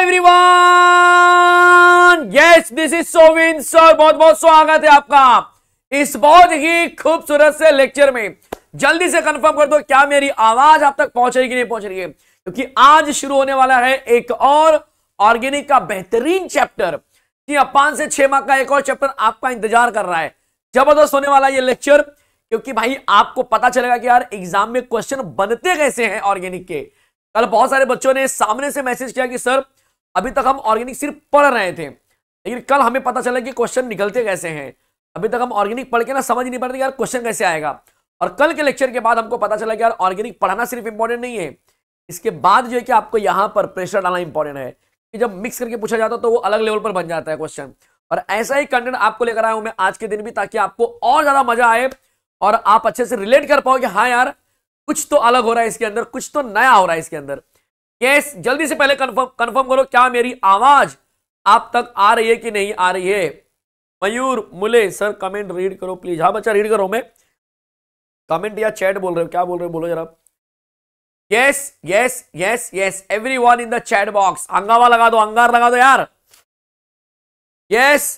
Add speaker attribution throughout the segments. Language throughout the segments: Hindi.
Speaker 1: Everyone yes this is Sovin
Speaker 2: sir बहुत बहुत स्वागत है आपका इस बहुत ही खूबसूरत से लेक्चर में जल्दी से कंफर्म कर दो क्या मेरी आवाज आप तक पहुंच रही कि नहीं पहुंच रही है क्योंकि आज शुरू होने वाला है एक और ऑर्गेनिक का बेहतरीन चैप्टर हाँ, पांच से छह माह का एक और चैप्टर आपका इंतजार कर रहा है जबरदस्त होने वाला ये लेक्चर क्योंकि भाई आपको पता चलेगा कि यार एग्जाम में क्वेश्चन बनते कैसे हैं ऑर्गेनिक के कल बहुत सारे बच्चों ने सामने से मैसेज किया कि सर अभी तक हम ऑर्गेनिक सिर्फ पढ़ रहे थे लेकिन कल हमें पता चला कि क्वेश्चन निकलते कैसे हैं अभी तक हम ऑर्गेनिक पढ़ के ना समझ नहीं पड़ते यार क्वेश्चन कैसे आएगा और कल के लेक्चर के बाद हमको पता चला कि यार ऑर्गेनिक पढ़ाना सिर्फ इंपॉर्टेंट नहीं है इसके बाद जो है कि आपको यहाँ पर प्रेशर डालना इंपॉर्टेंट है कि जब मिक्स करके पूछा जाता है तो वो अलग लेवल पर बन जाता है क्वेश्चन और ऐसा ही कंटेंट आपको लेकर आया हूँ मैं आज के दिन भी ताकि आपको और ज्यादा मजा आए और आप अच्छे से रिलेट कर पाओ कि हाँ यार कुछ तो अलग हो रहा है इसके अंदर कुछ तो नया हो रहा है इसके अंदर यस जल्दी से पहले कंफर्म कंफर्म करो क्या मेरी आवाज आप तक आ रही है कि नहीं आ रही है Mayur Mule sir comment read करो प्लीज हाँ बच्चा रीड करो मैं कमेंट या चैट बोल रहे हो क्या बोल रहे हो बोलो जरा yes yes yes yes every one in
Speaker 1: the chat box अंगावा लगा दो अंगार लगा दो यार यस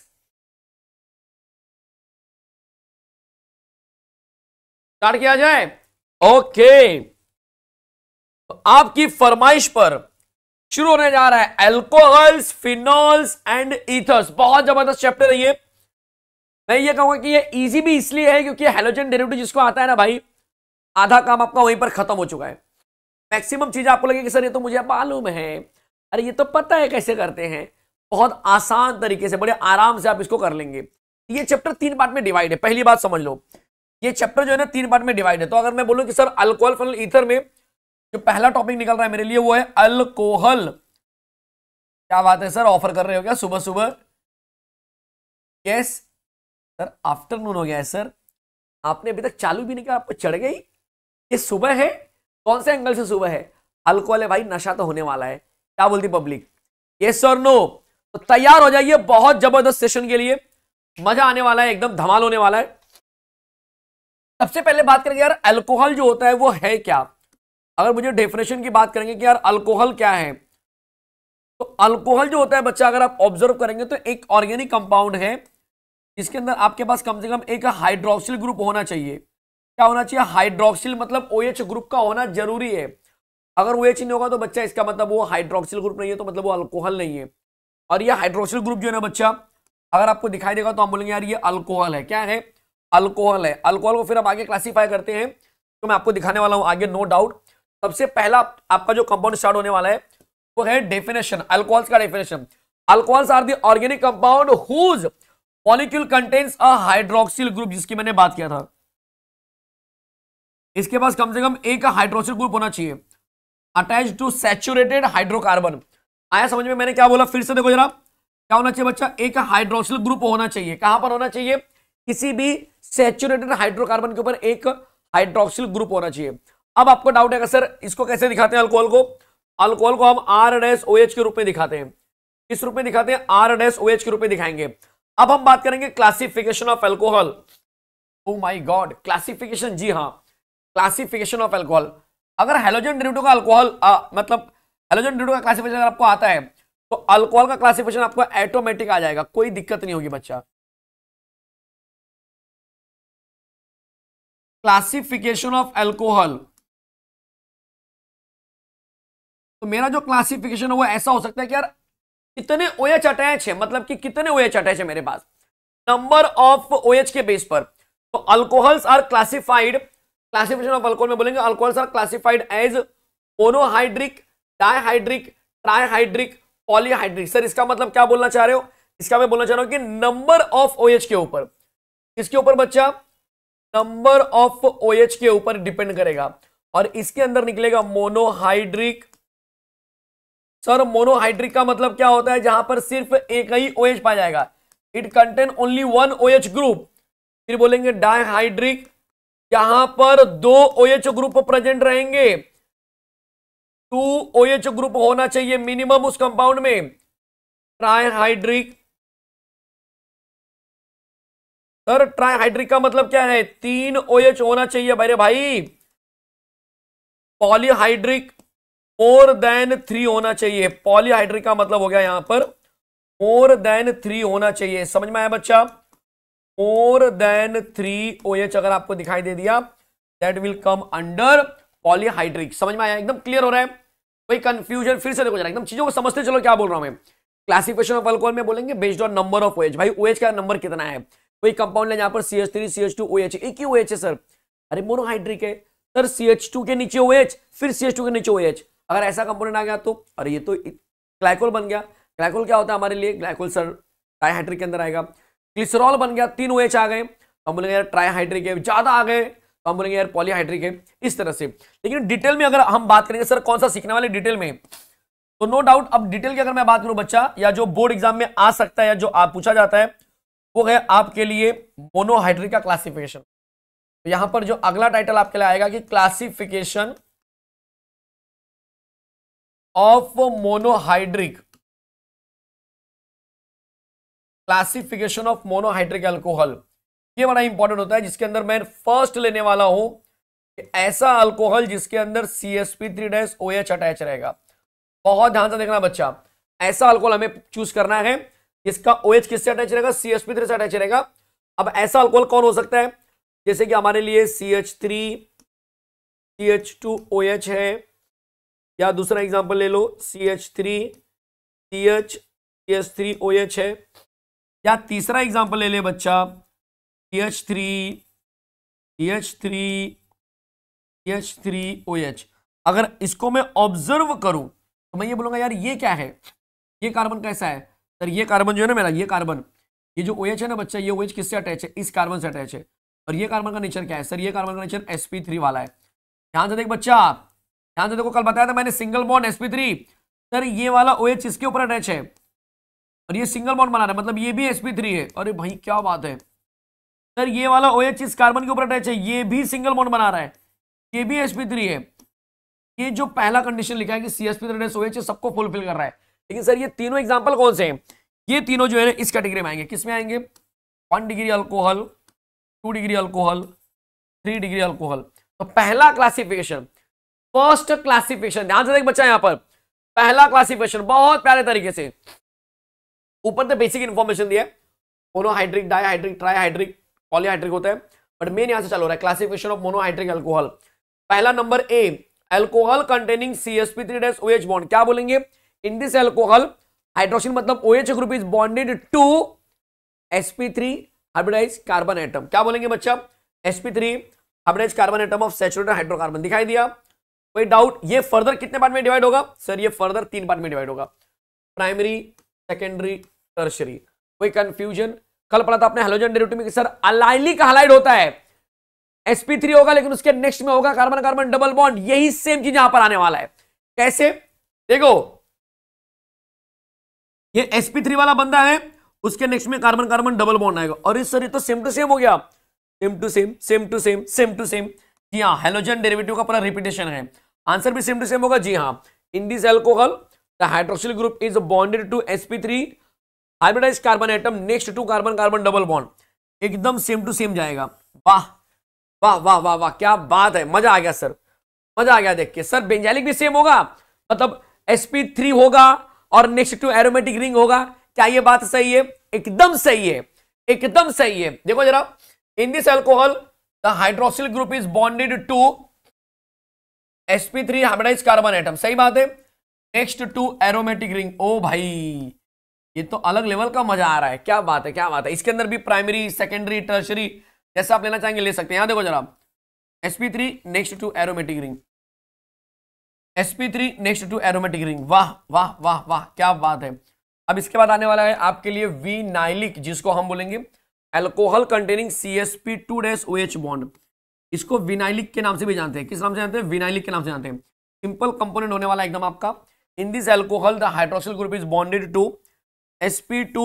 Speaker 1: स्टार्ट किया जाए ओके okay. आपकी फरमाइश पर
Speaker 2: शुरू होने जा रहा है एल्कोहल्स फिनॉल्स एंड इथर्स बहुत जबरदस्त चैप्टर है ये मैं ये कहूंगा कि ये इजी भी इसलिए है क्योंकि हेलोजन डेरिवेटिव जिसको आता है ना भाई आधा काम आपका वहीं पर खत्म हो चुका है मैक्सिमम चीज आपको लगे कि सर ये तो मुझे मालूम है अरे ये तो पता है कैसे करते हैं बहुत आसान तरीके से बड़े आराम से आप इसको कर लेंगे ये चैप्टर तीन पार्ट में डिवाइड है पहली बात समझ लो ये चैप्टर जो है ना तीन पार्ट में डिवाइड है तो अगर मैं बोलूँ कि सर अल्कोहल फनल ईथर में जो पहला टॉपिक निकल रहा है मेरे लिए वो है अल्कोहल
Speaker 1: क्या बात है सर ऑफर कर रहे हो क्या सुबह सुबह यस सर आफ्टरनून हो गया है सर आपने अभी तक चालू भी नहीं किया आपको चढ़ गई
Speaker 2: ये सुबह है कौन से एंगल से सुबह है अल्कोहल है भाई नशा तो होने वाला है क्या बोलती पब्लिक यस सर नो तो तैयार हो जाइए बहुत जबरदस्त सेशन के लिए मजा आने वाला है एकदम धमाल होने वाला है सबसे पहले बात करेंगे यार अल्कोहल जो होता है वो है क्या अगर मुझे डेफिनेशन की बात करेंगे कि यार अल्कोहल क्या है तो अल्कोहल जो होता है बच्चा अगर आप ऑब्जर्व करेंगे तो एक ऑर्गेनिक कंपाउंड है इसके अंदर आपके पास कम से कम एक हाइड्रोक्सिल ग्रुप होना चाहिए क्या होना चाहिए हाइड्रोक्सिल मतलब ओ OH ग्रुप का होना जरूरी है अगर ओ OH नहीं होगा तो बच्चा इसका मतलब वो हाइड्रोक्सिल ग्रुप नहीं है तो मतलब वो अल्कोहल नहीं है और ये हाइड्रोक्सिल ग्रुप जो है ना बच्चा अगर आपको दिखाई देगा तो हम बोलेंगे यार ये अल्कोहल है क्या है अल्कोहल है अल्कोहल को फिर हम आगे क्लासीफाई करते हैं तो मैं आपको दिखाने वाला हूँ आगे नो डाउट सबसे पहला आपका जो कंपाउंड स्टार्ट होने वाला है वो है डेफिनेशन अल्कोहल्स का definition alcohols are the organic compound whose molecule contains a hydroxyl group जिसकी मैंने बात किया था इसके पास कम से कम एक हाइड्रोक्सिल ग्रुप होना चाहिए अटैच टू सैचुरेटेड हाइड्रोकार्बन आया समझ में मैंने क्या बोला फिर से देखो जरा क्या होना चाहिए बच्चा एक हाइड्रोक्सिल ग्रुप होना चाहिए कहां पर होना चाहिए किसी भी सैचुरेटेड हाइड्रोकार्बन के ऊपर एक हाइड्रोक्सिल ग्रुप होना चाहिए अब आपको डाउट है सर इसको कैसे दिखाते हैं अल्कोहल को अल्कोहल को हम आर डैस ओ एच के रूप में दिखाते हैं किस रूप में दिखाते हैं आर डैस ओ एच के रूप में दिखाएंगे अब हम बात करेंगे classification of alcohol oh my god classification जी हाँ क्लासिफिकेशन ऑफ एल्कोहल अगर हेलोजन डेरिवेटिव का अल्कोहल मतलब हेलोजन डेरिवेटिव का
Speaker 1: क्लासिफिकेशन अगर आपको आता है तो अल्कोहल का क्लासिफिकेशन आपको ऑटोमेटिक आ जाएगा कोई दिक्कत नहीं होगी बच्चा क्लासिफिकेशन ऑफ एल्कोहल तो मेरा जो क्लासिफिकेशन
Speaker 2: है वो ऐसा हो सकता है कि यार कितने ओएच अटैच है मतलब कि कितने ओएच अटैच है मेरे पास नंबर ऑफ ओएच के बेस पर तो alcohols are classified classification of alcohol में बोलेंगे alcohols are classified as monohydric dihydric trihydric polyhydric sir इसका मतलब क्या बोलना चाह रहे हो इसका मैं बोलना चाह रहा हूं कि नंबर ऑफ ओएच के ऊपर इसके ऊपर बच्चा नंबर ऑफ ओएच के ऊपर डिपेंड करेगा और इसके अंदर निकलेगा मोनोहाइड्रिक सर मोनोहाइड्रिक का मतलब क्या होता है जहां पर सिर्फ एक ही ओ OH पाया जाएगा it contain only one O H group फिर बोलेंगे डायहाइड्रिक यहां पर दो
Speaker 1: ओ OH ग्रुप प्रेजेंट रहेंगे टू ओ OH ग्रुप होना चाहिए मिनिमम उस कंपाउंड में ट्राइहाइड्रिक सर ट्राइहाइड्रिक का मतलब क्या है तीन ओ OH होना चाहिए मेरे भाई
Speaker 2: पॉलीहाइड्रिक मोर देन थ्री होना चाहिए पॉलीहाइड्रिक का मतलब हो गया यहां पर मोर देन थ्री होना चाहिए समझ में आया बच्चा more than three O H अगर आपको दिखाई दे दिया that will come under polyhydric समझ में आया एकदम क्लियर हो रहा है कोई कंफ्यूजन फिर से देखो जरा एकदम चीजों को समझते चलो क्या बोल रहा हूं मैं क्लासिफिकेशन ऑफ अल्कोहल में बोलेंगे based on number of OH भाई ओएच का नंबर कितना है कोई कंपाउंड है यहां पर C H three C H two O H एक ही ओएच है सर अरे मोनोहाइड्रिक है सर सी एच टू के नीचे ओएच फिर सी एच टू के नीचे ओएच अगर ऐसा कंपोनेंट आ गया तो अरे ये तो ग्लाइकोल बन गया ग्लाइकोल क्या होता है हमारे लिए ग्लाइकोल सर ट्राईहाइड्रिक के अंदर आएगा ग्लिसरॉल बन गया तीन ओएच OH आ गए तो हम बोलेंगे यार ट्राईहाइड्रिक है ज़्यादा आ गए तो हम बोलेंगे यार पॉलीहाइड्रिक है इस तरह से लेकिन डिटेल में अगर हम बात करेंगे सर कौन सा सीखने वाले डिटेल में तो नो डाउट अब डिटेल की अगर मैं बात करूं बच्चा या जो बोर्ड एग्जाम में आ सकता है या जो आप पूछा जाता है
Speaker 1: वो है आपके लिए मोनोहाइड्रिक का क्लासिफिकेशन तो यहां पर जो अगला टाइटल आपके लिए आएगा कि classification of monohydric classification of
Speaker 2: monohydric alcohol ये बड़ा इंपॉर्टेंट होता है जिसके अंदर मैं फर्स्ट लेने वाला हूं ऐसा अल्कोहल जिसके अंदर C S P three dash O H attach रहेगा बहुत ध्यान से देखना बच्चा ऐसा अल्कोहल हमें चूज करना है इसका ओ एच किससे अटैच रहेगा सी एस पी थ्री से अटैच रहेगा अब ऐसा अल्कोहल कौन हो सकता है जैसे कि हमारे लिए C H three C H two O H है या दूसरा एग्जाम्पल ले लो C H
Speaker 1: three C H C H three O H है या तीसरा एग्जाम्पल ले ले बच्चा C H three C H three
Speaker 2: C H three O H अगर इसको मैं ऑब्जर्व करूं तो मैं ये बोलूंगा यार ये क्या है ये कार्बन कैसा है सर ये कार्बन जो है ना मेरा ये कार्बन ये जो ओ OH है ना बच्चा ये OH किससे अटैच है इस कार्बन से अटैच है और ये कार्बन का नेचर क्या है सर ये कार्बन का नेचर थ्री वाला है ध्यान से देख बच्चा ध्यान से देखो कल बताया था मैंने single bond SP three sir ये वाला ओ एच इसके ऊपर अटैच है और ये सिंगल बॉन्ड बना रहा है मतलब ये भी एसपी थ्री है अरे भाई क्या बात है सर ये वाला ओ एच इस कार्बन के ऊपर अटैच है ये भी सिंगल बॉन्ड बना रहा है ये भी एसपी थ्री है ये जो पहला कंडीशन लिखा है कि सी एस एच सबको फुलफिल कर रहा है लेकिन सर ये तीनों एग्जाम्पल कौन से है ये तीनों जो है इस कैटेगरी में आएंगे किस में आएंगे one degree alcohol two degree alcohol three degree alcohol तो पहला क्लासिफिकेशन फर्स्ट क्लासिफिकेशन ध्यान से देख बच्चा यहां पर पहला क्लासिफिकेशन बहुत प्यारे तरीके से ऊपर तो बेसिक इंफॉर्मेशन दिया मोनोहाइड्रिक डायहाइड्रिक ट्राईहाइड्रिक पॉलीहाइड्रिक होता है बट मेन यहां से चल रहा है क्लासिफिकेशन ऑफ मोनोहाइड्रिक अल्कोहल पहला number A alcohol containing C SP three dash OH bond क्या बोलेंगे इन दिस एल्कोहल हाइड्रोजन मतलब OH group is bonded to SP three hybridize carbon atom क्या बोलेंगे बच्चा SP three hybridize carbon atom of saturated hydrocarbon दिखाई दिया कोई डाउट ये फर्दर कितने पार्ट में डिवाइड होगा सर ये फर्दर तीन पार्ट में डिवाइड होगा प्राइमरी सेकेंडरी टर्शरी कोई कंफ्यूजन कल पढ़ा था आपने हेलोजन डेरिवेटिव में सर अलाइली का हालाइड होता है sp3 होगा लेकिन उसके नेक्स्ट में होगा कार्बन कार्बन डबल बॉन्ड यही सेम चीज यहां पर आने वाला है कैसे देखो ये sp3 वाला बंदा है उसके नेक्स्ट में कार्बन कार्बन डबल बॉन्ड आएगा और इस सर ये तो सेम टू सेम हो गया same to same same to same same to same जी हेलोजन हाँ, डेरिवेटिव का पूरा रिपीटेशन है आंसर भी सेम टू सेम होगा जी हाँ in this alcohol the hydroxyl group is bonded to SP three hybridize carbon atom next to carbon carbon double bond एकदम सेम टू सेम जाएगा वाह वाह वाह वाह वाह क्या बात है मजा आ गया सर मजा आ गया देख के सर बेंजालिक भी सेम होगा मतलब एसपी थ्री होगा और नेक्स्ट टू एरोमेटिक रिंग होगा क्या ये बात सही है एकदम सही है एकदम सही है देखो जरा in this alcohol the hydroxyl group is bonded to sp3 three hybridize carbon atom सही बात है नेक्स्ट टू एरोमेटिक रिंग ओ भाई ये तो अलग लेवल का मजा आ रहा है क्या बात है क्या बात है इसके अंदर भी प्राइमरी सेकेंडरी टर्शरी जैसा आप लेना चाहेंगे ले सकते हैं यहां देखो जरा SP three next to aromatic ring sp3 next to aromatic ring वाह वाह वाह वाह क्या बात है अब इसके बाद आने वाला है आपके लिए वी नाइलिक जिसको हम बोलेंगे alcohol containing C S P two dash O H bond इसको विनाइलिक के नाम से भी जानते हैं किस नाम से जानते हैं विनाइलिक के नाम से जानते हैं सिंपल कंपोनेंट होने वाला एकदम आपका in this alcohol the hydroxyl group is bonded to SP two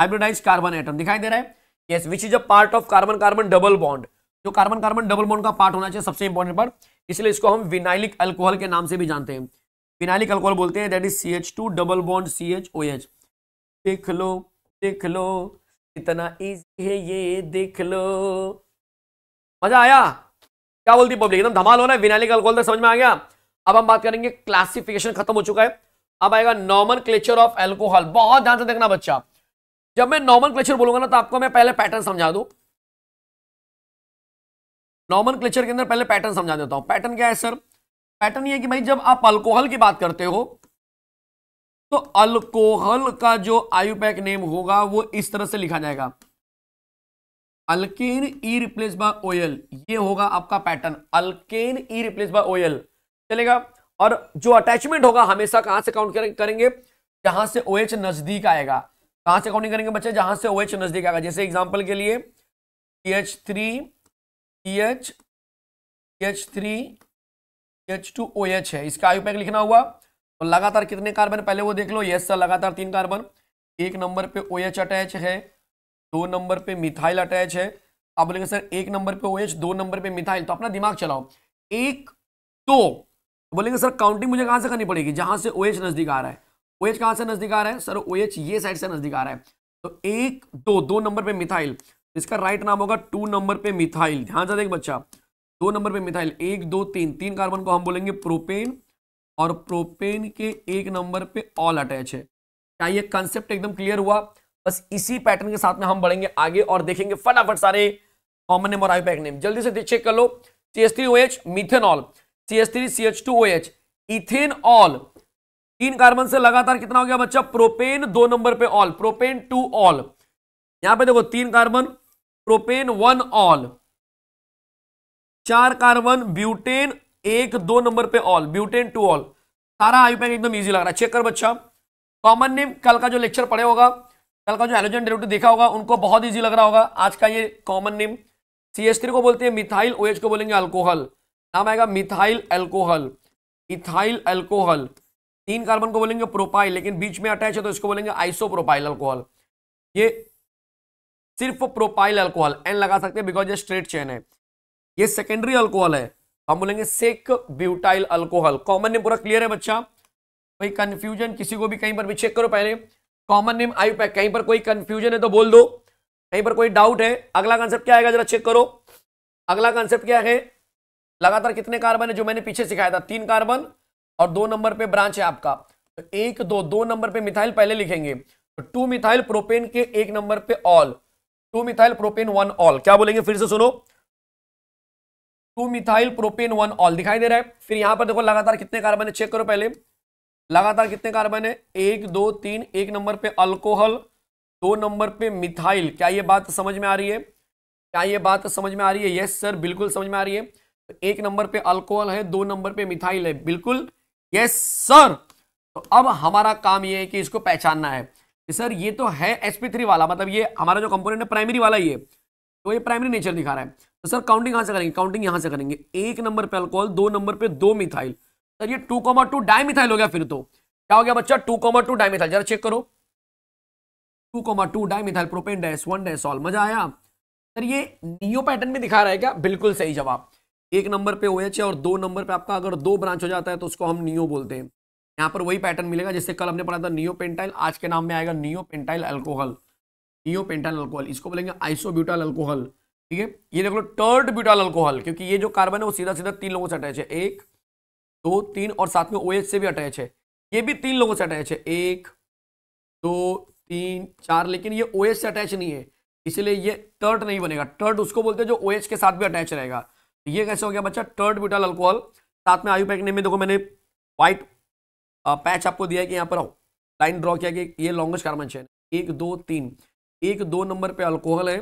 Speaker 2: hybridize carbon atom दिखाई दे रहा है yes which is a part of carbon carbon double bond जो कार्बन कार्बन डबल बॉन्ड का पार्ट होना चाहिए सबसे इंपॉर्टेंट पार्ट इसलिए इसको हम विनाइलिक अल्कोहल के नाम से भी जानते हैं विनाइलिक अल्कोहल बोलते हैं that is C H two double bond C H O H देख लो देख लो इतना इजी है ये देख लो मजा आया क्या बोलती पब्लिक एकदम धमाल होना है विनालिक अल्कोहल तो समझ में आ गया अब हम बात करेंगे क्लासिफिकेशन खत्म हो चुका है अब आएगा नॉर्मल क्लेचर ऑफ एल्कोहल बहुत ध्यान से देखना बच्चा जब मैं नॉर्मल क्लेचर बोलूंगा ना तो आपको मैं
Speaker 1: पहले पैटर्न समझा दू नॉर्मल क्लेचर के अंदर पहले पैटर्न समझा देता हूं पैटर्न क्या है सर पैटर्न ये कि भाई जब आप अल्कोहल की बात करते हो
Speaker 2: तो अल्कोहल का जो आयुपैक नेम होगा वो इस तरह से लिखा जाएगा alkane E replace by ol ये होगा आपका pattern alkane E replace by ol चलेगा और जो अटैचमेंट होगा हमेशा कहां से काउंट करेंगे जहां से ओएच OH नजदीक आएगा कहां से काउंटिंग करेंगे बच्चे जहां से ओएच OH नजदीक आएगा जैसे एग्जांपल के लिए T H three T H H three H two O H है इसका आयु पैक लिखना हुआ तो लगातार कितने कार्बन पहले वो देख लो यस सर लगातार तीन कार्बन एक नंबर पे ओ एच अटैच है दो नंबर पे मिथाइल अटैच है आप बोलेंगे सर एक नंबर पे ओएच दो नंबर पे मिथाइल तो अपना दिमाग चलाओ एक दो तो बोलेंगे सर काउंटिंग मुझे कहां से करनी पड़ेगी जहां से ओएच नजदीक आ रहा है ओएच कहां से नजदीक आ रहा है सर ओएच ये साइड से नजदीक आ रहा है तो एक दो दो नंबर पे मिथाइल इसका राइट नाम होगा टू नंबर पे मिथाइल ध्यान से देख बच्चा दो नंबर पे मिथाइल एक दो तीन तीन कार्बन को हम बोलेंगे प्रोपेन और प्रोपेन के एक नंबर पे ऑल अटैच है क्या ये कंसेप्ट एकदम क्लियर हुआ बस इसी पैटर्न के साथ में हम बढ़ेंगे आगे और देखेंगे फटाफट सारे कॉमन नेम और आईपैक नेम जल्दी से चेक कर लो C S three O H methanol C S three C H two O H ethanol तीन कार्बन से लगातार कितना हो गया बच्चा प्रोपेन दो नंबर पे ऑल प्रोपेन टू ऑल यहां पे देखो तीन कार्बन प्रोपेन वन ऑल चार कार्बन ब्यूटेन एक दो नंबर पे ऑल ब्यूटेन टू ऑल सारा आईपैक एकदम इजी लग रहा है चेक कर बच्चा कॉमन नेम कल का जो लेक्चर पढ़े होगा कल का जो एलोजन डेरिवेटिव देखा होगा उनको बहुत ईजी लग रहा होगा आज का ये common name C S three को बोलते हैं मिथाइल ओ एच को बोलेंगे अल्कोहल नाम आएगा मिथाइल एल्कोहल इथाइल एल्कोहल तीन कार्बन को बोलेंगे प्रोपाइल लेकिन बीच में अटैच है तो इसको बोलेंगे आइसोप्रोपाइल अल्कोहल ये सिर्फ प्रोपाइल अल्कोहल एन लगा सकते हैं बिकॉज ये स्ट्रेट चेन है ये सेकेंडरी अल्कोहल है हम बोलेंगे sec butyl alcohol common name पूरा क्लियर है बच्चा भाई कंफ्यूजन किसी को भी कहीं पर भी चेक करो पहले कॉमन नेम पैक कहीं पर कोई कंफ्यूजन है तो बोल दो कहीं पर कोई डाउट है अगला कॉन्सेप्ट क्या आएगा जरा चेक करो अगला कॉन्सेप्ट क्या है लगातार कितने कार्बन है जो मैंने पीछे सिखाया था तीन कार्बन और दो नंबर पे ब्रांच है आपका तो एक दो दो नंबर पे मिथाइल पहले लिखेंगे तो टू मिथाइल प्रोपेन के एक नंबर पे ol two methyl propane one ol क्या बोलेंगे फिर से सुनो two methyl propane one ol दिखाई दे रहा है फिर यहां पर देखो लगातार कितने कार्बन है चेक करो पहले लगातार कितने कार्बन है एक दो तीन एक नंबर पे अल्कोहल दो नंबर पे मिथाइल क्या ये बात समझ में आ रही है क्या ये बात समझ में आ रही है यस सर बिल्कुल समझ में आ रही है तो एक नंबर पे अल्कोहल है दो नंबर पे मिथाइल है बिल्कुल यस सर तो अब हमारा काम ये है कि इसको पहचानना है कि सर ये तो है sp3 वाला मतलब ये हमारा जो कंपोनेंट है प्राइमरी वाला ये तो ये प्राइमरी नेचर दिखा रहा है तो सर काउंटिंग कहां से करेंगे काउंटिंग यहां से करेंगे एक नंबर पे अल्कोहल दो नंबर पे दो मिथाइल सर ये टू कॉमा टू डायमिथाइल हो गया फिर तो क्या हो गया बच्चा टू कॉमा टू डायमिथाइल जरा चेक करो two comma two dimethyl propane dash one dash ol मजा आया सर ये नियो पैटर्न भी दिखा रहा है क्या बिल्कुल सही जवाब एक नंबर पे ओ एच है और दो नंबर पे आपका अगर दो ब्रांच हो जाता है तो उसको हम नियो बोलते हैं यहाँ पर वही पैटर्न मिलेगा जिससे कल हमने पढ़ा था नियो पेंटाइल आज के नाम में आएगा neo pentyl alcohol neo pentyl alcohol इसको बोलेंगे आइसोब्यूटाइल अल्कोहल ठीक है ये देख लो टर्ड ब्यूटाइल अल्कोहल क्योंकि ये जो कार्बन है वो सीधा सीधा तीन लोगों से अटैच है एक दो तीन और साथ में ओ OH से भी अटैच है ये भी तीन लोगों से अटैच है एक दो तीन चार लेकिन ये ओ OH से अटैच नहीं है इसलिए ये टर्ट नहीं बनेगा टर्ट उसको बोलते हैं जो ओ OH के साथ भी अटैच रहेगा तो ये कैसे हो गया बच्चा टर्ट ब्यूटाल अल्कोहल साथ में आयु पैक ने देखो मैंने व्हाइट पैच आपको दिया है कि यहाँ पर लाइन ड्रॉ किया कि ये लॉन्गेस्ट कार्बन चेन एक दो तीन एक दो नंबर पे अल्कोहल है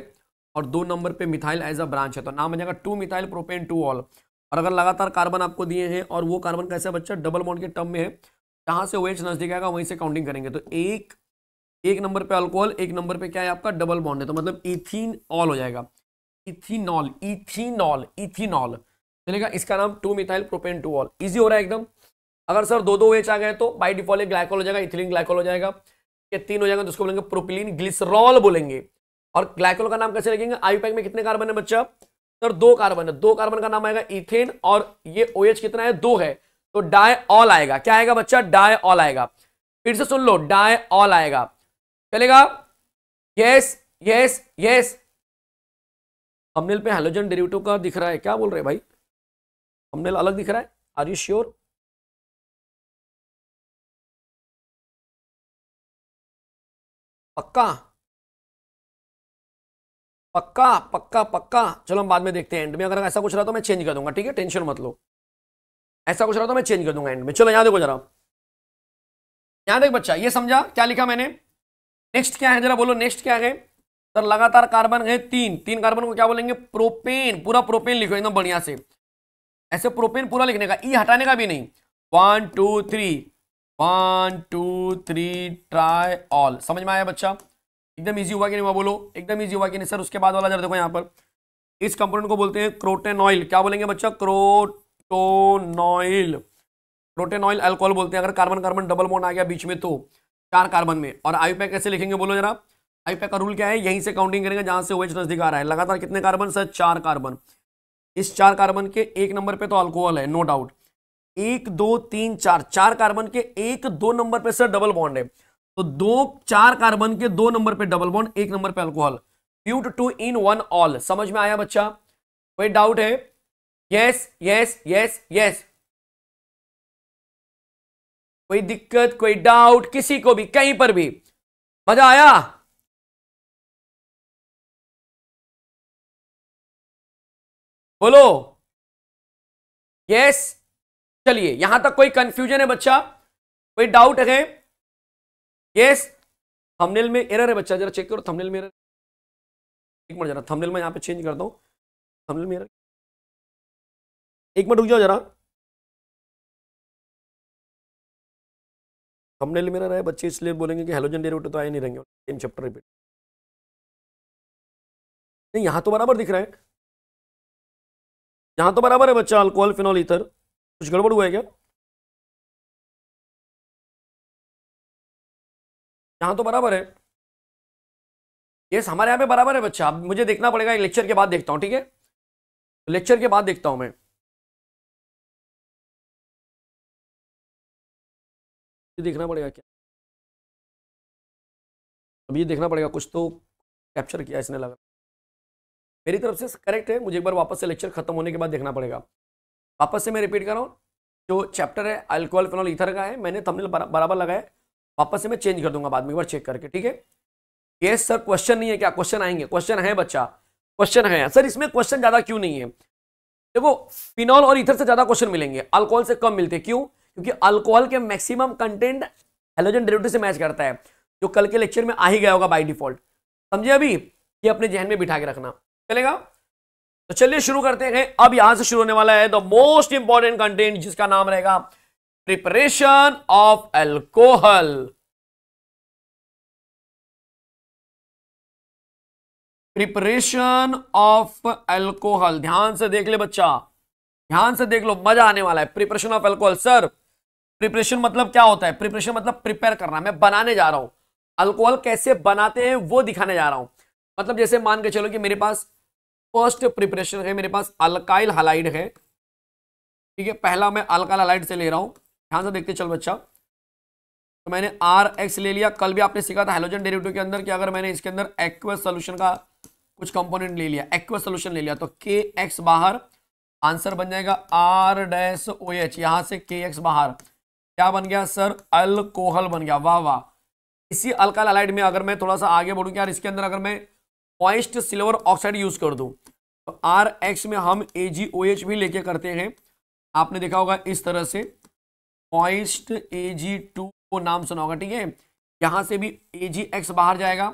Speaker 2: और दो नंबर पे मिथाइल एज अ ब्रांच है तो नाम बन जाएगा two methyl propane two ol और अगर लगातार कार्बन आपको दिए हैं और वो कार्बन कैसे बच्चा डबल बॉन्ड के टर्म में है जहाँ से वेज OH नजदीक आएगा वहीं से काउंटिंग करेंगे तो एक एक नंबर पे अल्कोहल एक नंबर पे क्या है आपका डबल बॉन्ड है तो मतलब इथिन ऑल हो जाएगा इथिनॉल इथिनॉल इथिनॉल चलेगा इसका नाम two methyl propane two ol easy हो रहा है एकदम अगर सर दो दो वेच OH आ गए तो बाई डिफॉल्ट एक ग्लाइकोल हो जाएगा इथिलीन ग्लाइकोल हो जाएगा या तीन हो जाएगा तो उसको बोलेंगे प्रोपिलीन ग्लिसरॉल बोलेंगे और ग्लाइकोल का नाम कैसे रखेंगे आयु में कितने कार्बन है बच्चा सर दो कार्बन है दो कार्बन का नाम आएगा इथेन और ये ओ OH कितना है दो है तो डाय ऑल आएगा क्या आएगा बच्चा डाय ऑल आएगा फिर से सुन लो डाय ऑल आएगा चलेगा यस यस यस
Speaker 1: हमनेल पे हेलोजन डेरिवेटिव का दिख रहा है क्या बोल रहे भाई हमनेल अलग दिख रहा है आर यू श्योर पक्का पक्का पक्का पक्का चलो हम बाद में देखते हैं एंड में अगर ऐसा कुछ रहा तो मैं चेंज कर दूंगा ठीक है टेंशन मत
Speaker 2: लो ऐसा कुछ रहा तो मैं चेंज कर दूंगा एंड में चलो यहां देखो जरा यहां देख बच्चा ये समझा क्या लिखा मैंने नेक्स्ट क्या है जरा बोलो नेक्स्ट क्या है सर लगातार कार्बन है तीन तीन कार्बन को क्या बोलेंगे प्रोपेन पूरा प्रोपेन लिखो एकदम बढ़िया से ऐसे प्रोपेन पूरा लिखने का ई e हटाने का भी नहीं one two three one two three triol समझ में आया बच्चा एकदम इजी हुआ कि नहीं हुआ बोलो एकदम इजी हुआ कि नहीं सर उसके बाद वाला जरा देखो यहाँ पर इस कंपोनेंट को बोलते हैं क्रोटेन ऑयल क्या बोलेंगे बच्चा क्रोटोनॉइल ऑयल अल्कोहल बोलते हैं अगर कार्बन कार्बन डबल बोन आ गया बीच में तो चार कार्बन में और आई पैक कैसे लिखेंगे बोलो जरा पैक का रूल क्या है यहीं से काउंटिंग करेंगे जहां से वो OH नजदीक आ रहा है लगातार कितने कार्बन सर चार कार्बन इस चार कार्बन के एक नंबर पे तो अल्कोहल है नो डाउट एक दो तीन चार चार कार्बन के एक दो नंबर पे सर डबल बॉन्ड है तो दो चार कार्बन के दो नंबर पे डबल बॉन्ड एक नंबर पे alcohol but two en one ol समझ में आया बच्चा कोई डाउट है यस यस
Speaker 1: यस यस कोई दिक्कत कोई डाउट किसी को भी कहीं पर भी मजा आया बोलो यस चलिए यहां तक कोई कंफ्यूजन है बच्चा कोई डाउट है यस थंबनेल में एरर है बच्चा जरा चेक करो थंबनेल में एरर एक मिनट जरा थंबनेल में यहाँ पे चेंज करता हूँ थंबनेल में एरर एक मिनट रुक जाओ जरा थंबनेल में एरर है बच्चे इसलिए बोलेंगे कि हेलोजन डेरिवेटिव तो आए नहीं रहेंगे सेम चैप्टर रिपीट नहीं यहाँ तो बराबर दिख रहा है यहाँ तो बराबर है बच्चा अल्कोहल फिनॉल इथर कुछ गड़बड़ हुआ है क्या यहाँ तो बराबर है यस हमारे यहाँ पे बराबर है बच्चा अब मुझे देखना पड़ेगा एक लेक्चर के बाद देखता हूँ ठीक है लेक्चर के बाद देखता हूँ मैं देखना पड़ेगा क्या अब ये देखना पड़ेगा कुछ तो कैप्चर किया इसने लगा मेरी तरफ से करेक्ट है मुझे एक बार वापस से लेक्चर खत्म होने के बाद देखना पड़ेगा
Speaker 2: वापस से मैं रिपीट कर रहा हूँ जो चैप्टर है अल्कोहल फिनॉल इथर का है मैंने थंबनेल बराबर लगाया वापस से मैं चेंज कर दूंगा बाद में एक बार चेक करके ठीक है ये सर क्वेश्चन नहीं है क्या क्वेश्चन आएंगे क्वेश्चन है बच्चा क्वेश्चन है सर इसमें क्वेश्चन ज्यादा क्यों नहीं है देखो फिनॉल और इधर से ज्यादा क्वेश्चन मिलेंगे अल्कोहल से कम मिलते क्यों क्योंकि अल्कोहल के मैक्सिमम कंटेंट हेलोजन डेरिवेटिव से मैच करता है जो कल के लेक्चर में आ ही गया होगा बाई डिफॉल्ट समझे अभी ये अपने जहन में बिठा के रखना चलेगा तो चलिए शुरू करते हैं अब यहां से शुरू होने वाला है द मोस्ट
Speaker 1: इंपॉर्टेंट कंटेंट जिसका नाम रहेगा preparation of alcohol. Preparation of alcohol ध्यान से देख ले बच्चा ध्यान से देख
Speaker 2: लो मजा आने वाला है preparation of alcohol sir preparation मतलब क्या होता है प्रिपरेशन मतलब प्रिपेयर करना मैं बनाने जा रहा हूं अल्कोहल कैसे बनाते हैं वो दिखाने जा रहा हूं मतलब जैसे मान के चलो कि मेरे पास फर्स्ट प्रिपरेशन है मेरे पास अल्काइल हलाइड है ठीक है पहला मैं अल्काइल हलाइड से ले रहा हूं ध्यान से देखते चल बच्चा तो मैंने आर एक्स ले लिया कल भी आपने सीखा था हेलोजन डेरिवेटिव के अंदर कि अगर मैंने इसके अंदर एक्वस सोल्यूशन का कुछ कंपोनेंट ले लिया एक्वस सोल्यूशन ले लिया तो के एक्स बाहर आंसर बन जाएगा आर डैश ओ एच यहाँ से के एक्स बाहर क्या बन गया सर अल्कोहल बन गया वाह वाह इसी अल्काइल अलाइड में अगर मैं थोड़ा सा आगे बढ़ूँ यार इसके अंदर अगर मैं पॉइस्ट सिल्वर ऑक्साइड यूज कर दूँ तो आर एक्स में हम ए जी ओ एच भी लेके करते हैं आपने देखा होगा इस तरह से मॉइस्ट ए जी टू को नाम सुना होगा ठीक है यहां से भी ए जी एक्स बाहर जाएगा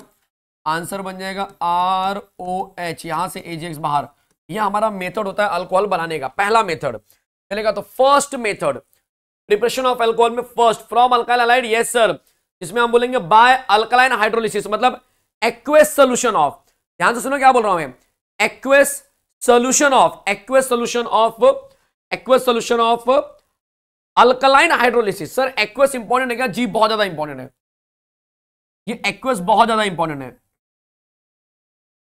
Speaker 2: आंसर बन जाएगा आर ओ एच यहां से ए जी एक्स बाहर यह हमारा मेथड होता है अल्कोहल बनाने का पहला मेथड चलेगा तो first method preparation of alcohol में first from alkyl halide yes sir इसमें हम बोलेंगे बाय अल्कलाइन हाइड्रोलिसिस मतलब एक्वेस सोल्यूशन ऑफ ध्यान से सुनो क्या बोल रहा हूं aqueous solution of aqueous solution of aqueous solution of alkaline hydrolysis sir aqueous important है क्या जी बहुत ज्यादा इंपॉर्टेंट है ये एक्वस बहुत ज्यादा इंपॉर्टेंट है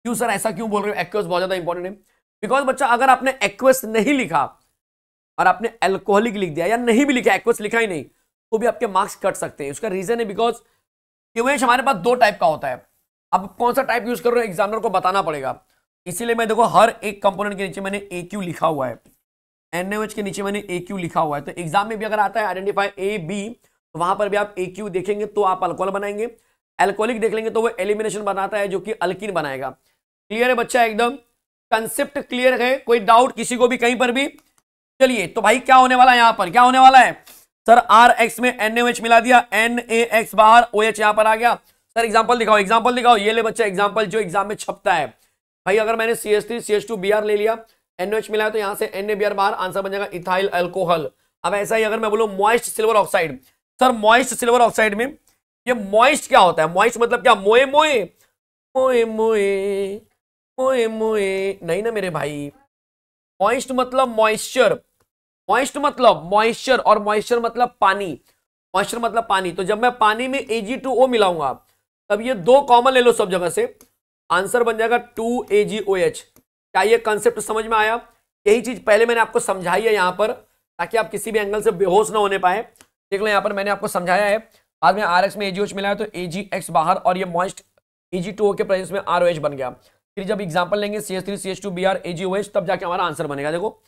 Speaker 2: क्यों सर ऐसा क्यों बोल रहे हो एक्वस बहुत ज्यादा इंपॉर्टेंट है बिकॉज बच्चा अगर आपने एक्वस नहीं लिखा और आपने एल्कोहलिक लिख दिया या नहीं भी लिखा एक्वस लिखा ही नहीं तो भी आपके मार्क्स कट सकते हैं उसका रीजन है बिकॉज क्यूएच हमारे पास दो टाइप का होता है आप कौन सा टाइप यूज कर रहे हो एग्जामिनर को बताना पड़ेगा इसीलिए मैं देखो हर एक कंपोनेंट के नीचे मैंने ए क्यू लिखा हुआ है एनएमएच के नीचे मैंने ए लिखा हुआ है तो एग्जाम में भी अगर आता है आइडेंटिफाई ए बी तो वहां पर भी आप ए क्यू देखेंगे तो आप अल्कोहल बनाएंगे एल्कोलिक देख लेंगे तो वो एलिमिनेशन बनाता है जो कि अल्किन बनाएगा क्लियर है बच्चा एकदम कंसेप्ट क्लियर है कोई डाउट किसी को भी कहीं पर भी चलिए तो भाई क्या होने वाला है यहाँ पर क्या होने वाला है सर आर एक्स में एन एम एच मिला दिया एन ए एक्स बाहर ओ एच यहाँ पर आ गया सर एग्जाम्पल दिखाओ एग्जाम्पल दिखाओ ये ले बच्चा एग्जाम्पल जो एग्जाम में छपता है भाई अगर मैंने C S three C S two B R ले लिया एनओएच मिला है तो यहां से एन बाहर आंसर बन जाएगा इथाइल अल्कोहल अब ऐसा ही अगर मैं बोलूं moist silver oxide sir moist silver oxide में ये मॉइस्ट क्या होता है मॉइस्ट मतलब क्या मोए मोए मोए मोए मोए मोए नहीं ना मेरे भाई मॉइस्ट मतलब मॉइस्चर मॉइस्ट मतलब मॉइस्चर और मॉइस्चर मतलब पानी मॉइस्चर मतलब पानी तो जब मैं पानी में एजी मिलाऊंगा तब ये दो कॉमन ले लो सब जगह से आंसर बन जाएगा to A ji O H क्या ये कंसेप्ट समझ में आया यही चीज पहले मैंने आपको समझाई है यहाँ पर ताकि आप किसी भी एंगल से बेहोश ना होने पाए देख लो यहाँ पर मैंने आपको समझाया है बाद में आर एक्स में एजीओच मिला है तो ए बाहर और ये मॉइस्ट एजी टू के प्रेजेंस में आर बन गया फिर जब एग्जाम्पल लेंगे C S three C S two B R AGOH तब जाके हमारा आंसर बनेगा देखो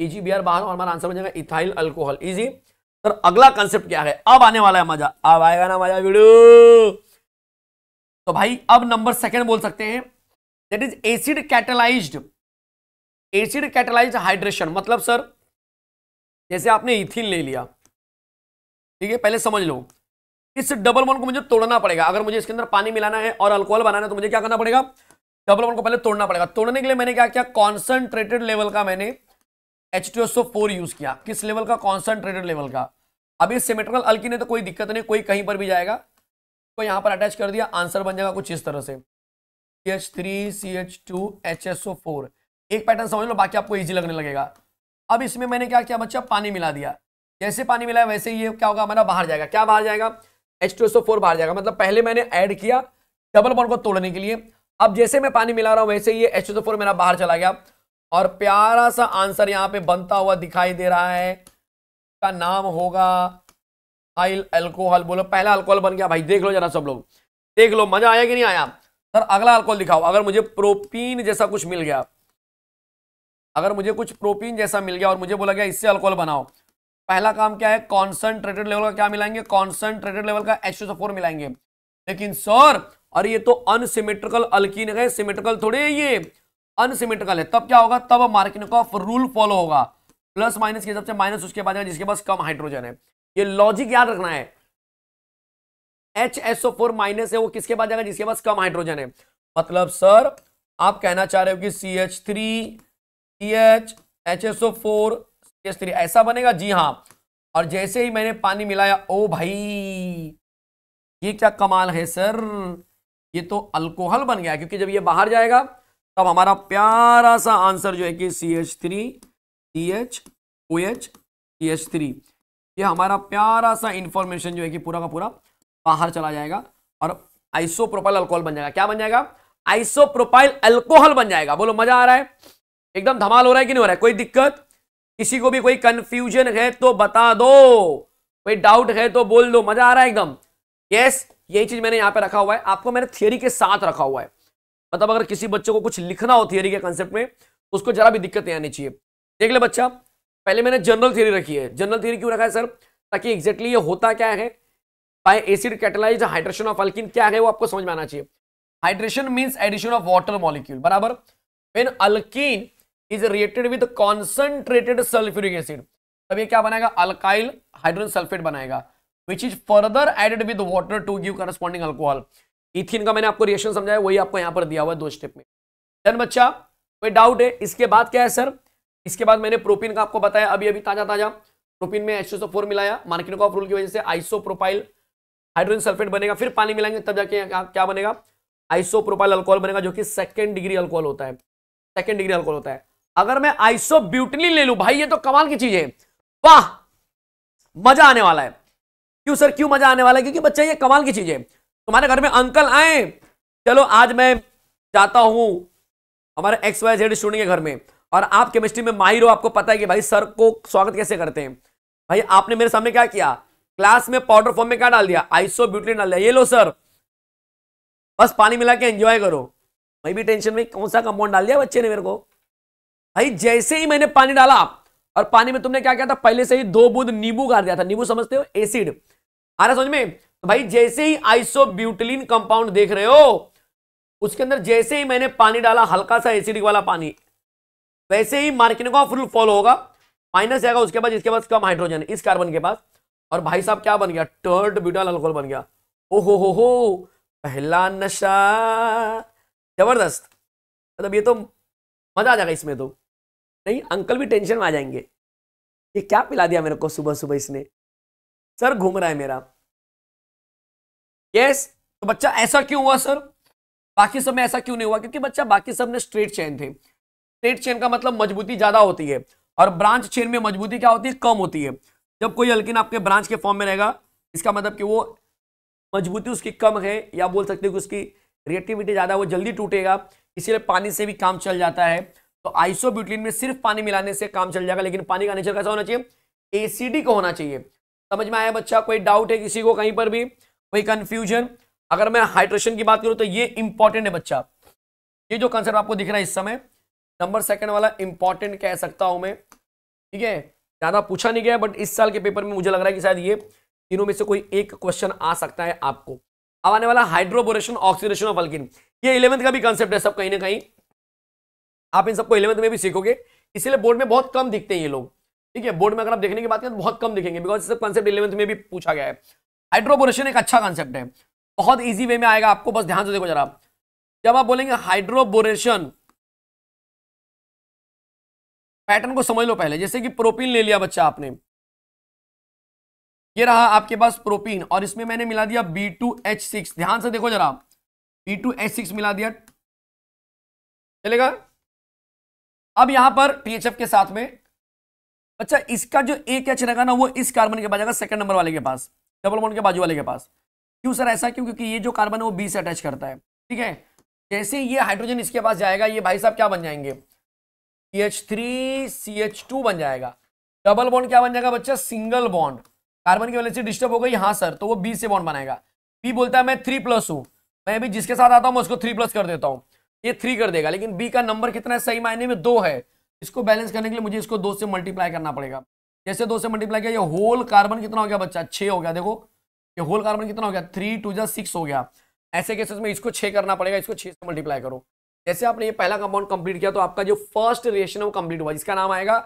Speaker 2: ए जी बी आर बाहर और हमारा आंसर बन जाएगा इथाइल अल्कोहल इजी सर अगला कंसेप्ट क्या है अब आने वाला है मजा अब आएगा ना मजा वीडियो तो भाई अब नंबर सेकंड बोल सकते हैं that is
Speaker 1: acid catalyzed acid catalyze hydration मतलब सर जैसे आपने इथिन ले लिया ठीक है पहले समझ लो इस डबल
Speaker 2: वन को मुझे तोड़ना पड़ेगा अगर मुझे इसके अंदर पानी मिलाना है और अल्कोहल बनाना है तो मुझे क्या करना पड़ेगा डबल वन को पहले तोड़ना पड़ेगा तोड़ने के लिए मैंने क्या किया कॉन्सेंट्रेटेड लेवल का मैंने एच यूज किया किस लेवल का कॉन्सेंट्रेटेड लेवल का अभी सिमेट्रिकल अल्किन ने तो कोई दिक्कत नहीं कोई कहीं पर भी जाएगा तो यहां पर अटैच कर दिया आंसर बन जाएगा कुछ इस तरह से C H three C H two H S O four एक पैटर्न समझ लो बाकी आपको ईजी लगने लगेगा अब इसमें मैंने क्या किया बच्चा पानी मिला दिया जैसे पानी मिलाया वैसे ये क्या होगा हमारा बाहर जाएगा क्या बाहर जाएगा एच टू बाहर जाएगा मतलब पहले मैंने ऐड किया डबल बॉन्ड को तोड़ने के लिए अब जैसे मैं पानी मिला रहा हूँ वैसे ये एच टू मेरा बाहर चला गया और प्यारा सा आंसर यहाँ पे बनता हुआ दिखाई दे रहा है का नाम होगा हाइल अल्कोहल बोलो पहला अल्कोहल बन गया भाई देख लो जरा सब लोग देख लो मजा आया कि नहीं आया सर अगला अल्कोहल दिखाओ अगर मुझे प्रोपीन जैसा कुछ मिल गया अगर मुझे कुछ प्रोटीन जैसा मिल गया और मुझे बोला गया इससे अल्कोहल बनाओ पहला काम क्या है कॉन्सेंट्रेटेड लेवल का क्या मिलाएंगे कॉन्सेंट्रेटेड लेवल का एच मिलाएंगे लेकिन सर और ये तो अनसिमेट्रिकल अल्किन है सिमेट्रिकल थोड़े ये अनसिमेट्रिकल है तब क्या होगा तब मार्किनकॉफ रूल फॉलो होगा प्लस माइनस के हिसाब से माइनस उसके बाद जिसके पास कम हाइड्रोजन है ये लॉजिक याद रखना है एच एसओ फोर माइनस है वो किसके पास जाएगा जिसके पास कम हाइड्रोजन है मतलब सर आप कहना चाह रहे हो कि C H three H H S O four C S three ऐसा बनेगा जी हाँ और जैसे ही मैंने पानी मिलाया ओ भाई ये क्या कमाल है सर ये तो अल्कोहल बन गया क्योंकि जब ये बाहर जाएगा तब हमारा प्यारा सा आंसर जो है कि C H three C H O H C H three ये हमारा प्यारा सा इंफॉर्मेशन जो है कि पूरा का पूरा बाहर चला जाएगा और आइसोप्रोपाइल अल्कोहल बन जाएगा क्या बन जाएगा आइसोप्रोपाइल अल्कोहल बन जाएगा बोलो मजा आ रहा है एकदम धमाल हो रहा है कि नहीं हो रहा है कोई दिक्कत किसी को भी कोई कंफ्यूजन है तो बता दो कोई डाउट है तो बोल दो मजा आ रहा है एकदम यस यही चीज मैंने यहाँ पे रखा हुआ है आपको मैंने थियोरी के साथ रखा हुआ है मतलब अगर किसी बच्चे को कुछ लिखना हो थियोरी के कंसेप्ट में तो उसको जरा भी दिक्कत नहीं आनी चाहिए देख ले बच्चा पहले मैंने जनरल थियोरी रखी है जनरल थियोरी क्यों रखा है सर ताकि एग्जैक्टली ये होता क्या है by acid catalyze hydration of alkene क्या है वो आपको समझ में आना चाहिए hydration means addition of water molecule बराबर when alkene is reacted with concentrated sulphuric acid तब ये क्या बनाएगा अल्काइल हाइड्रोजन सल्फेट बनाएगा which is further added with water to give corresponding alcohol ethene का मैंने आपको रिएक्शन समझाया वही आपको यहाँ पर दिया हुआ है दो स्टेप में देन बच्चा कोई डाउट है इसके बाद क्या है सर इसके बाद मैंने प्रोपीन का आपको बताया अभी अभी ताजा ताजा प्रोपीन में एच फोर मिलाया मार्किन का रूल की वजह से आइसोप्रोपाइल हाइड्रोजन सल्फेट बनेगा फिर पानी मिलाएंगे तब जाके क्या बनेगा आइसोप्रोपाइल अल्कोहल बनेगा जो कि सेकेंड डिग्री अल्कोहल होता है सेकेंड डिग्री अल्कोहल होता है अगर मैं आइसोब्यूटलिन ले लू भाई ये तो कमाल की चीज है वाह मजा आने वाला है क्यों सर क्यों मजा आने वाला है क्योंकि बच्चा ये कमाल की चीज है तुम्हारे घर में अंकल आए चलो आज मैं जाता हूं हमारे एक्स वाई जेड स्टूडेंट के घर में और आप केमिस्ट्री में माहिर हो आपको पता है कि भाई सर को स्वागत कैसे करते हैं भाई आपने मेरे सामने क्या किया क्लास में पाउडर फॉर्म में क्या डाल दिया ब्यूटी डाल दिया ये लो सर बस पानी मिला के एंजॉय करो मैं भी टेंशन में कौन सा कंपाउंड डाल दिया बच्चे ने मेरे को भाई जैसे ही मैंने पानी डाला और पानी में तुमने क्या किया था पहले से ही दो बूंद नींबू गार दिया था नींबू समझते हो एसिड आ रहा समझ में तो भाई जैसे ही आइसोब्यूटिलीन कंपाउंड देख रहे हो उसके अंदर जैसे ही मैंने पानी डाला हल्का सा एसिडिक वाला पानी वैसे ही मार्किन का फुल फॉलो होगा माइनस जाएगा उसके बाद इसके पास कम हाइड्रोजन इस कार्बन के पास और भाई साहब क्या बन गया टर्ड ब्यूटाल अल्कोहल बन गया ओहो हो हो पहला नशा जबरदस्त
Speaker 1: मतलब ये तो मजा आ जाएगा इसमें तो नहीं अंकल भी टेंशन में आ जाएंगे ये क्या पिला दिया मेरे को सुबह सुबह इसने सर घूम रहा है मेरा
Speaker 2: यस तो बच्चा ऐसा क्यों हुआ सर बाकी सब में ऐसा क्यों नहीं हुआ क्योंकि बच्चा बाकी सब ने स्ट्रेट चेन थे स्ट्रेट चेन का मतलब मजबूती ज्यादा होती है और ब्रांच चेन में मजबूती क्या होती है कम होती है जब कोई अल्किन आपके ब्रांच के फॉर्म में रहेगा इसका मतलब कि वो मजबूती उसकी कम है या बोल सकते हो कि उसकी रिएक्टिविटी ज़्यादा वो जल्दी टूटेगा इसीलिए पानी से भी काम चल जाता है तो आइसोब्यूटिलिन में सिर्फ पानी मिलाने से काम चल जाएगा लेकिन पानी का नेचर कैसा होना चाहिए एसिडिक होना चाहिए समझ में आया बच्चा कोई डाउट है किसी को कहीं पर भी कोई कंफ्यूजन अगर मैं हाइड्रेशन की बात करूं तो ये इंपॉर्टेंट है बच्चा ये जो कंसेप्ट आपको दिख रहा है इस समय नंबर सेकंड वाला इंपॉर्टेंट कह सकता हूं मैं ठीक है ज़्यादा पूछा नहीं गया बट इस साल के पेपर में मुझे लग रहा है कि शायद ये तीनों में से कोई एक क्वेश्चन आ सकता है आपको अब आने वाला हाइड्रोबोरेशन ऑक्सीडेशन ऑफ अल्किन ये इलेवंथ का भी कंसेप्ट है सब कहीं ना कहीं आप इन सबको इलेवंथ में भी सीखोगे इसलिए बोर्ड में बहुत कम दिखते हैं ये लोग ठीक है बोर्ड में अगर आप देखने की बात करें तो बहुत कम दिखेंगे बिकॉज सब कॉन्सेप्ट इलेवंथ में भी पूछा गया है हाइड्रोबोरेशन एक अच्छा कॉन्सेप्ट है बहुत ईजी वे में आएगा आपको बस ध्यान से देखो जरा जब आप बोलेंगे हाइड्रोबोरेशन
Speaker 1: पैटर्न को समझ लो पहले जैसे कि प्रोपीन ले लिया बच्चा आपने ये रहा आपके पास प्रोपीन और इसमें मैंने मिला दिया बी टू एच सिक्स ध्यान से देखो जरा बी टू एच सिक्स मिला दिया चलेगा अब यहां पर टीएचएफ के साथ में बच्चा इसका
Speaker 2: जो एक एच रहेगा ना वो इस कार्बन के पास जाएगा सेकंड नंबर वाले के पास डबल बॉन्ड के बाजू वाले के पास क्यों सर ऐसा क्यों क्योंकि ये जो कार्बन है वो बी से अटैच करता है ठीक है जैसे ये हाइड्रोजन इसके पास जाएगा ये भाई साहब क्या बन जाएंगे C H three C H two बन जाएगा डबल बॉन्ड क्या बन जाएगा बच्चा सिंगल बॉन्ड कार्बन की वजह से डिस्टर्ब हो गई हाँ सर तो वो बी से बॉन्ड बनाएगा बी बोलता है मैं थ्री प्लस हूँ मैं भी जिसके साथ आता हूँ मैं उसको थ्री प्लस कर देता हूँ ये थ्री कर देगा लेकिन बी का नंबर कितना है सही मायने में दो है इसको बैलेंस करने के लिए मुझे इसको दो से मल्टीप्लाई करना पड़ेगा जैसे दो से मल्टीप्लाई किया ये होल कार्बन कितना हो गया बच्चा छः हो गया देखो ये होल कार्बन कितना हो गया थ्री टू जा सिक्स हो गया ऐसे केसेस में इसको छः करना पड़ेगा इसको छः से मल्टीप्लाई करो जैसे आपने ये पहला कंपाउंड कंप्लीट किया तो आपका जो फर्स्ट रिएक्शन है वो कंप्लीट हुआ जिसका नाम आएगा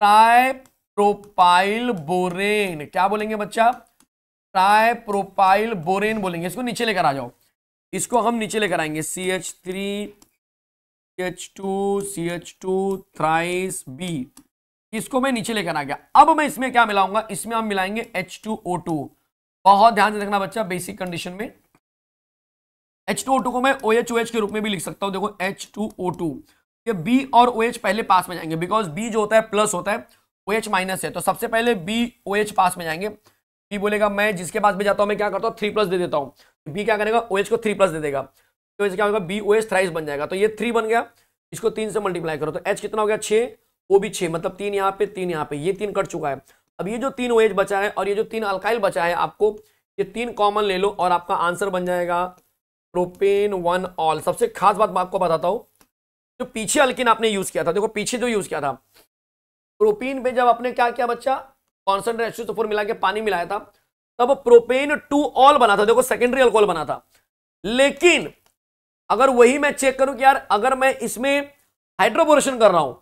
Speaker 2: ट्राइप्रोपाइल बोरेन क्या बोलेंगे बच्चा ट्राइप्रोपाइल बोरेन बोलेंगे इसको नीचे लेकर आ जाओ इसको हम नीचे लेकर आएंगे C H three C H two C H two thrice B इसको मैं नीचे लेकर आ गया अब मैं इसमें क्या मिलाऊंगा इसमें हम मिलाएंगे एच टू ओ टू बहुत ध्यान से देखना बच्चा बेसिक कंडीशन में एच टू ओ टू को मैं ओ एच ओ एच के रूप में भी लिख सकता हूं देखो एच टू ओ टू ये बी और ओ एच पहले पास में जाएंगे बिकॉज बी जो होता है प्लस होता है ओ एच माइनस है तो सबसे पहले बी ओ एच पास में जाएंगे बी बोलेगा मैं जिसके पास भी जाता हूँ मैं क्या करता हूँ थ्री प्लस दे देता हूँ बी क्या करेगा ओ OH को थ्री प्लस दे देगा तो इसे क्या होगा बी ओ एच थ्राइस बन जाएगा तो ये थ्री बन गया इसको तीन से मल्टीप्लाई करो तो एच कितना हो गया छः वो भी छः मतलब तीन यहाँ पे तीन यहाँ पे ये तीन कट चुका है अब ये जो तीन ओ बचा है और ये जो तीन अल्काइल बचा है आपको ये तीन कॉमन ले लो और आपका आंसर बन जाएगा प्रोपेन वन ऑल सबसे खास बात मैं आपको बताता हूँ जो पीछे अल्किन आपने यूज़ किया था देखो पीछे जो यूज़ किया था प्रोपीन पे जब आपने क्या किया बच्चा कॉन्सेंट्रेट तो फोर मिला के पानी मिलाया था तब प्रोपेन टू ऑल बना था देखो सेकेंडरी अल्कोहल बना था लेकिन अगर वही मैं चेक करूं कि यार अगर मैं इसमें हाइड्रोबोरेशन कर रहा हूं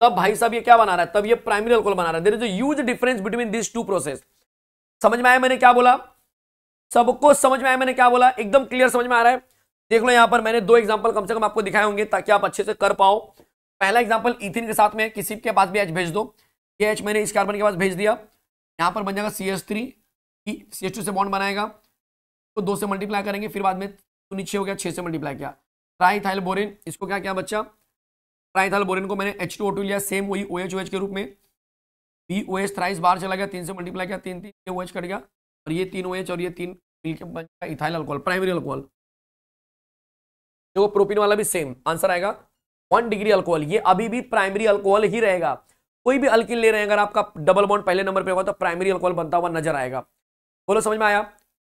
Speaker 2: तब भाई साहब ये क्या बना रहा है तब ये प्राइमरी अल्कोहल बना रहा है there is huge difference between this two process समझ में आया मैंने क्या बोला सबको समझ में आया मैंने क्या बोला एकदम क्लियर समझ में आ रहा है देख लो यहां पर मैंने दो एग्जाम्पल कम से कम आपको दिखाए होंगे ताकि आप अच्छे से कर पाओ पहला एग्जाम्पल इथिन के साथ में किसी के पास भी एच भेज दो ये एच मैंने इस कार्बन के पास भेज दिया यहां पर बन जाएगा सी सी एच टू से बॉन्ड बनाएगा तो दो से मल्टीप्लाई करेंगे फिर बाद में तो नीचे हो गया छः से मल्टीप्लाई किया ट्राई थाइल बोरिन इसको क्या क्या बच्चा ट्राई थाइल बोरिन को मैंने एच टू ओ टू लिया सेम वही ओ एच ओ एच के रूप में बी ओ एच थ्राइस बाहर चला गया तीन से मल्टीप्लाई किया तीन तीन ओ एच कट गया और ये तीन ओ एच और ये तीन मिल बन गया इथाइल अल्कोहल प्राइमरी अल्कोहल देखो प्रोपीन वाला भी सेम आंसर आएगा वन डिग्री अल्कोहल ये अभी भी प्राइमरी अल्कोहल ही रहेगा कोई भी अल्किल ले रहे हैं अगर आपका डबल बॉन्ड पहले नंबर पे होगा तो प्राइमरी अल्कोहल बनता हुआ नजर आएगा बोलो समझ में आया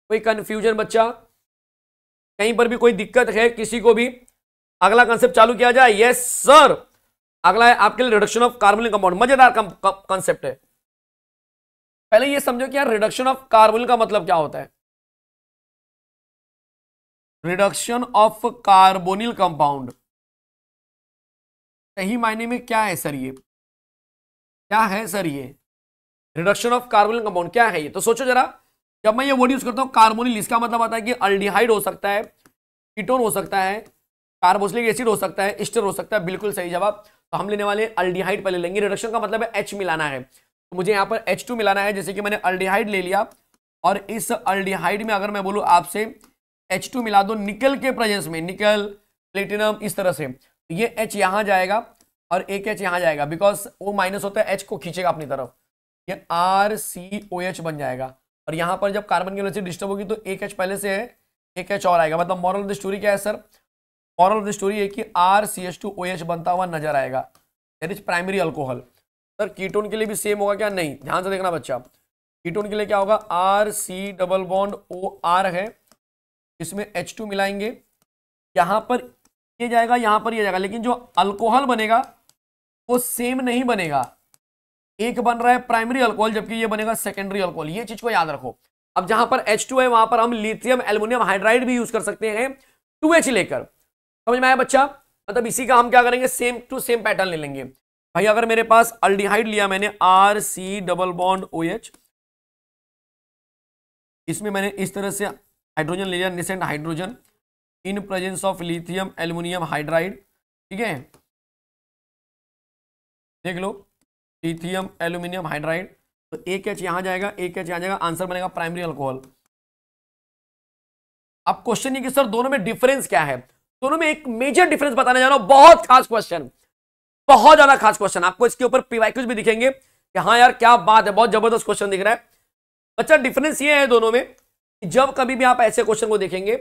Speaker 2: कोई कन्फ्यूजन बच्चा कहीं पर भी कोई दिक्कत है किसी को भी अगला कंसेप्ट चालू किया जाए यस सर अगला है आपके लिए रिडक्शन ऑफ कार्बोनिक कंपाउंड मजेदार कॉन्सेप्ट है
Speaker 1: पहले ये समझो कि यार रिडक्शन ऑफ कार्बोनिक का मतलब क्या होता है रिडक्शन ऑफ कार्बोनिल कंपाउंड सही मायने में क्या है सर ये क्या है सर ये
Speaker 2: रिडक्शन ऑफ कार्बोनिल कंपाउंड क्या है ये तो सोचो जरा जब मैं ये वर्ड यूज करता हूँ कार्बोनिल इसका मतलब आता है कि अल्डिहाइड हो सकता है कीटोन हो सकता है कार्बोसिलिक एसिड हो सकता है स्टर हो सकता है बिल्कुल सही जवाब तो हम लेने वाले अल्डिहाइड पहले लेंगे रिडक्शन का मतलब है एच मिलाना है तो मुझे यहाँ पर एच टू मिलाना है जैसे कि मैंने अल्डिहाइड ले लिया और इस अल्डिहाइड में अगर मैं बोलूँ आपसे एच टू मिला दो निकल के प्रेजेंस में निकल प्लेटिनम इस तरह से तो ये एच यहाँ जाएगा और एक एच यहाँ जाएगा बिकॉज वो माइनस होता है एच को खींचेगा अपनी तरफ ये आर सी ओ एच बन जाएगा और यहाँ पर जब कार्बन की एनर्जी डिस्टर्ब होगी तो एक एच पहले से है एक एच और आएगा मतलब मॉरल ऑफ द स्टोरी क्या है sir moral of the story है कि R C H two O H बनता हुआ नजर आएगा that is primary alcohol sir ketone के लिए भी सेम होगा क्या नहीं ध्यान से देखना बच्चा कीटोन के लिए क्या होगा R C double bond O R है इसमें एच टू मिलाएंगे यहाँ पर ये जाएगा यहाँ पर ये जाएगा लेकिन जो अल्कोहल बनेगा वो सेम नहीं बनेगा एक बन रहा है प्राइमरी अल्कोहल जबकि ये बनेगा सेकेंडरी अल्कोहल ये चीज को याद रखो अब जहां पर एच है वहां पर हम लिथियम एल्यूमिनियम हाइड्राइड भी यूज कर सकते हैं टू लेकर समझ में आया बच्चा मतलब इसी का हम क्या करेंगे सेम टू सेम पैटर्न ले लेंगे भाई अगर मेरे पास अल्डिहाइड लिया मैंने R C double bond O H इसमें मैंने इस तरह से हाइड्रोजन ले लिया nascent hydrogen in presence of lithium aluminium hydride ठीक
Speaker 1: है देख लो लिथियम एल्यूमिनियम हाइड्राइड तो एक एच यहां जाएगा एक एच यहां जाएगा आंसर बनेगा प्राइमरी अल्कोहल
Speaker 2: अब क्वेश्चन ये कि सर दोनों में डिफरेंस क्या है दोनों में एक मेजर डिफरेंस बताने जा रहा हूं बहुत खास क्वेश्चन बहुत ज्यादा खास क्वेश्चन आपको इसके ऊपर पीवाईक्यूज भी दिखेंगे कि हाँ यार क्या बात है बहुत जबरदस्त क्वेश्चन दिख रहा है बच्चा डिफरेंस ये है दोनों में जब कभी भी आप ऐसे क्वेश्चन को देखेंगे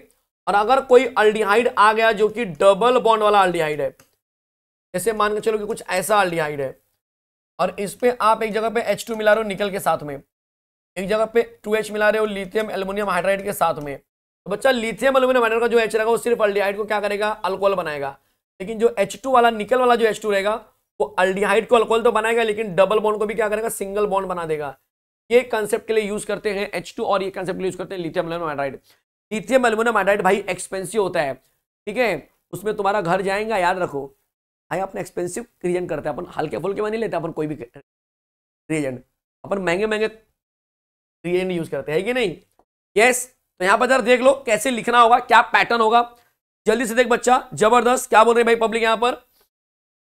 Speaker 2: और अगर कोई अल्डिहाइड आ गया जो कि डबल बॉन्ड वाला अल्डिहाइड है जैसे मान के चलो कि कुछ ऐसा अल्डिहाइड है और इस पर आप एक जगह पे एच टू मिला रहे हो निकल के साथ में एक जगह पे टू एच मिला रहे हो लिथियम एल्युमिनियम हाइड्राइड के साथ में तो बच्चा लिथियम एल्यूमिनियम हाइड्राइड का जो एच रहेगा वो सिर्फ अल्डीहाइड को क्या करेगा अल्कोहल बनाएगा लेकिन जो एच टू वाला निकल वाला जो एच टू रहेगा वो अल्डीहाइड को अल्कोहल तो बनाएगा लेकिन डबल बॉन्ड को भी क्या करेगा सिंगल बॉन्ड बना देगा ये कंसेप्ट के लिए यूज करते हैं एच टू और ये कंसेप्ट यूज करते हैं lithium aluminium hydride lithium aluminium hydride भाई एक्सपेंसिव होता है ठीक है उसमें तुम्हारा घर जाएगा याद रखो भाई अपन एक्सपेंसिव रिएजेंट करते हैं अपन हल्के फुल्के में नहीं लेते अपन कोई भी रिएजेंट अपन महंगे महंगे रिएजेंट यूज करते हैं कि नहीं यस तो यहाँ पर जरा देख लो कैसे लिखना होगा क्या पैटर्न होगा जल्दी से देख बच्चा जबरदस्त क्या बोल रहे भाई पब्लिक यहाँ पर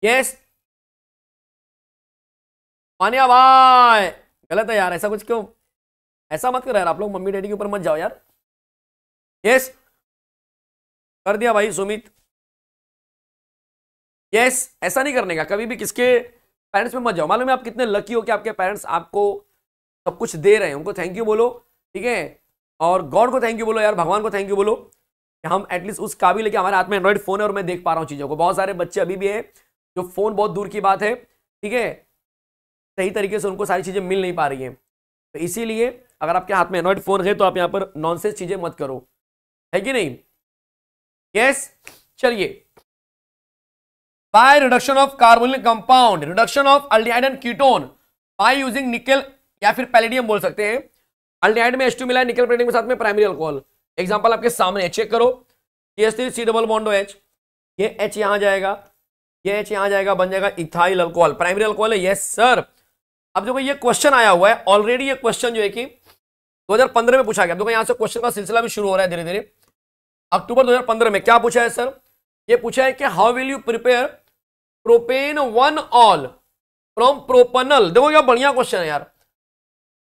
Speaker 1: यस मानिया भाई गलत है यार ऐसा कुछ क्यों ऐसा मत कर यार आप लोग मम्मी डैडी के ऊपर मत जाओ यार यस कर दिया भाई सुमित यस ऐसा नहीं करने का कभी भी किसके पेरेंट्स में मत जाओ मालूम है आप कितने लकी हो कि आपके पेरेंट्स
Speaker 2: आपको सब कुछ दे रहे हैं उनको थैंक यू बोलो ठीक है और गॉड को थैंक यू बोलो यार भगवान को थैंक यू बोलो कि हम एटलीस्ट उस काबिल है कि हमारे हाथ में एंड्रॉइड फ़ोन है और मैं देख पा रहा हूँ चीज़ों को बहुत सारे बच्चे अभी भी हैं जो फ़ोन बहुत दूर की बात है ठीक है सही तरीके से उनको सारी चीज़ें मिल नहीं पा रही हैं तो इसीलिए अगर आपके हाथ में एंड्रॉइड फ़ोन है तो आप यहाँ पर नॉनसेंस चीज़ें मत करो
Speaker 1: है कि नहीं यस चलिए by reduction of carbonyl compound reduction of aldehyde and ketone by using
Speaker 2: nickel या फिर पैलेडियम बोल सकते हैं अल्डिहाइड में H2 मिला है निकल प्लेटिंग के साथ में प्राइमरी अल्कोहल एग्जांपल आपके सामने है चेक करो S three C double bond O H ये H यहाँ जाएगा ये H यहाँ जाएगा बन जाएगा इथाइल अल्कोहल प्राइमरी अल्कोहल है यस सर अब देखो ये क्वेश्चन आया हुआ है ऑलरेडी ये क्वेश्चन जो है कि 2015 में पूछा गया देखो यहाँ से क्वेश्चन का सिलसिला भी शुरू हो रहा है धीरे धीरे अक्टूबर 2015 में क्या पूछा है सर ये पूछा है कि how will you prepare propane one ol from propanal देखो क्या बढ़िया क्वेश्चन है यार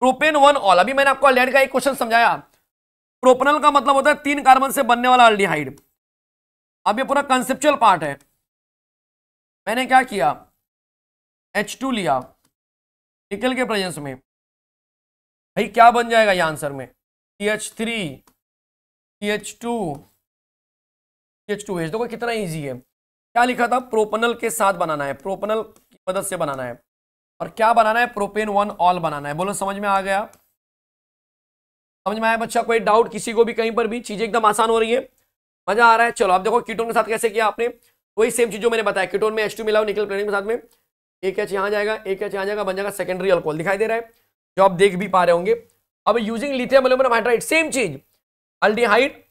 Speaker 2: प्रोपेन वन ऑल अभी मैंने आपको लेड का एक क्वेश्चन समझाया प्रोपनल का मतलब होता
Speaker 1: है तीन कार्बन से बनने वाला अल्डिहाइड अब ये पूरा कंसेप्चुअल पार्ट है मैंने क्या किया एच टू लिया निकल के प्रेजेंस में भाई क्या बन जाएगा ये आंसर में C H three C H two two H देखो कितना ईजी है क्या लिखा था
Speaker 2: प्रोपनल के साथ बनाना है प्रोपनल की मदद से बनाना है और क्या बनाना है प्रोपेन वन ऑल बनाना है बोलो समझ में आ गया समझ में आया बच्चा कोई डाउट किसी को भी कहीं पर भी चीजें एकदम आसान हो रही है मजा आ रहा है चलो आप देखो कीटोन के साथ कैसे किया आपने वही सेम चीज जो मैंने बताया कीटोन में एच टू मिलाओ निकल प्लेटिंग के साथ में एक एच यहाँ जाएगा एक एच यहाँ जाएगा बन जाएगा सेकेंडरी अल्कोहल दिखाई दे रहा है जो आप देख भी पा रहे होंगे अब using lithium aluminium hydride same चीज अल्डीहाइड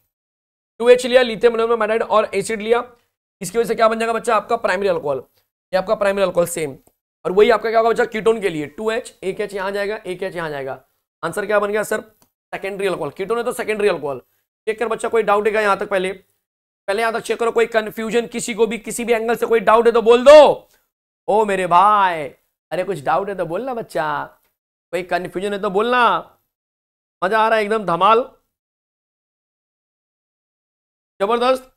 Speaker 2: टू एच लिया लिथियम मैनाइड और एसिड लिया इसकी वजह से क्या बन जाएगा बच्चा आपका प्राइमरी अल्कोहल ये आपका प्राइमरी अल्कोहल सेम और वही आपका क्या होगा बच्चा कीटोन के लिए टू एच एक एच यहाँ जाएगा एक एच यहाँ जाएगा आंसर क्या बन गया सर सेकेंडरी अल्कोहल कीटोन है तो सेकेंडरी अल्कोहल चेक कर बच्चा कोई डाउट है यहाँ तक पहले पहले यहाँ तक चेक करो कोई कन्फ्यूजन किसी को भी किसी भी एंगल से कोई डाउट है तो बोल दो ओ मेरे भाई अरे कुछ डाउट है तो बोलना बच्चा
Speaker 1: कोई कन्फ्यूजन है तो बोलना मजा आ रहा है एकदम धमाल जबरदस्त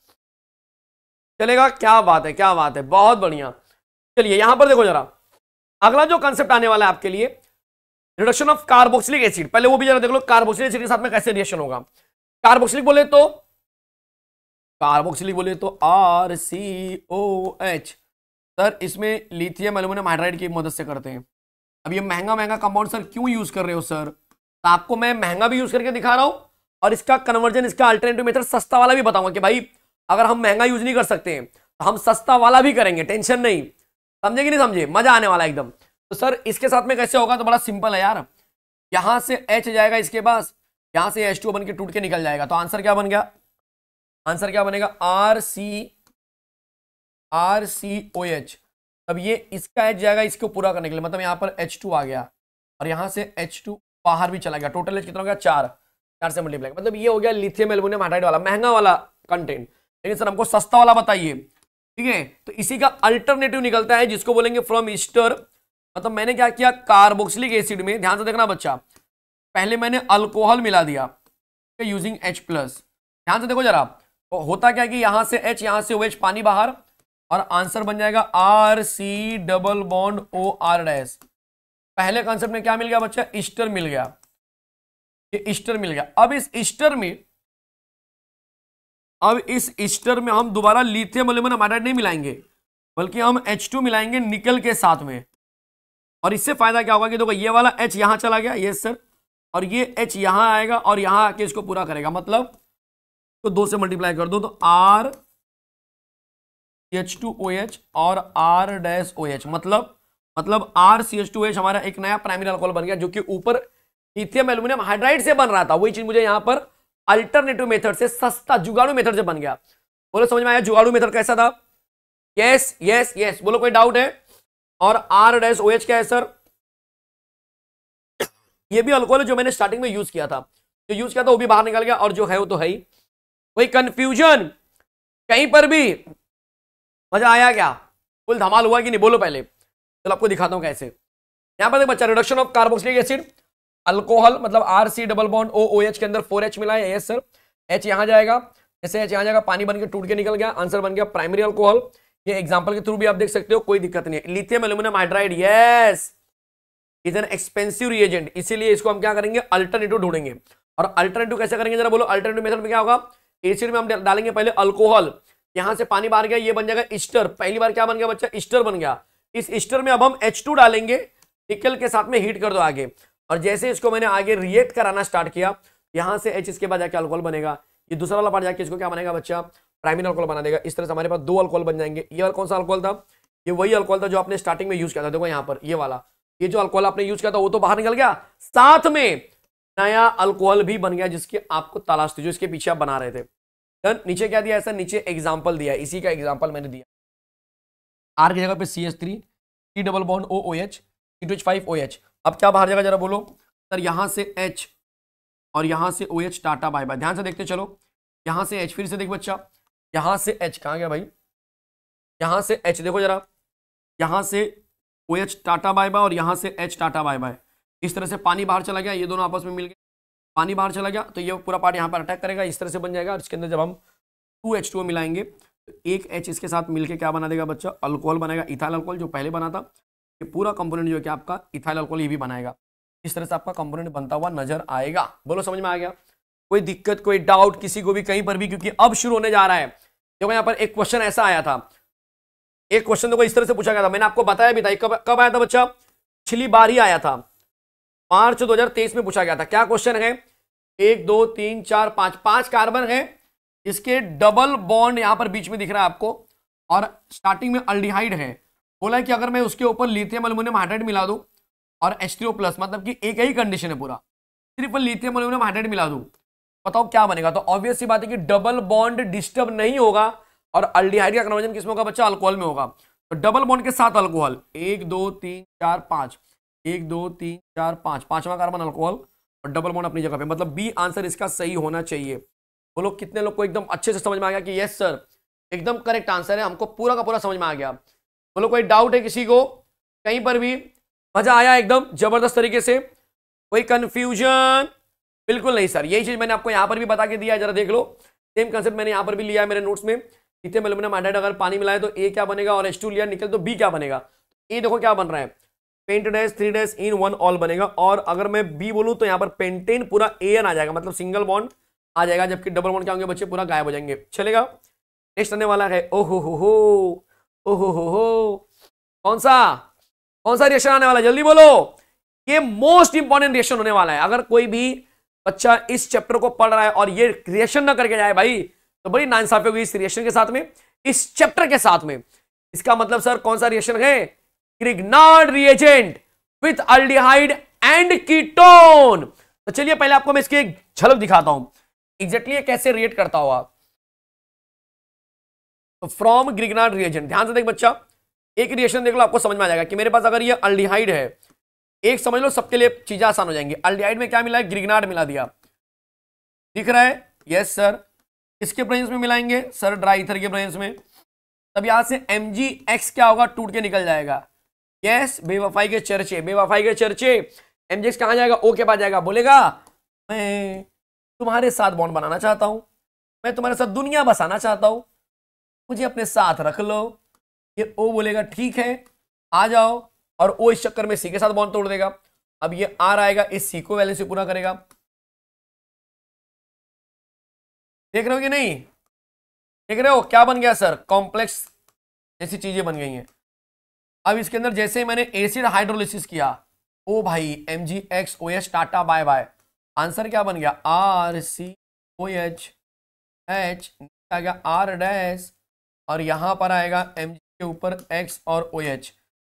Speaker 1: चलेगा क्या बात है क्या बात है बहुत बढ़िया चलिए यहां पर देखो जरा अगला जो कंसेप्ट आने वाला है आपके लिए
Speaker 2: रिडक्शन ऑफ कार्बोक्सिलिक एसिड पहले वो भी जरा देख लो कार्बोक्सिलिक एसिड के साथ में कैसे रिएक्शन होगा कार्बोक्सिलिक बोले तो कार्बोक्सिलिक बोले तो R C O H sir इसमें लिथियम एल्यूमिनियम हाइड्राइड की मदद से करते हैं अब ये महंगा महंगा कंपाउंड सर क्यों यूज कर रहे हो सर आपको मैं महंगा भी यूज करके दिखा रहा हूं और इसका कन्वर्जन इसका अल्टरनेटिव मेथड सस्ता वाला भी बताऊंगा कि भाई अगर हम महंगा यूज नहीं कर सकते हैं तो हम सस्ता वाला भी करेंगे टेंशन नहीं समझे कि नहीं समझे मजा आने वाला एकदम तो सर इसके साथ में कैसे होगा तो बड़ा सिंपल है यार यहाँ से एच जाएगा इसके पास यहाँ से एच बन के टूट के निकल जाएगा तो आंसर क्या बन गया आंसर क्या बनेगा R C R C O H अब ये इसका एच जाएगा इसको पूरा करने के लिए मतलब यहाँ पर एच टू आ गया और यहाँ से एच टू बाहर भी चला गया टोटल एच कितना हो गया चार चार से मल्टीप्लाई मतलब ये हो गया लिथियम एल्यूमिनियम हाइड्राइड वाला महंगा वाला कंटेंट लेकिन सर हमको सस्ता वाला बताइए ठीक है तो इसी का अल्टरनेटिव निकलता है जिसको बोलेंगे फ्रॉम ईस्टर मतलब मैंने क्या किया कार्बोक्सिलिक एसिड में ध्यान से देखना बच्चा पहले मैंने अल्कोहल मिला दिया यूजिंग एच प्लस ध्यान से देखो जरा तो होता क्या कि यहां से एच यहां से ओ एच पानी बाहर और आंसर बन जाएगा R C double bond O R dash पहले कॉन्सेप्ट में क्या मिल गया बच्चा ईस्टर मिल गया ये ईस्टर मिल गया अब इस ईस्टर में अब इस ईस्टर में हम दोबारा लिथियम एल्यूमिनियम आयोडाइड नहीं मिलाएंगे बल्कि हम एच टू मिलाएंगे निकल के साथ में और इससे फायदा क्या होगा कि देखो ये वाला एच यहां चला गया ये सर और ये एच यहां आएगा और यहां आके इसको पूरा करेगा मतलब तो दो से मल्टीप्लाई कर दो तो R H two O H और आर डैश ओ एच मतलब मतलब R C H two H हमारा एक नया प्राइमरी अल्कोहल बन गया जो कि ऊपर इथियम एल्यूमिनियम हाइड्राइड से बन रहा था वही चीज मुझे यहां पर अल्टरनेटिव मेथड से सस्ता जुगाड़ू मेथड से बन गया बोलो समझ में आया जुगाड़ू मेथड कैसा था यस यस यस बोलो कोई डाउट है और आर डैश ओ एच क्या है सर ये भी अल्कोहल जो मैंने स्टार्टिंग में यूज किया था जो यूज किया था वो भी बाहर निकल गया और जो है वो तो है ही कोई कंफ्यूजन कहीं पर भी मजा आया क्या फुल धमाल हुआ कि नहीं बोलो पहले चलो तो आपको दिखाता हूं कैसे यहां पर बच्चा reduction of carboxylic acid alcohol मतलब R C double bond O O H के अंदर फोर एच मिला है एस सर एच यहाँ जाएगा ऐसे एच यहाँ जाएगा पानी बन के टूट के निकल गया आंसर बन गया प्राइमरी अल्कोहल ये एग्जाम्पल के थ्रू भी आप देख सकते हो कोई दिक्कत नहीं है lithium aluminium hydride yes is an expensive reagent इसीलिए इसको हम क्या करेंगे अल्टरनेटिव ढूंढेंगे और अल्टरनेटिव कैसे करेंगे जरा बोलो अल्टरनेटिव मेथड में क्या होगा एसिड में हम डालेंगे पहले अल्कोहल यहां से पानी बाहर गया ये बन जाएगा ईस्टर पहली बार क्या बन गया बच्चा ईस्टर बन गया इस ईस्टर में अब हम H2 डालेंगे निकल के साथ में हीट कर दो आगे और जैसे इसको मैंने आगे रिएक्ट कराना स्टार्ट किया यहाँ से एच इसके बाद जाके अल्कोहल बनेगा ये दूसरा वाला पार्ट जाके इसको क्या बनेगा बच्चा प्राइमरी अल्कोहल बना देगा इस तरह से हमारे पास दो अल्कोहल बन जाएंगे ये कौन सा अल्कोहल था ये वही अल्कोहल था जो आपने स्टार्टिंग में यूज किया था देखो यहाँ पर ये वाला ये जो अल्कोहल आपने यूज किया था वो तो बाहर निकल गया साथ में नया अल्कोहल भी बन गया जिसकी आपको तलाश थी जो इसके पीछे आप बना रहे थे नीचे क्या दिया ऐसा नीचे एग्जाम्पल दिया इसी का एग्जाम्पल मैंने दिया आर की जगह पे C S three double bond O O H two H five O H अब क्या बाहर जाएगा जरा बोलो सर यहाँ से एच और यहाँ से ओ एच टाटा बाय बाय ध्यान से देखते चलो यहाँ से एच फिर से देख बच्चा यहाँ से एच कहाँ गया भाई यहाँ से एच देखो जरा यहाँ से ओ एच टाटा बाय बाय और यहाँ से एच टाटा बाय बाय इस तरह से पानी बाहर चला गया ये दोनों आपस में मिल गए पानी बाहर चला गया तो ये पूरा पार्ट यहाँ पर अटैक करेगा इस तरह से बन जाएगा इसके अंदर जब हम टू एच टू मिलाएंगे तो एक एच इसके साथ मिलके क्या बना देगा बच्चा अल्कोहल बनाएगा इथाइल अल्कोहल जो पहले बना था ये पूरा कंपोनेंट जो है आपका इथाइल अल्कोहल ये भी बनाएगा इस तरह से आपका कंपोनेंट बनता हुआ नजर आएगा बोलो समझ में आ गया कोई दिक्कत कोई डाउट किसी को भी कहीं पर भी क्योंकि अब शुरू होने जा रहा है देखो यहाँ पर एक क्वेश्चन ऐसा आया था एक क्वेश्चन देखो इस तरह से पूछा गया था मैंने आपको बताया भी था कब कब आया था बच्चा पिछली बार ही आया था मार्च तेईस में पूछा गया था क्या क्वेश्चन है एक दो तीन चार पांच पांच कार्बन है इसके डबल बॉन्ड यहाँ पर बीच में दिख रहा है आपको और स्टार्टिंग में अल्डिहाइड है बोला है कि अगर मैं उसके ऊपर लिथियम अल्मोनियम हाइड्रेट मिला दूँ और एच प्लस मतलब कि एक ही कंडीशन है पूरा सिर्फ लिथियम एल्यूमिनियम हाइड्रेट मिला दूँ बताओ क्या बनेगा तो ऑब्वियस सी बात है कि डबल बॉन्ड डिस्टर्ब नहीं होगा और अल्डिहाइड का कन्वर्जन किसमें होगा बच्चा अल्कोहल में होगा तो डबल बॉन्ड के साथ अल्कोहल एक दो तीन चार पाँच एक दो तीन चार पाँच पांचवा कार्बन अल्कोहल और डबल बॉन्ड अपनी जगह पर मतलब बी आंसर इसका सही होना चाहिए बोलो कितने लोग को एकदम अच्छे से समझ में आ गया कि यस सर एकदम करेक्ट आंसर है हमको पूरा का पूरा समझ में आ गया बोलो कोई डाउट है किसी को कहीं पर भी मज़ा आया एकदम ज़बरदस्त तरीके से कोई कन्फ्यूजन बिल्कुल नहीं सर यही चीज़ मैंने आपको यहाँ पर भी बता के दिया है ज़रा देख लो सेम कंसेप्ट मैंने यहाँ पर भी लिया है मेरे नोट्स में इतने एलुमिनियम हाइड्राइड अगर पानी मिलाए तो ए क्या बनेगा और एच टू लिया निकल तो बी क्या बनेगा ए देखो क्या बन रहा है pent dash three dash en one ol बनेगा और अगर मैं बी बोलूँ तो यहाँ पर पेंटेन पूरा ए एन आ जाएगा मतलब सिंगल बॉन्ड आ जाएगा जबकि डबल बॉन्ड क्या होंगे बच्चे पूरा गायब हो जाएंगे चलेगा नेक्स्ट आने वाला है ओहो हो हो हो ओहो हो हो कौन सा कौन सा रिएक्शन आने वाला है जल्दी बोलो ये मोस्ट इंपॉर्टेंट रिएक्शन होने वाला है अगर कोई भी बच्चा इस चैप्टर को पढ़ रहा है और ये रिएक्शन ना करके जाए भाई तो बड़ी नाइंसाफी होगी इस रिएक्शन के साथ में इस चैप्टर के साथ में इसका मतलब सर कौन सा रिएक्शन है Grignard reagent with aldehyde and ketone तो चलिए पहले आपको मैं इसकी झलक दिखाता हूं एग्जैक्टली exactly कैसे रिएक्ट करता हुआ तो फ्रॉम ग्रिगनाट रिएजेंट ध्यान से देख बच्चा एक रिएक्शन देख लो आपको समझ में आ जाएगा कि मेरे पास अगर ये अल्डिहाइड है एक समझ लो सबके लिए चीजें आसान हो जाएंगी अल्डिहाइड में क्या मिला है ग्रिगनाट मिला दिया दिख रहा है यस सर इसके प्रेजेंस में मिलाएंगे सर ड्राई के प्रेजेंस में तब यहां से एम जी एक्स क्या होगा टूट के निकल जाएगा यस बेवफाई के चर्चे बेवफाई के चर्चे एम जी एक्स कहाँ जाएगा ओ के पास जाएगा बोलेगा मैं तुम्हारे साथ बॉन्ड बनाना चाहता हूं मैं तुम्हारे साथ दुनिया बसाना चाहता हूं मुझे अपने साथ रख लो ये ओ
Speaker 1: बोलेगा ठीक है आ जाओ और ओ इस चक्कर में सी के साथ बॉन्ड तोड़ देगा अब ये आर आएगा इस सी को वैल्यू से पूरा करेगा देख रहे हो कि नहीं देख रहे हो क्या बन गया सर कॉम्प्लेक्स जैसी चीजें बन गई
Speaker 2: हैं अब इसके अंदर जैसे ही मैंने एसिड हाइड्रोलिसिस किया ओ भाई M G X O H टाटा बाय बाय आंसर क्या बन गया R C O H H आ गया आर डैश और यहाँ पर आएगा एम के ऊपर एक्स और ओ OH.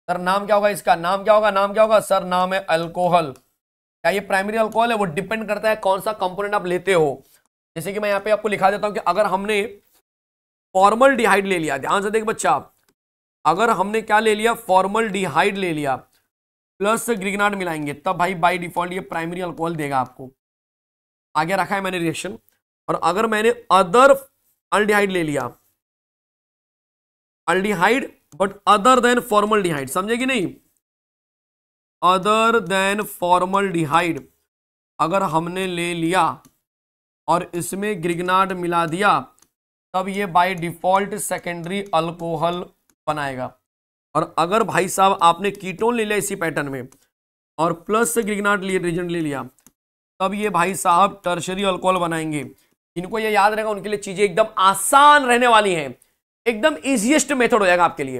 Speaker 2: सर नाम क्या होगा इसका नाम क्या होगा नाम क्या होगा सर नाम है अल्कोहल क्या ये प्राइमरी अल्कोहल है वो डिपेंड करता है कौन सा कंपोनेंट आप लेते हो जैसे कि मैं यहाँ पे आपको लिखा देता हूँ कि अगर हमने फॉर्मल डिहाइड ले लिया ध्यान से देख बच्चा अगर हमने क्या ले लिया फॉर्मल डिहाइड ले लिया प्लस ग्रिगनाड मिलाएंगे तब भाई बाय डिफॉल्ट ये प्राइमरी अल्कोहल देगा आपको आगे रखा है मैंने रिएक्शन और अगर मैंने अदर अल्डिहाइड ले लिया aldehyde but other than formaldehyde समझे कि नहीं अदर देन फॉर्मल डिहाइड अगर हमने ले लिया और इसमें ग्रिगनाड मिला दिया तब ये बाय डिफॉल्ट सेकेंडरी अल्कोहल बनाएगा और अगर भाई साहब आपने कीटोन ले लिया इसी पैटर्न में और प्लस से ग्रिगनाट रिजन ले लिया तब ये भाई साहब टर्शरी अल्कोहल बनाएंगे इनको ये याद रहेगा उनके लिए चीज़ें एकदम आसान रहने वाली हैं एकदम इजिएस्ट मेथड हो जाएगा आपके लिए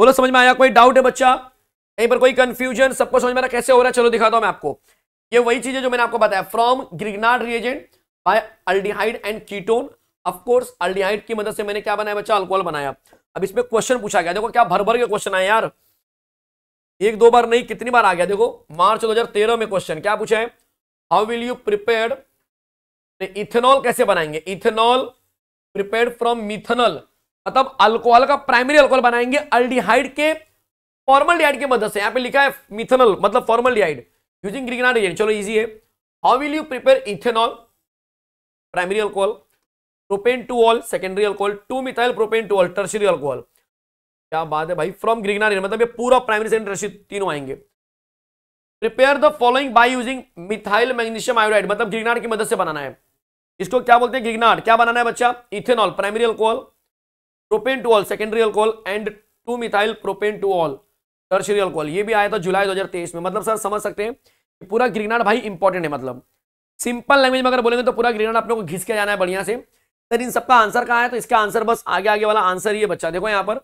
Speaker 2: बोलो समझ में आया कोई डाउट है बच्चा कहीं पर कोई कंफ्यूजन सबको समझ में आ रहा कैसे हो रहा है चलो दिखाता हूं मैं आपको ये वही चीज है जो मैंने आपको बताया from Grignard reagent by aldehyde and ketone of course aldehyde की मदद से मैंने क्या बनाया बच्चा अल्कोहल बनाया अब इसमें क्वेश्चन पूछा गया देखो क्या भर भर के क्वेश्चन आए यार एक दो बार नहीं कितनी बार आ गया देखो मार्च 2013 में क्वेश्चन क्या पूछा है how will you prepare ethanol कैसे बनाएंगे इथेनॉल प्रिपेयर फ्रॉम मिथेनॉल मतलब अल्कोहल का प्राइमरी अल्कोहल बनाएंगे अल्डिहाइड के फॉर्मल डिहाइड की मदद से यहाँ पे लिखा है मिथेनॉल मतलब formaldehyde using Grignard reagent चलो इजी है how will you prepare ethanol primary alcohol propane two ol secondary alcohol two methyl propane two ol tertiary alcohol क्या बात है भाई फ्रॉम ग्रीगना रिएजेंट मतलब ये पूरा प्राइमरी सेकेंडरी टर्शरी तीनों आएंगे prepare the following by using methyl magnesium iodide मतलब ग्रिगनाड की मदद से बनाना है इसको क्या बोलते हैं ग्रिगनाड क्या बनाना है बच्चा ethanol primary alcohol propane two ol secondary alcohol and two methyl propane two ol tertiary alcohol ये भी आया था जुलाई 2023 में मतलब सर समझ सकते हैं कि पूरा ग्रीनाड भाई इंपॉर्टेंट है मतलब सिंपल लैंग्वेज में अगर बोलेंगे तो पूरा ग्रीनाड आप लोग को घिस के जाना है बढ़िया से सर इन सबका आंसर कहा है तो इसका आंसर बस आगे आगे वाला आंसर ही है बच्चा देखो यहाँ पर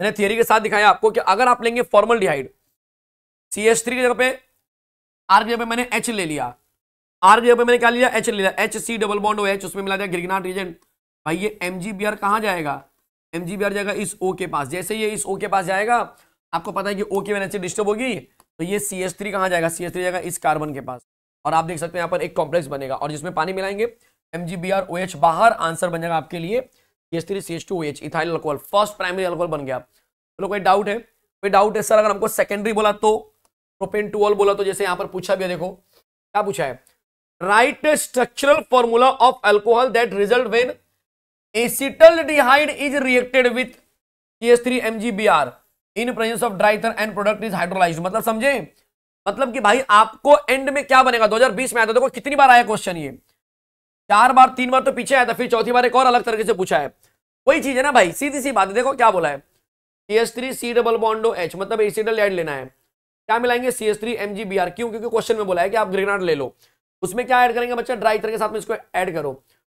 Speaker 2: मैंने थियरी के साथ दिखाया आपको कि अगर आप लेंगे formaldehyde C H three की जगह पे आर की जगह मैंने एच ले लिया आर की जगह पे मैंने क्या लिया एच ले लिया H C double bond H उसमें मिला दिया ग्रीनाड रिजेंट भाई ये एम जी बी आर कहाँ जाएगा एम जी बी आर जाएगा इस ओ के पास जैसे ये इस ओ के पास जाएगा आपको पता है कि ओ की वैलेंसी डिस्टर्ब होगी तो ये सी एस थ्री कहाँ जाएगा सी एस थ्री जाएगा इस कार्बन के पास और आप देख सकते हैं यहाँ पर एक कॉम्प्लेक्स बनेगा और जिसमें पानी मिलाएंगे M G B R O H बाहर आंसर बन जाएगा आपके लिए C S three C H two O H ethyl alcohol first primary alcohol बन गया चलो तो कोई डाउट है कोई डाउट है सर अगर हमको सेकेंडरी बोला तो प्रोपेन टू ऑल बोला तो जैसे यहाँ पर पूछा भी है देखो क्या पूछा है write structural formula of alcohol that result when acetaldehyde is reacted with CH3 MgBr in presence of dry ether and product is hydrolyzed मतलब समझे मतलब कि भाई आपको एंड में क्या बनेगा 2020 में आया देखो कितनी बार आया क्वेश्चन ये चार बार तीन बार तो पीछे आया था फिर चौथी बार एक और अलग तरीके से पूछा है वही चीज है ना भाई सीधी सी बात है देखो क्या बोला है C S three C double bond O H मतलब एसिडल एड लेना है क्या मिलाएंगे C S three M G B R क्यों क्योंकि क्वेश्चन में बोला है कि आप ग्रेनाइट ले लो उसमें क्या ऐड करेंगे बच्चा ड्राई तरह के साथ में इसको ऐड करो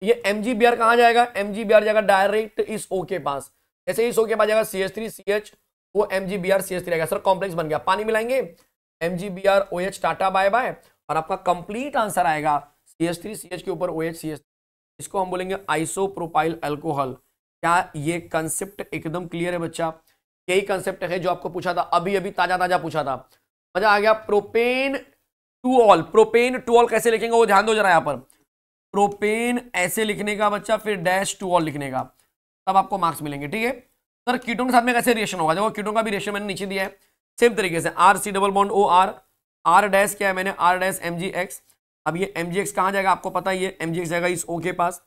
Speaker 2: ये एम जी बी आर कहाँ जाएगा एम जी बी आर जाएगा डायरेक्ट इस ओ के पास ऐसे इस ओ के पास जाएगा C H three C H वो M G B R C H three आएगा सर कॉम्प्लेक्स बन गया पानी मिलाएंगे M G B R O H टाटा बाय बाय और आपका कंप्लीट आंसर आएगा C H three C H के ऊपर ओ एच सी एच इसको हम बोलेंगे आइसो आइसोप्रोपाइल एल्कोहल क्या ये कंसेप्ट एकदम क्लियर है बच्चा यही कंसेप्ट है जो आपको पूछा था अभी अभी ताजा ताजा पूछा था मजा आ गया propane two ol propane two ol कैसे लिखेंगे वो ध्यान दो जरा यहाँ पर प्रोपेन ऐसे लिखने का बच्चा फिर डैश टू ऑल लिखने का तब आपको मार्क्स मिलेंगे ठीक है सर कीटों के साथ में कैसे रिएक्शन होगा देखो कीटों का भी रिएक्शन मैंने नीचे दिया है सेम तरीके से R C double bond O R R dash क्या है मैंने R dash M G X अब ये एम जी एक्स कहाँ जाएगा आपको पता है ये एम जी एक्स जाएगा इस ओ के पास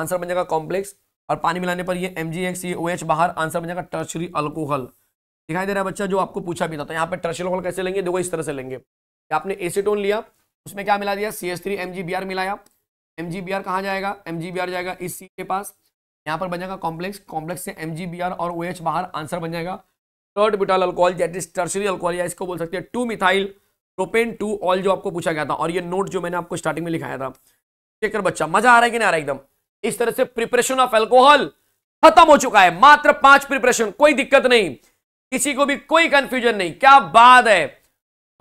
Speaker 2: आंसर बन जाएगा कॉम्प्लेक्स और पानी मिलाने पर ये एम जी एक्स ये ओ एच बाहर आंसर बन जाएगा टर्शरी अल्कोहल दिखाई दे रहा है बच्चा जो आपको पूछा भी था तो यहाँ पे टर्शरी अल्कोहल कैसे लेंगे देखो इस तरह से लेंगे आपने एसीटोन लिया उसमें क्या मिला दिया C S three M G B R मिलाया एम जी बी आर कहाँ जाएगा एम जी बी आर जाएगा इस सी के पास यहाँ पर बन जाएगा कॉम्प्लेक्स कॉम्प्लेक्स से एम जी बी आर और ओ एच बाहर आंसर बन जाएगा third butyl alcohol is tertiary alcohol या इसको बोल सकते हैं two methyl propane two ol जो आपको पूछा गया था और ये नोट जो मैंने आपको स्टार्टिंग में लिखाया था चेकर बच्चा मजा आ रहा है कि नहीं आ रहा एकदम इस तरह से प्रिपरेशन ऑफ एल्कोहल खत्म हो चुका है मात्र पांच प्रिपरेशन कोई दिक्कत नहीं किसी को भी कोई कंफ्यूजन नहीं क्या बात है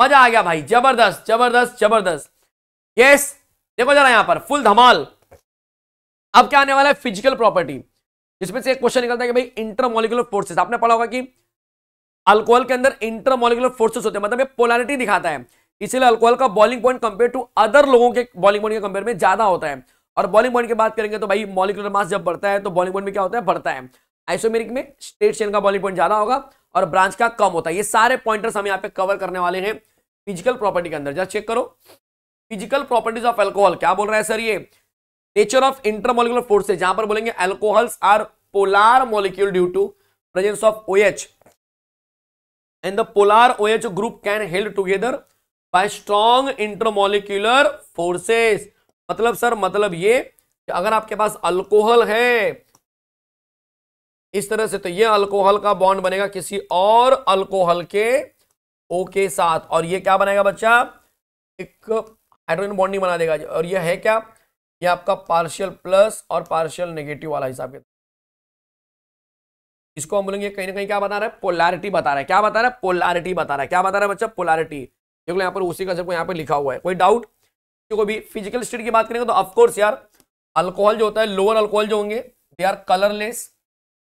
Speaker 2: मजा आ गया भाई जबरदस्त जबरदस्त जबरदस्त यस देखो जरा यहां पर फुल धमाल अब क्या आने वाला है फिजिकल प्रॉपर्टी इसमें से एक क्वेश्चन निकलता है कि भाई इंटरमोलिकुलर फोर्सेस आपने पढ़ा होगा कि अल्कोहल के अंदर इंटरमोलिकुलर फोर्सेस होते हैं मतलब ये पोलैरिटी दिखाता है इसीलिए अल्कोहल का boiling point compare to other लोगों के बॉलिंग पॉइंट के कंपेयर में ज्यादा होता है और बॉलिंग पॉइंट की बात करेंगे तो भाई मॉलिकुलर मास जब बढ़ता है तो बॉलिंग पॉइंट में क्या होता है बढ़ता है आइसोमेरिक में स्टेट चेन का बॉलिंग पॉइंट ज्यादा होगा और ब्रांच का कम होता है ये सारे पॉइंटर्स हम यहाँ पे कवर करने वाले हैं फिजिकल प्रॉपर्टी के अंदर जरा चेक करो फिजिकल प्रॉपर्टीज ऑफ एल्कोहल क्या बोल रहा है सर ये नेचर ऑफ इंटरमोलिकुलर फोर्सेज जहां पर बोलेंगे alcohols are polar molecule due to presence of O H and the polar H group can held together by strong intermolecular forces मतलब सर मतलब ये कि अगर आपके पास अल्कोहल है इस तरह से तो ये अल्कोहल का बॉन्ड बनेगा किसी और अल्कोहल के ओ के साथ और ये क्या बनेगा बच्चा एक हाइड्रोजन बॉन्ड नहीं बना देगा और ये है क्या ये आपका पार्शियल प्लस और पार्शियल नेगेटिव वाला हिसाब है इसको हम बोलेंगे कहीं ना कहीं क्या बता रहा है पोलैरिटी बता रहा है क्या बता रहा है पोलैरिटी बता रहा है क्या बता रहा है बच्चा पोलैरिटी देखो यहाँ पर उसी का यहाँ पर लिखा हुआ है कोई डाउट को भी फिजिकल स्टेट की बात करेंगे तो ऑफकोर्स यार अल्कोहल जो होता है लोअर अल्कोहल जो होंगे दे आर कलरलेस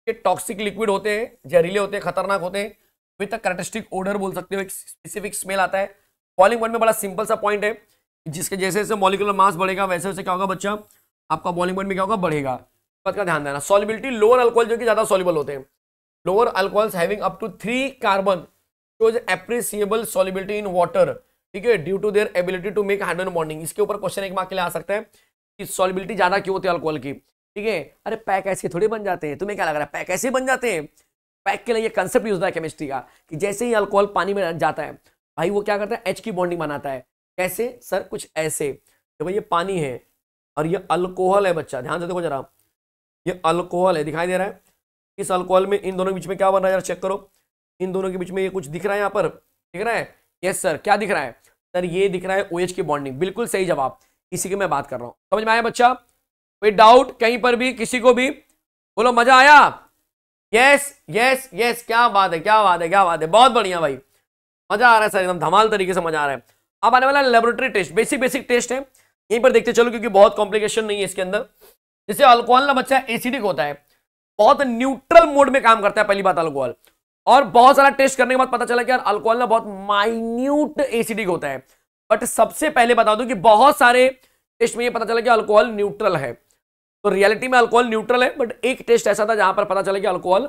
Speaker 2: ये टॉक्सिक लिक्विड होते हैं जहरीले होते हैं खतरनाक होते हैं विथ अ करेटिस्टिक ओडर बोल सकते हो एक स्पेसिफिक स्मेल आता है फॉलिंग पॉइंट में बड़ा सिंपल सा पॉइंट है जिसके जैसे जैसे मॉलिकुलर मास बढ़ेगा वैसे वैसे क्या होगा बच्चा आपका बॉलिंग पॉइंट भी क्या होगा बढ़ेगा बात का ध्यान देना सॉलिबिलिटी लोअर अल्कोहल जो कि ज्यादा सॉलिबल होते हैं lower alcohols having up to three carbon is appreciable solubility in water ठीक है due to their ability to make hydrogen bonding इसके ऊपर क्वेश्चन एक मार्क के लिए आ सकता है कि सॉलिबिलिटी ज्यादा क्यों होती है अल्कोहल की ठीक है अरे पैक ऐसे थोड़े बन जाते हैं तुम्हें क्या लग रहा है पैक ऐसे बन जाते हैं पैक के लिए कंसेप्ट यूज होता है केमिस्ट्री का कि जैसे ही अल्कोहल पानी में जाता है भाई वो क्या करता है एच की बॉन्डिंग बनाता है कैसे सर कुछ ऐसे देखो ये पानी है और ये अल्कोहल है बच्चा ध्यान से देखो जरा ये अल्कोहल है दिखाई दे रहा है इस अल्कोहल में इन दोनों के बीच में क्या बन रहा है चेक करो इन दोनों के बीच में ये कुछ दिख रहा है यहाँ पर दिख रहा है यस सर क्या दिख रहा है सर ये दिख रहा है ओ की बॉन्डिंग बिल्कुल सही जवाब इसी की मैं बात कर रहा हूँ समझ में आया बच्चा कोई डाउट कहीं पर भी किसी को भी बोलो मजा आया यस यस यस क्या बात है क्या बात है क्या बात है बहुत बढ़िया भाई मजा आ रहा है सर एकदम धमाल तरीके से मजा आ रहा है अब आने वाला laboratory test basic basic test है यहीं पर देखते चलो क्योंकि बहुत कॉम्प्लिकेशन नहीं है इसके अंदर जैसे अल्कोहल ना बच्चा एसिडिक होता है बहुत न्यूट्रल मोड में काम करता है पहली बात अल्कोहल और बहुत सारा टेस्ट करने के बाद पता चला कि यार अल्कोहल ना बहुत माइन्यूट एसिडिक होता है बट सबसे पहले बता दूं कि बहुत सारे टेस्ट में ये पता चला कि अल्कोहल न्यूट्रल है तो रियलिटी में अल्कोहल न्यूट्रल है बट एक टेस्ट ऐसा था जहां पर पता चला कि अल्कोहल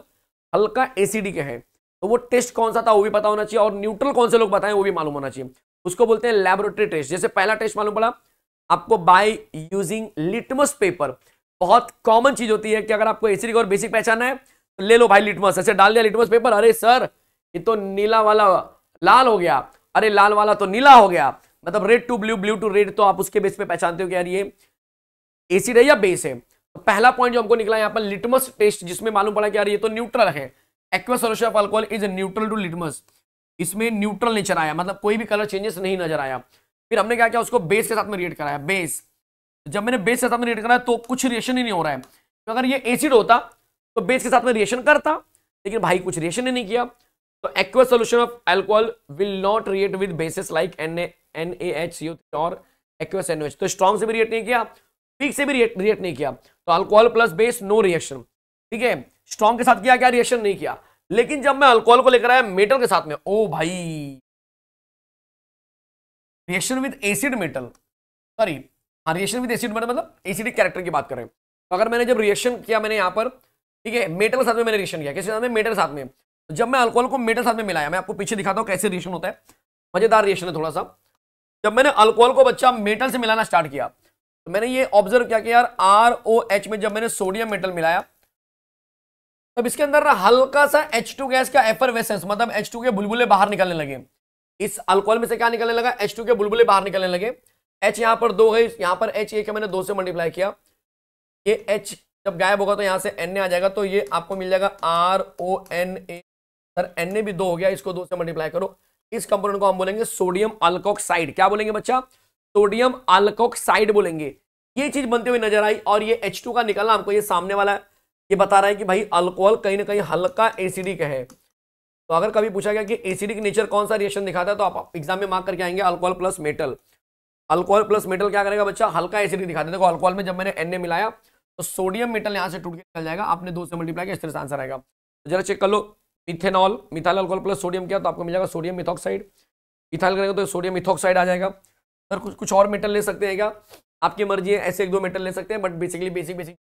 Speaker 2: हल्का एसिडिक है तो वो टेस्ट कौन सा था वो भी पता होना चाहिए और न्यूट्रल कौन से लोग बताएं वो भी मालूम होना चाहिए उसको बोलते हैं लेबोरेटरी टेस्ट जैसे पहला टेस्ट मालूम पड़ा आपको बाय यूजिंग लिटमस पेपर बहुत कॉमन चीज होती है कि अगर आपको एसिडिक और बेसिक पहचाना है तो ले लो भाई लिटमस ऐसे डाल दिया लिटमस पेपर अरे सर ये तो नीला वाला लाल हो गया अरे लाल वाला तो नीला हो गया मतलब red to blue blue to red तो आप उसके बेस पे पहचानते हो कि यार ये एसिड है या बेस है तो पहला पॉइंट जो हमको निकला यहाँ पर लिटमस टेस्ट जिसमें मालूम पड़ा कि यार ये तो न्यूट्रल है aqua solution of alcohol is neutral to litmus इसमें न्यूट्रल नेचर आया मतलब कोई भी कलर चेंजेस नहीं नजर आया फिर हमने क्या किया उसको बेस के साथ में रिएक्ट कराया बेस जब मैंने बेस के साथ में रिएक्ट कराया तो कुछ रिएक्शन ही नहीं हो रहा है तो अगर ये एसिड होता तो बेस के साथ में रिएक्शन करता लेकिन भाई कुछ रिएक्शन ही नहीं किया तो aqueous solution of alcohol will not react with bases like N N A H U और एक्वस एन तो स्ट्रॉन्ग से भी रिएक्ट नहीं किया वीक से भी रिएक्ट नहीं किया तो alcohol plus base no reaction ठीक है स्ट्रॉन्ग के साथ किया क्या रिएक्शन नहीं किया लेकिन जब मैं अल्कोहल को लेकर आया मेटल के साथ में ओ भाई reaction with acid metal sorry हाँ रिएक्शन विद एसिड मेटल मतलब एसिडिक कैरेक्टर की बात करें तो अगर मैंने जब रिएक्शन किया मैंने यहाँ पर ठीक है मेटल के साथ में मैंने रिएक्शन किया किसी साथ में मेटल साथ में जब मैं अल्कोहल को मेटल साथ में मिलाया मैं आपको पीछे दिखाता हूँ कैसे रिएक्शन होता है मजेदार रिएक्शन है थोड़ा सा जब मैंने अल्कोहल को बच्चा मेटल से मिलाना स्टार्ट किया तो मैंने ये ऑब्जर्व किया कि यार आर ओ एच में जब मैंने सोडियम मेटल मिलाया तब इसके अंदर ना हल्का सा एच टू गैस का एफरवेसेंस मतलब एच टू के बुलबुले बाहर निकलने लगे इस अल्कोहल में से क्या निकलने लगा एच टू के बुलबुले बाहर निकलने लगे एच यहाँ पर दो गई यहाँ पर एच एक मैंने दो से मल्टीप्लाई किया ये एच जब गायब होगा तो यहाँ से एन आ जाएगा तो ये आपको मिल जाएगा R O N A sir N A भी दो हो गया इसको दो से मल्टीप्लाई करो इस कंपोनेंट को हम बोलेंगे सोडियम अल्कोक्साइड क्या बोलेंगे बच्चा सोडियम अल्कोक्साइड बोलेंगे ये चीज बनते हुए नजर आई और ये H2 का निकलना हमको ये सामने वाला है ये बता रहा है कि भाई अल्कोहल कहीं ना कहीं हल्का एसिडिक है तो अगर कभी पूछा गया कि एसिडिक नेचर कौन सा रिएक्शन दिखाता है तो आप एग्जाम में मार्क करके आएंगे alcohol plus metal alcohol plus metal क्या करेगा बच्चा हल्का एसिडिक दिखा देखो अल्कोहल में जब मैंने एन मिलाया तो सोडियम मेटल यहाँ से टूट के निकल जाएगा आपने दो से मल्टीप्लाई किया इस तरह से आंसर आएगा तो जरा चेक कर लो methanol methyl alcohol plus sodium क्या तो आपको मिल जाएगा सोडियम मिथॉक्साइड इथाइल करेंगे तो सोडियम मिथॉक्साइड आ जाएगा सर कुछ कुछ और मेटल ले सकते हैं क्या आपकी मर्जी है ऐसे एक दो मेटल ले सकते हैं बट बेसिकली बेसिक बेसिक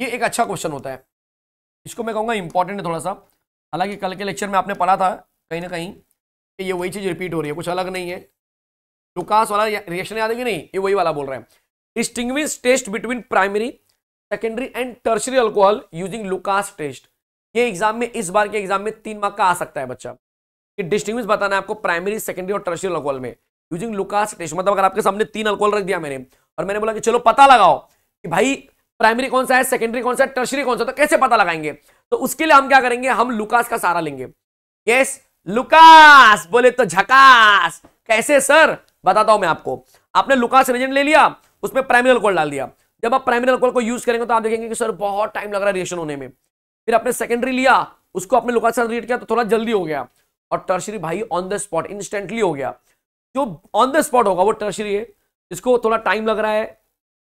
Speaker 2: ये एक अच्छा क्वेश्चन होता है इसको मैं कहूँगा इंपॉर्टेंट है थोड़ा सा हालांकि कल के लेक्चर में आपने पढ़ा था कहीं ना कहीं कि ये वही चीज़ रिपीट हो रही है कुछ अलग नहीं है लुकास वाला रिएक्शन याद है कि नहीं ये वही वाला बोल रहा है distinguish test between primary secondary and tertiary alcohol using Lucas test ये एग्जाम में इस बार के एग्जाम में तीन मार्क का आ सकता है बच्चा कि डिस्टिंग बताना है आपको प्राइमरी सेकेंडरी और टर्सरी अल्कोहल में यूजिंग लुकास टेस्ट मतलब अगर आपके सामने तीन अल्कोहल रख दिया मैंने और मैंने बोला कि चलो पता लगाओ कि भाई प्राइमरी कौन सा है सेकेंडरी कौन सा है टर्शरी कौन सा तो कैसे पता लगाएंगे तो उसके लिए हम क्या करेंगे हम लुकास का सारा लेंगे यस लुकास बोले तो झकास कैसे सर बताता हूं मैं आपको आपने लुकास रिजन ले लिया उसमें प्राइमरी अल्कोहल डाल दिया जब आप प्राइमरी अल्कोहल को यूज करेंगे तो आप देखेंगे कि सर बहुत टाइम लग रहा है रिएक्शन होने में फिर आपने सेकेंडरी लिया उसको आपने लुकास रीड किया तो थोड़ा जल्दी हो गया और टर्शरी भाई ऑन द स्पॉट इंस्टेंटली हो गया जो ऑन द स्पॉट होगा वो टर्शरी है इसको थोड़ा टाइम लग रहा है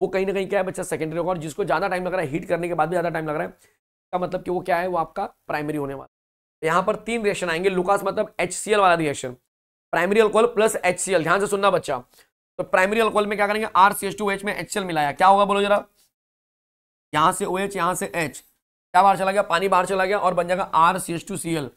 Speaker 2: वो कहीं ना कहीं क्या है बच्चा सेकेंडरी होगा और जिसको ज़्यादा टाइम लग रहा है हीट करने के बाद भी ज़्यादा टाइम लग रहा है का मतलब कि वो क्या है वो आपका प्राइमरी होने वाला है यहाँ पर तीन रिएक्शन आएंगे लुकास मतलब एच वाला reaction primary alcohol plus H ध्यान से सुनना बच्चा तो प्राइमरी अल्कोहल में क्या करेंगे R C H two H में एच मिलाया क्या होगा बोलो जरा यहाँ से ओ एच यहाँ से एच क्या बाहर चला गया पानी बाहर चला गया और बन जाएगा R C H two C L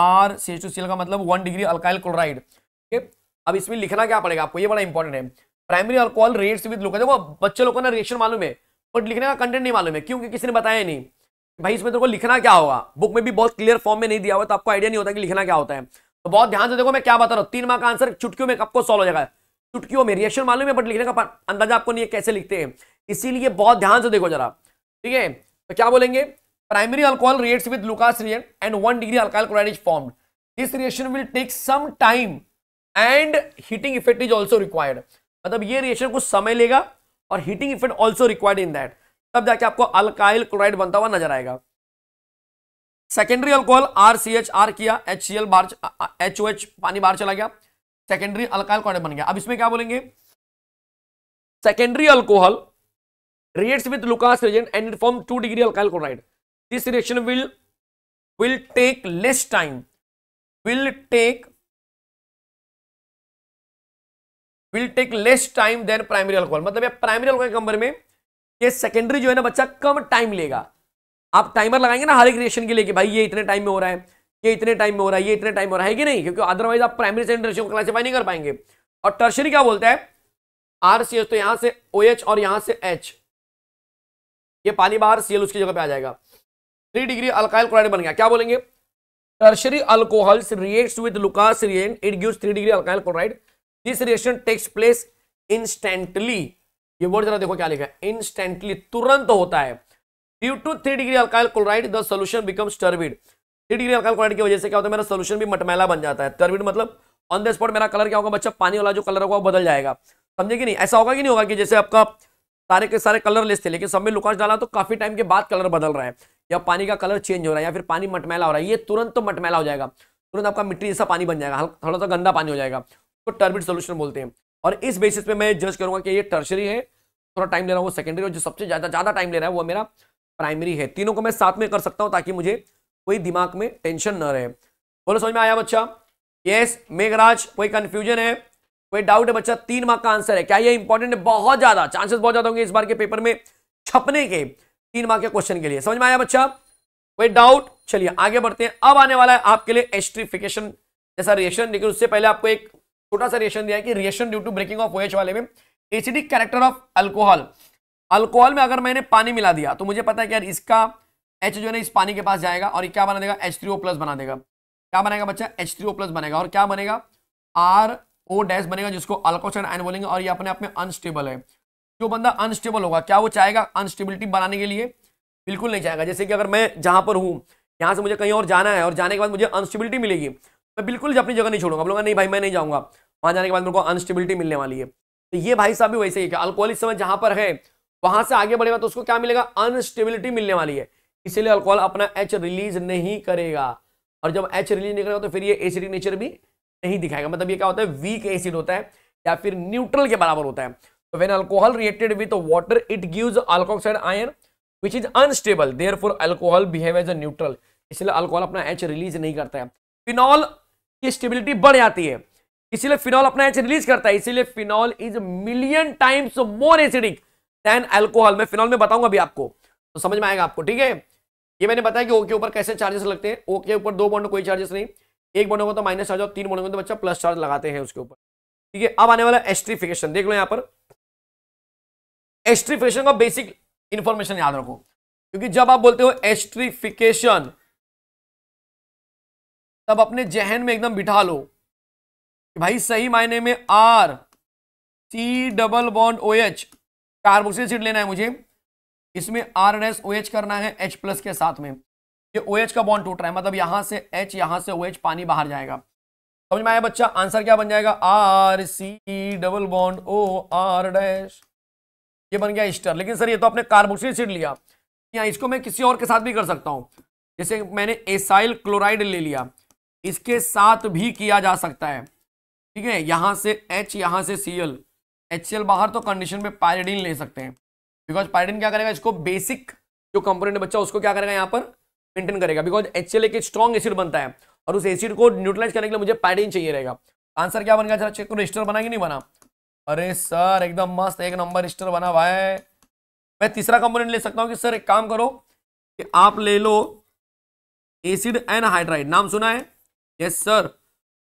Speaker 2: R C H two C L का मतलब वन डिग्री अल्काइल क्लोराइड ठीक है अब इसमें लिखना क्या पड़ेगा आपको ये बड़ा इंपॉर्टेंट है प्राइमरी अल्कोहल रेट्स विद लोग देखो बच्चे लोगों ना रिएक्शन मालूम है बट लिखने का कंटेंट नहीं मालूम है क्योंकि किसी ने बताया नहीं भाई इसमें तेरे को लिखना क्या होगा बुक में भी बहुत क्लियर फॉर्म में नहीं दिया हुआ तो आपको आइडिया नहीं होता कि लिखना क्या होता है तो बहुत ध्यान से देखो मैं क्या बता रहा हूँ तीन माह का आंसर चुटकियों में आपको सॉल्व हो जाएगा चुटकियों में रिएक्शन मालूम है बट लिखने का अंदाजा आपको नहीं है कैसे लिखते हैं इसीलिए बहुत ध्यान से देखो जरा ठीक है तो क्या बोलेंगे primary alcohol reacts with Lucas reagent and one degree alcohol chloride is form this reaction will take some time and heating effect is also required मतलब ये रिएक्शन कुछ समय लेगा और heating effect also required in that तब जाके आपको अल्काइल क्लोराइड बनता हुआ नजर आएगा secondary alcohol R C H R किया एच सी एल बार एच ओ एच पानी बाहर चला गया सेकेंडरी अल्काइल क्लोराइड बन गया अब इसमें क्या बोलेंगे secondary alcohol reacts with
Speaker 1: Lucas reagent and it form 2 degree alkyl chloride. This reaction will will take less time, will take will take less time then primary alcohol मतलब यार प्राइमरी अल्कोहल के कंपेयर में ये सेकेंडरी
Speaker 2: जो है ना बच्चा कम टाइम लेगा आप टाइमर लगाएंगे ना हर एक रिएक्शन के लिए कि भाई ये इतने टाइम में हो रहा है ये इतने टाइम में हो रहा है ये इतने टाइम हो रहा है कि नहीं क्योंकि अदरवाइज आप प्राइमरी सेकेंडरी रेशियो को क्लासीफाई नहीं कर पाएंगे और टर्शरी क्या बोलता है आर सी एच तो यहां से ओ एच और यहां से एच ये पानी बाहर सीएल उसकी जगह पे आ जाएगा थ्री डिग्री अल्काइल क्लोराइड बन गया क्या बोलेंगे tertiary alcohols reacts with Lucas reagent it gives three degree alkyl chloride this reaction takes place instantly ये वर्ड जरा देखो क्या लिखा है इंस्टेंटली तुरंत होता है due to three degree alkyl chloride the solution becomes turbid three degree alkyl chloride की वजह से क्या होता है मेरा सोल्यूशन भी मटमैला बन जाता है टर्बिड मतलब ऑन द स्पॉट मेरा कलर क्या होगा बच्चा पानी वाला जो कलर होगा वो बदल जाएगा समझे कि नहीं ऐसा होगा कि नहीं होगा कि जैसे आपका सारे के सारे कलर लेस थे लेकिन सब में लुकास डाला तो काफी टाइम के बाद कलर बदल रहा है या पानी का कलर चेंज हो रहा है या फिर पानी मटमैला हो रहा है ये तुरंत तो मटमैला हो जाएगा तुरंत आपका मिट्टी जैसा पानी बन जाएगा थोड़ा सा गंदा पानी हो जाएगा को टर्बिड सोल्यूशन बोलते हैं और इस बेसिस पे मैं जज करूंगा कि ये टर्शरी है थोड़ा टाइम ले रहा हूँ वो सेकेंडरी और जो सबसे ज़्यादा ज़्यादा टाइम ले रहा है वो मेरा प्राइमरी है तीनों को मैं साथ में कर सकता हूँ ताकि मुझे कोई दिमाग में टेंशन न रहे बोलो समझ में आया बच्चा यस मेघराज कोई कन्फ्यूजन है कोई डाउट है बच्चा तीन मार्क का आंसर है क्या ये इंपॉर्टेंट है बहुत ज़्यादा चांसेस बहुत ज़्यादा होंगे इस बार के पेपर में छपने के तीन मार्क के क्वेश्चन के लिए समझ में आया बच्चा कोई डाउट चलिए आगे बढ़ते हैं अब आने वाला है आपके लिए एस्ट्रीफिकेशन जैसा रिएक्शन लेकिन उससे पहले आपको एक छोटा सा रिएक्शन दिया है कि reaction due to breaking of O H वाले में acidic character of alcohol alcohol में अगर मैंने पानी मिला दिया तो मुझे पता है कि यार इसका एच जो है ना इस पानी के पास जाएगा और क्या बना देगा एच थ्री ओ प्लस बना देगा क्या बनेगा बच्चा एच थ्री ओ प्लस बनेगा और क्या बनेगा आर ओ डैश बनेगा जिसको अल्कोचन आयन बोलेंगे और ये अपने आप में अनस्टेबल है जो बंदा अनस्टेबल होगा क्या वो चाहेगा अनस्टेबिलिटी बनाने के लिए बिल्कुल नहीं चाहेगा जैसे कि अगर मैं जहां पर हूँ यहाँ से मुझे कहीं और जाना है और जाने के बाद मुझे अनस्टेबिलिटी मिलेगी मैं बिल्कुल अपनी जगह नहीं छोड़ूंगा बोलूँगा नहीं भाई मैं नहीं जाऊँगा वहाँ जाने के बाद मेरे को अनस्टेबिलिटी मिलने वाली है तो ये भाई साहब भी वैसे ही है अल्कोहल इस समय जहाँ पर है वहाँ से आगे बढ़ेगा तो उसको क्या मिलेगा अनस्टेबिलिटी मिलने वाली है इसीलिए अल्कोहल अपना एच रिलीज नहीं करेगा और जब एच रिलीज नहीं करेगा तो फिर ये एसिडिक नेचर भी नहीं दिखाएगा मतलब ये क्या होता है वीक एसिड होता है या फिर न्यूट्रल के बराबर होता है तो when alcohol reacted with water it gives alkoxide ion which is unstable therefore alcohol behave as a neutral इसलिए अल्कोहल अपना एच रिलीज नहीं करता है फिनॉल की स्टेबिलिटी बढ़ जाती है इसीलिए फिनॉल अपना एच रिलीज करता है इसीलिए phenol is million times more acidic then alcohol मैं फिनॉल में बताऊंगा अभी आपको तो समझ में आएगा आपको ठीक है ये मैंने बताया कि ओ के ऊपर कैसे चार्जेस लगते हैं ओ के ऊपर दो बॉन्ड कोई चार्जेस नहीं एक बॉन्ड होगा तो माइनस चार्ज और तीन बॉन्ड होगा तो बच्चा प्लस चार्ज लगाते हैं उसके ऊपर ठीक है अब आने वाला एस्ट्रीफिकेशन देख लो यहाँ पर एस्ट्रीफिकेशन का बेसिक इन्फॉर्मेशन याद रखो क्योंकि जब आप बोलते हो एस्ट्रीफिकेशन तब अपने जहन में एकदम बिठा लो कि भाई सही मायने में R C double bond O H carboxyl सीट लेना है मुझे इसमें R N S O H करना है एच प्लस के साथ में ये ओ एच का बॉन्ड टूट रहा है मतलब यहां से एच यहां से ओ एच पानी बाहर जाएगा समझ में आया बच्चा आंसर क्या बन जाएगा R C double bond O R dash ये बन गया ईस्टर लेकिन सर ये तो आपने कार्बोक्सिल सीट लिया या इसको मैं किसी और के साथ भी कर सकता हूं जैसे मैंने एसाइल क्लोराइड ले लिया इसके साथ भी किया जा सकता है ठीक है यहाँ से एच यहाँ से C L H C L बाहर तो कंडीशन में पायरेडीन ले सकते हैं बिकॉज पायरेडीन क्या करेगा इसको बेसिक जो कंपोनेंट बच्चा उसको क्या करेगा यहाँ पर मेंटेन करेगा बिकॉज एच सी एल एक स्ट्रॉन्ग एसिड बनता है और उस एसिड को न्यूट्रलाइज करने के लिए मुझे पायरेडीन चाहिए रहेगा आंसर क्या बन गया जरा चेक करो रजिस्टर बना कि नहीं बना अरे सर एकदम मस्त एक नंबर रजिस्टर बना हुआ है मैं तीसरा कंपोनेंट ले सकता हूँ कि सर एक काम करो कि आप ले लो एसिड एंड हाइड्राइड नाम सुना है यस सर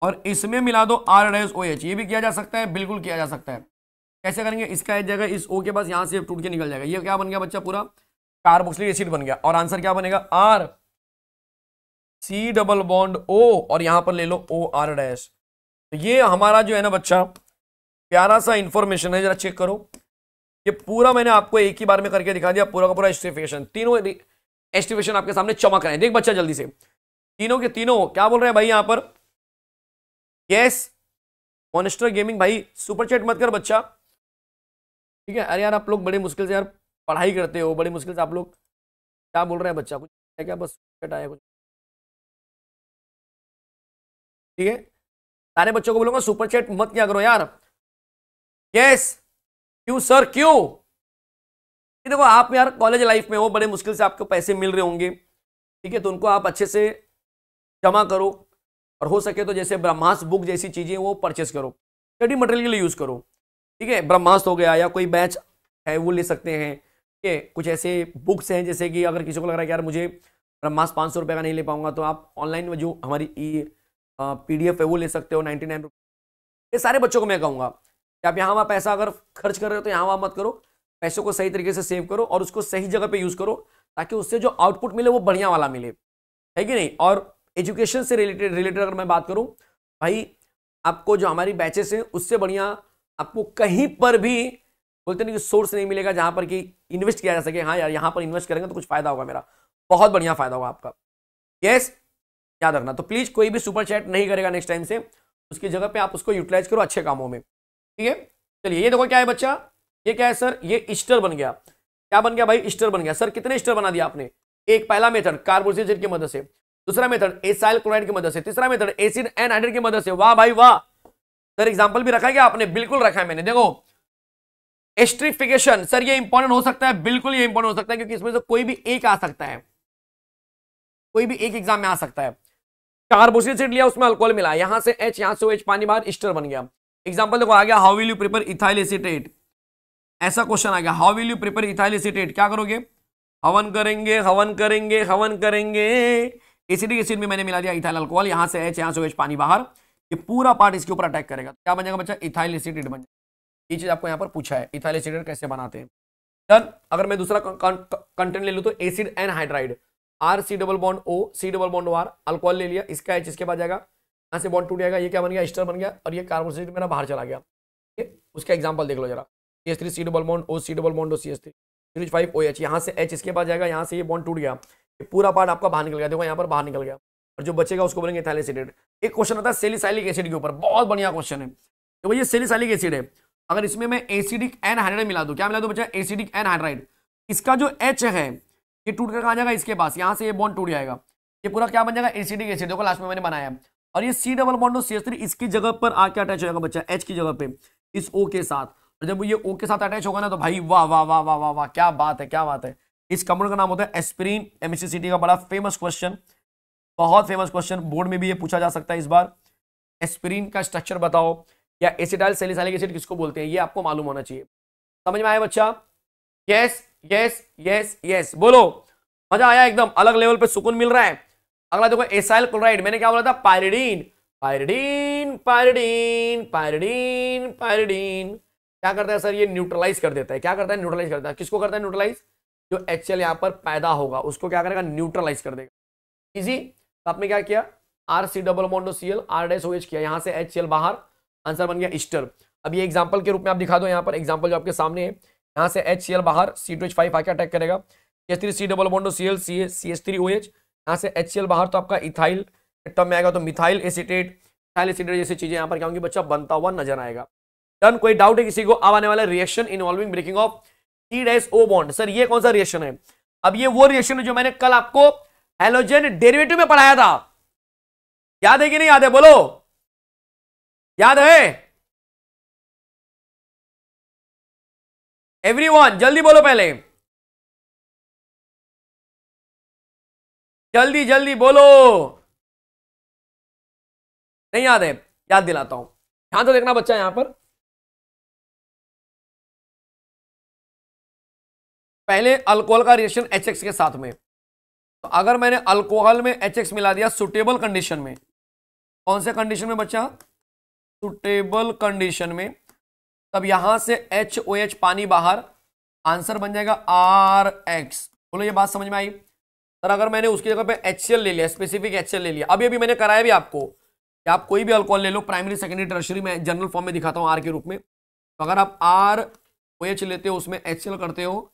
Speaker 2: और इसमें मिला दो आर डैश ओ एच ये भी किया जा सकता है बिल्कुल किया जा सकता है कैसे करेंगे इसका एक जगह इस ओ के पास यहाँ से टूट के निकल जाएगा ये क्या बन गया बच्चा पूरा कार्बोक्सिलिक एसिड बन गया और आंसर क्या बनेगा R C double bond O और यहाँ पर ले लो ओ आर डैश तो ये हमारा जो है ना बच्चा प्यारा सा इंफॉर्मेशन है जरा चेक करो ये पूरा मैंने आपको एक ही बार में करके दिखा दिया पूरा का पूरा एस्टिफिकेशन तीनों एस्टिफिकेशन आपके सामने चमक रहे हैं देख बच्चा जल्दी से तीनों के तीनों क्या बोल रहे हैं भाई यहां पर यस मोनिस्टर गेमिंग भाई सुपर चैट मत कर बच्चा ठीक है अरे यार आप लोग बड़े मुश्किल से यार पढ़ाई करते
Speaker 1: हो बड़ी मुश्किल से आप लोग क्या बोल रहे हैं बच्चा कुछ है क्या बस चैट आया कुछ ठीक है सारे बच्चों को बोलूंगा सुपर चैट मत क्या करो यार यस क्यों सर क्यों देखो आप
Speaker 2: यार कॉलेज लाइफ में हो बड़े मुश्किल से आपको पैसे मिल रहे होंगे ठीक है तो उनको आप अच्छे से जमा करो और हो सके तो जैसे ब्रह्मास बुक जैसी चीज़ें वो परचेस करो स्टडी मटेरियल के लिए यूज़ करो ठीक है ब्रह्मास्त हो गया या कोई बैच है वो ले सकते हैं ठीक है कुछ ऐसे बुक्स हैं जैसे कि अगर किसी को लग रहा है कि यार मुझे ब्रह्मास पाँच सौ रुपये का नहीं ले पाऊंगा तो आप ऑनलाइन में जो हमारी ई पी डी एफ है वो ले सकते हो नाइन्टी नाइन ये सारे बच्चों को मैं कहूँगा कि आप यहाँ वहाँ पैसा अगर खर्च कर रहे हो तो यहाँ वहाँ मत करो पैसों को सही तरीके से सेव करो और उसको सही जगह पर यूज़ करो ताकि उससे जो आउटपुट मिले वो बढ़िया वाला मिले है कि नहीं और एजुकेशन से रिलेटेड रिलेटेड अगर मैं बात करूं भाई आपको जो हमारी बैचेस हैं उससे बढ़िया आपको कहीं पर भी बोलते ना कि सोर्स नहीं मिलेगा जहां पर कि इन्वेस्ट किया जा सके हाँ यार यहाँ पर इन्वेस्ट करेंगे तो कुछ फायदा होगा मेरा बहुत बढ़िया फायदा होगा आपका यस yes, याद रखना तो प्लीज कोई भी सुपर चैट नहीं करेगा नेक्स्ट टाइम से उसकी जगह पे आप उसको यूटिलाइज करो अच्छे कामों में ठीक है चलिए ये देखो क्या है बच्चा ये क्या है सर ये ईस्टर बन गया क्या बन गया भाई ईस्टर बन गया सर कितने ईस्टर बना दिया आपने एक पहला मेथड कार्बोसिजन की मदद से दूसरा मेथड एसाइल क्लोराइड की मदद से तीसरा मेथड एसिड एंड हाइड्रेट की मदद से वाह भाई वाह सर एग्जाम्पल भी रखा है क्या आपने बिल्कुल रखा है मैंने देखो एस्ट्रिफिकेशन सर ये इंपॉर्टेंट हो सकता है बिल्कुल ये इंपॉर्टेंट हो सकता है क्योंकि इसमें से कोई भी एक आ सकता है कोई भी एक एग्जाम में आ सकता है कार्बोसिल एसिड लिया उसमें अल्कोहल मिला यहां से एच यहां से एच पानी बाहर ईस्टर बन गया एग्जाम्पल देखो आ गया how will you prepare ethyl acetate ऐसा क्वेश्चन आ गया how will you prepare ethyl acetate क्या करोगे हवन करेंगे हवन करेंगे हवन करेंगे एसिडिक एसिड में मैंने मिला दिया इथाइल अल्कोहल यहाँ से एच यहाँ से एच पानी बाहर ये पूरा पार्ट इसके ऊपर अटैक करेगा क्या बन जाएगा बच्चा इथाइल एसिडेट बन जाएगा ये चीज़ आपको यहाँ पर पूछा है इथाइल एसिडेट कैसे बनाते हैं डन अगर मैं दूसरा कंटेंट ले लूँ तो acid anhydride R C double bond O C double bond O R alcohol ले लिया इसका एच इसके बाद जाएगा यहाँ से बॉन्ड टूट जाएगा ये क्या बन गया एस्टर बन गया और ये कार्बन सीट मेरा बाहर चला गया उसका एग्जाम्पल देख लो जरा C S three C double bond O C double bond O C S three three five O H यहाँ से एच इसके बाद जाएगा यहाँ से ये बॉन्ड टूट गया पूरा पार्ट आपका बाहर निकल गया देखो यहाँ पर बाहर निकल गया और जो बचेगा उसको बोलेंगे थैलेसिडेड एक क्वेश्चन आता है सेलिसाइलिक एसिड के ऊपर बहुत बढ़िया क्वेश्चन है देखो तो ये सेलिसाइलिक एसिड है अगर इसमें मैं एसिडिक एन हाइड्राइड मिला दूँ क्या मिला दूँ बच्चा एसिडिक एन हाइड्राइड इसका जो एच है ये टूट कर कहा जाएगा इसके पास यहाँ से ये बॉन्ड टूट जाएगा ये पूरा क्या बन जाएगा एसिडिक एसिड देखो लास्ट में मैंने बनाया और ये C double bond C S three इसकी जगह पर आके अटैच हो जाएगा बच्चा एच की जगह पे इस ओ के साथ जब ये ओ के साथ अटैच होगा ना तो भाई वाह वाह वाह वाह वाह वाह क्या बात है क्या बात है इस कंपाउंड का नाम होता है एस्प्रीन एमसी का बड़ा फेमस क्वेश्चन बहुत फेमस क्वेश्चन बोर्ड में भी ये पूछा जा सकता है इस बार एस्प्रीन का स्ट्रक्चर बताओ या एसिडाइल सेलिसाइलिक एसिड किसको बोलते हैं ये आपको मालूम होना चाहिए समझ में आया बच्चा यस यस यस यस बोलो मजा आया एकदम अलग लेवल पे सुकून मिल रहा है अगला देखो एसाइल क्लोराइड मैंने क्या बोला था pyridine pyridine pyridine pyridine pyridine क्या करता है सर ये न्यूट्रलाइज कर देता है क्या करता है न्यूट्रलाइज करता है किसको करता है न्यूट्रलाइज जो एच एल यहाँ पर पैदा होगा उसको क्या करेगा न्यूट्रलाइज कर देगा इजी तो आपने क्या किया R C double bond C L R dash O H किया यहाँ से एच एल बाहर आंसर बन गया ईस्टर अब ये एग्जाम्पल के रूप में आप दिखा दो यहाँ पर एग्जाम्पल जो आपके सामने है यहाँ से एच सी एल बाहर सी टू एच फाइव आके अटैक करेगा C H three C double bond C L C A C H three O H यहाँ से एच सी एल बाहर तो आपका इथाइल एटम में आएगा तो मिथाइल एसिटेट मिथाइल एसिटेट जैसी चीज़ें यहाँ पर क्या होंगी बच्चा बनता हुआ नजर आएगा डन कोई डाउट है किसी को अब आने वाला reaction involving breaking of dash O bond sir ये कौन सा
Speaker 1: रिएक्शन है अब ये वो रिएक्शन है जो मैंने कल आपको हेलोजन डेरिवेटिव में पढ़ाया था याद है कि नहीं याद है बोलो याद है एवरीवन जल्दी बोलो पहले जल्दी जल्दी बोलो नहीं याद है याद दिलाता हूं ध्यान तो देखना बच्चा यहां पर पहले अल्कोहल का रिएक्शन एच के साथ में तो अगर मैंने अल्कोहल में एच मिला दिया सुटेबल
Speaker 2: कंडीशन में कौन से कंडीशन में बच्चा सुटेबल कंडीशन में तब यहां से एच ओ एच पानी बाहर आंसर बन जाएगा आर एक्स बोलो ये बात समझ में आई सर अगर मैंने उसकी जगह पे एच ले लिया स्पेसिफिक एच ले लिया अभी अभी मैंने कराया भी आपको कि आप कोई भी अल्कोहल ले लो प्राइमरी सेकेंडरी टर्शरी में जनरल फॉर्म में दिखाता हूँ आर के रूप में तो अगर आप आर ओ एच लेते हो उसमें एच करते हो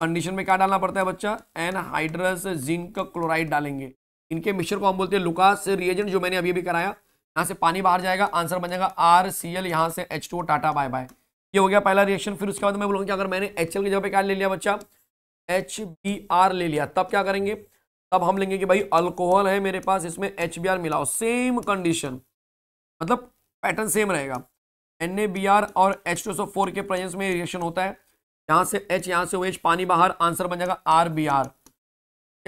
Speaker 2: कंडीशन में क्या डालना पड़ता है बच्चा एन हाइड्रस जिंक क्लोराइड डालेंगे इनके मिश्र को हम बोलते हैं लुकास रिएजेंट जो मैंने अभी अभी कराया यहाँ से पानी बाहर जाएगा आंसर बन जाएगा आर सी एल यहाँ से H two tata bye bye ये हो गया पहला रिएक्शन फिर उसके बाद मैं बोलूँगा अगर मैंने एच एल की जगह पे क्या ले लिया बच्चा एच बी आर ले लिया तब क्या करेंगे तब हम लेंगे कि भाई अल्कोहल है मेरे पास इसमें एच बी आर मिलाओ सेम कंडीशन मतलब पैटर्न सेम रहेगा एन ए बी आर और एच टू सो फोर के प्रेजेंस में रिएक्शन होता है यहां से एच यहां से ओ पानी बाहर आंसर बन जाएगा आर बी आर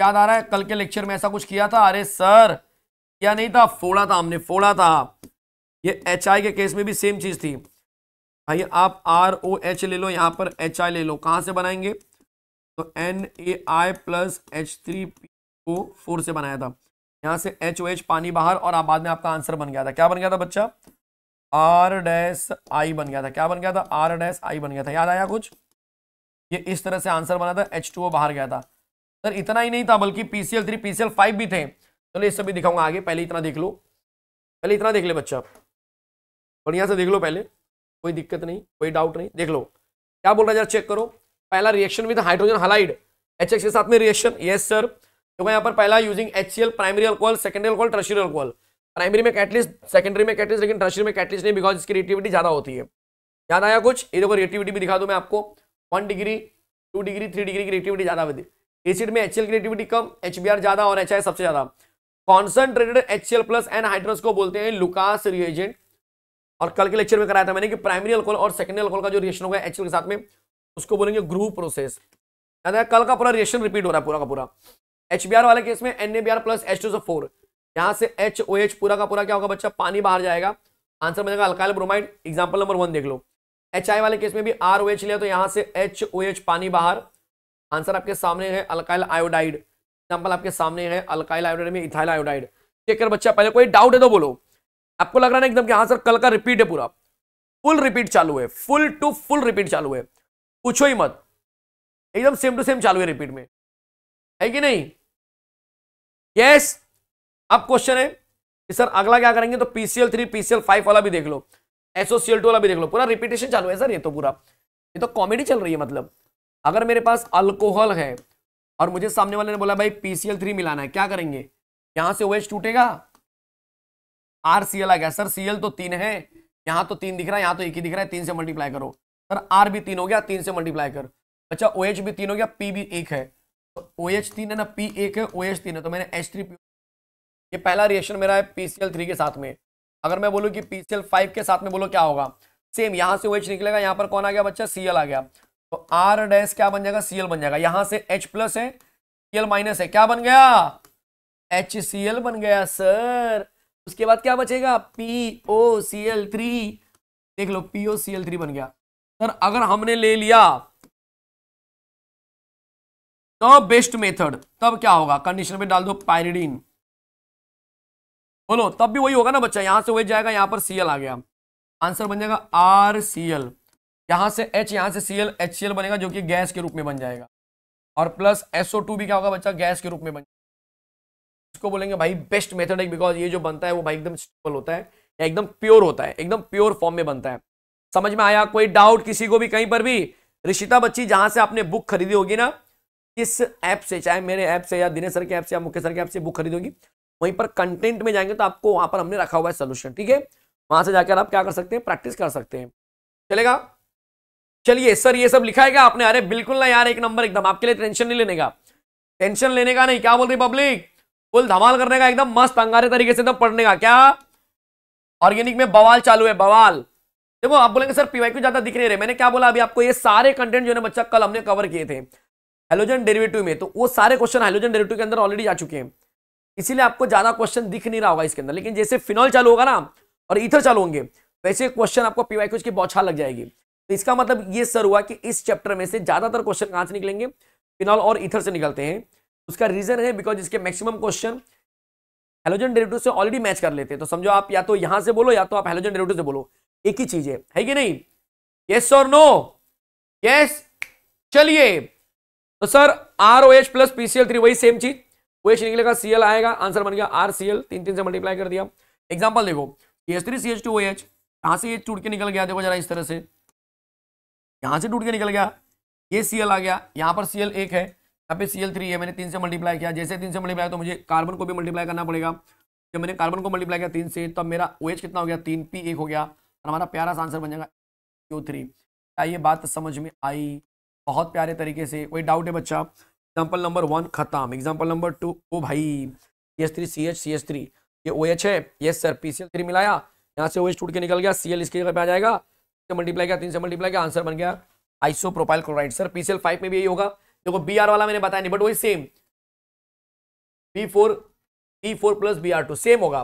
Speaker 2: याद आ रहा है कल के लेक्चर में ऐसा कुछ किया था अरे सर क्या नहीं था फोड़ा था हमने फोड़ा था ये एच आई के केस में भी सेम चीज थी भाई आप आर ओ एच ले लो यहाँ पर एच आई ले लो कहाँ से बनाएंगे तो N A I plus H three P O four से बनाया था यहाँ से एच ओ एच पानी बाहर और आप बाद में आपका आंसर बन गया था क्या बन गया था बच्चा आर डैस आई बन गया था क्या बन गया था आर डैश आई बन गया था याद आया कुछ ये इस तरह से आंसर बना था एच बाहर गया था सर इतना ही नहीं था बल्कि पीसीएल थ्री पीसीएल फाइव भी थे चलो ये सभी दिखाऊंगा आगे पहले इतना देख लो पहले इतना देख ले बच्चा बढ़िया से देख लो पहले कोई दिक्कत नहीं कोई डाउट नहीं देख लो क्या बोल रहा है जरा चेक करो पहला reaction with hydrogen halide H के साथ में रिएक्शन येस सर तो यहाँ पर पहला using H primary alcohol secondary alcohol tertiary alcohol primary में कैटलिस्ट सेकेंडरी में कैटलिस्ट लेकिन टर्शरी में कैटलिस्ट नहीं बिकॉज इसकी रेटिविटी ज़्यादा होती है याद आया कुछ ये देखो रेटिविटी भी दिखा दो मैं आपको one degree two degree three degree की ज़्यादा होती है एसिड में एच एल क्रिएटिविटी कम एच ज़्यादा और एच सबसे ज़्यादा concentrated H plus anhydrous को बोलते हैं लुकास रिएजेंट और कल के लेक्चर में कराया था मैंने कि प्राइमरी अल्कोहल और सेकेंडरी अल्कोहल का जो रिएक्शन होगा एच के साथ में उसको बोलेंगे ग्रू प्रोसेस याद है कल का पूरा रिएक्शन रिपीट हो रहा है पूरा का पूरा एच वाले केस में N A B R plus H two four यहाँ से एच ओ एच पूरा का पूरा क्या होगा बच्चा पानी बाहर जाएगा आंसर बनेगा alkyl bromide example number one देख लो एच आई वाले केस में भी आर ओ एच लिया तो यहाँ से एच ओ एच पानी बाहर आंसर आपके सामने है अल्काइल आयोडाइड एग्जाम्पल आपके सामने है अल्काइल आयोडाइड में इथाइल आयोडाइड चेक कर बच्चा पहले कोई डाउट है तो बोलो आपको लग रहा है एकदम कि हाँ सर कल का रिपीट है पूरा फुल रिपीट
Speaker 1: चालू है फुल टू फुल रिपीट चालू है पूछो ही मत एकदम सेम टू सेम चालू है रिपीट में है कि नहीं यस yes, अब क्वेश्चन है
Speaker 2: कि सर अगला क्या करेंगे तो पीसीएल थ्री पीसीएल फाइव वाला भी देख लो एसोसियल टू वाला भी देख लो पूरा रिपीटेशन चालू है सर ये तो पूरा ये तो कॉमेडी चल रही है मतलब अगर मेरे पास अल्कोहल है और मुझे सामने वाले ने बोला भाई पीसीएल थ्री मिलाना है क्या करेंगे यहां से ओएच टूटेगा आर सी एल आ गया सर सीएल तो तीन है यहाँ तो तीन दिख रहा है यहाँ तो एक ही दिख रहा है तीन से मल्टीप्लाई करो सर आर भी तीन हो गया तीन से मल्टीप्लाई कर अच्छा ओ भी तीन हो गया पी भी एक है तो ओ एच तीन है ना पी एक है ओ एच तीन है तो मैंने एच थ्री पी ये पहला रिएक्शन मेरा है पीसीएल थ्री के साथ में अगर मैं बोलूँ कि पी फाइव के साथ में बोलो क्या होगा सेम यहाँ से ओ OH निकलेगा यहाँ पर कौन आ गया बच्चा सी आ गया तो आर डैश क्या बन जाएगा सी बन जाएगा यहाँ से एच प्लस है सी माइनस है क्या बन गया एच सी बन गया सर उसके बाद क्या बचेगा P O C L three देख लो P O C
Speaker 1: L three बन गया सर अगर हमने ले लिया तो बेस्ट मेथड तब क्या होगा कंडीशन में डाल दो पायरिडीन
Speaker 2: बोलो तब भी वही होगा ना बच्चा यहां से वही जाएगा यहां पर सीएल आ गया आंसर बन जाएगा आर सी एल यहां से एच यहां से सीएल एच सी एल बनेगा जो कि गैस के रूप में बन जाएगा और प्लस एसओ टू भी क्या होगा बच्चा गैस के रूप में बन जाएगा इसको बोलेंगे भाई बेस्ट मेथड है बिकॉज ये जो बनता है वो भाई एकदम स्टेबल होता है एकदम प्योर होता है एकदम प्योर फॉर्म में बनता है समझ में आया कोई डाउट किसी को भी कहीं पर भी ऋषिता बच्ची जहां से आपने बुक खरीदी होगी ना इस ऐप से चाहे मेरे ऐप से या दिनेश सर के ऐप से या मुकेश सर के ऐप से बुक खरीदोगी वहीं पर कंटेंट में जाएंगे तो आपको वहां पर हमने रखा हुआ है सोल्यूशन ठीक है वहां से जाकर आप क्या कर सकते हैं प्रैक्टिस कर सकते हैं चलेगा चलिए सर ये सब लिखा है क्या आपने अरे बिल्कुल ना यार एक नंबर एकदम आपके लिए टेंशन नहीं लेने का टेंशन लेने का नहीं क्या बोल रही पब्लिक फुल धमाल करने का एकदम मस्त अंगारे तरीके से एकदम पढ़ने का क्या ऑर्गेनिक में बवाल चालू है बवाल देखो आप बोलेंगे सर पीवाई क्यों ज्यादा दिख नहीं रहे मैंने क्या बोला अभी आपको ये सारे कंटेंट जो है बच्चा कल हमने कवर किए थे हेलोजन डेरिवेटिव में तो वो सारे क्वेश्चन हेलोजन डेरिवेटिव के अंदर ऑलरेडी जा चुके हैं इसीलिए आपको ज्यादा क्वेश्चन दिख नहीं रहा होगा इसके अंदर लेकिन जैसे फिनॉल चालू होगा ना और इथर चालू होंगे वैसे क्वेश्चन आपको पीवाई की बौछार लग जाएगी तो इसका मतलब ये सर हुआ कि इस चैप्टर में से ज्यादातर क्वेश्चन कहाँ से निकलेंगे फिनॉल और इथर से निकलते हैं उसका रीजन है बिकॉज इसके मैक्सिमम क्वेश्चन हेलोजन डेरेटिव से ऑलरेडी मैच कर लेते हैं तो समझो आप या तो यहां से बोलो या तो आप हेलोजन डेरेटिव से बोलो एक ही चीज है, है कि नहीं यस और नो यस चलिए तो sir R O H plus P C L three वही सेम चीज क्वेश्चन निकलेगा सीएल आएगा आंसर बन गया आर सी एल तीन तीन से मल्टीप्लाई कर दिया एग्जाम्पल देखो H three C H two H यहाँ से एच टूट के निकल गया देखो जरा इस तरह से यहाँ से टूट के निकल गया ये सी एल आ गया यहाँ पर सी एल एक है यहाँ पे सी एल थ्री है मैंने तीन से मल्टीप्लाई किया जैसे तीन से मल्टीप्लाई तो मुझे कार्बन को भी मल्टीप्लाई करना पड़ेगा जब मैंने कार्बन को मल्टीप्लाई किया तीन से तब मेरा ओ OH कितना हो गया तीन पी एक हो गया और हमारा प्यारा सा आंसर बन जाएगा क्यू थ्री क्या ये बात समझ में आई बहुत प्यारे तरीके से कोई डाउट है बच्चा एग्जाम्पल नंबर वन खत्म एग्जाम्पल नंबर टू ओ भाई C S three C H C S three ये ओ एच है yes sir P C L three मिलाया यहाँ से ओ एच टूट के निकल गया सी एल इसकी जगह पे आ जाएगा से मल्टीप्लाई किया तीन से मल्टीप्लाई किया आंसर बन गया isopropyl chloride sir P C L five में भी यही होगा देखो बी आर वाला मैंने बताया नहीं बट वही same B four B four plus B R two same होगा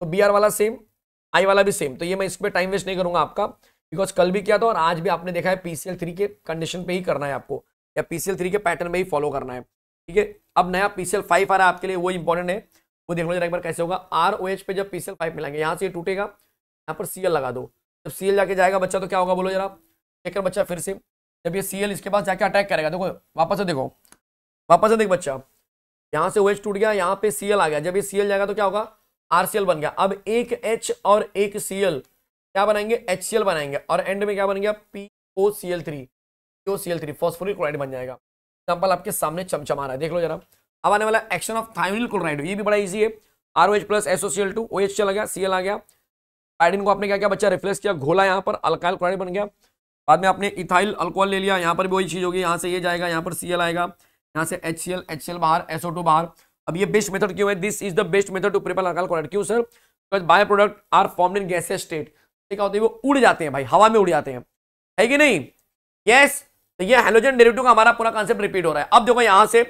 Speaker 2: तो बी आर वाला सेम आई वाला भी सेम तो ये मैं इस पर टाइम वेस्ट नहीं करूंगा आपका बिकॉज कल भी किया था और आज भी आपने देखा है पी सी एल थ्री के कंडीशन पे ही करना है आपको या पीसीएल थ्री के पैटर्न में ही फॉलो करना है ठीक है अब नया पीसीएल फाइव आ रहा है आपके लिए वो इंपॉर्टेंट है वो देख लो जरा एक बार कैसे होगा आर ओ एच पे जब पीसीएल फाइव मिलाएंगे यहाँ से टूटेगा यहाँ पर सीएल लगा दो जब सीएल जाके जाएगा बच्चा तो क्या होगा बोलो जरा चेक बच्चा फिर से जब ये सीएल इसके पास जाके अटैक करेगा देखो वापस से देखो वापस से देख बच्चा यहाँ से ओ एच टूट गया यहाँ पे सीएल आ गया जब ये सीएल जाएगा तो क्या होगा एल बन गया अब एक एच और एक सीएल क्या बनाएंगे एच बनाएंगे और एंड में क्या बन गया P O C L three O C L three phosphoric chloride बन जाएगा एग्जाम्पल आपके सामने चमचमा रहा है देख लो जरा अब आने वाला एक्शन ऑफ थायमिल क्लोराइड ये भी बड़ा ईजी है R O H plus S O C L two O H चला गया सी एल आ गया आयोडीन को आपने क्या क्या बच्चा रिफ्लेस किया घोला यहाँ पर अल्काइल क्लोराइड बन गया बाद में आपने इथाइल अल्कोहल ले लिया यहाँ पर भी वही चीज़ होगी यहाँ से ये यह जाएगा यहाँ पर सी एल आएगा यहाँ से H C L H C L बाहर एसओ टू बाहर अब ये बेस्ट मेथड क्यों है this is the best method to prepare alkyl chloride क्यों sir because by product are form in gases state क्या होती है वो उड़ जाते हैं भाई हवा में उड़ जाते हैं है कि नहीं यस yes, तो ये हेलोजन डेरिवेटिव का हमारा पूरा कॉन्सेप्ट रिपीट हो रहा है अब देखो यहां से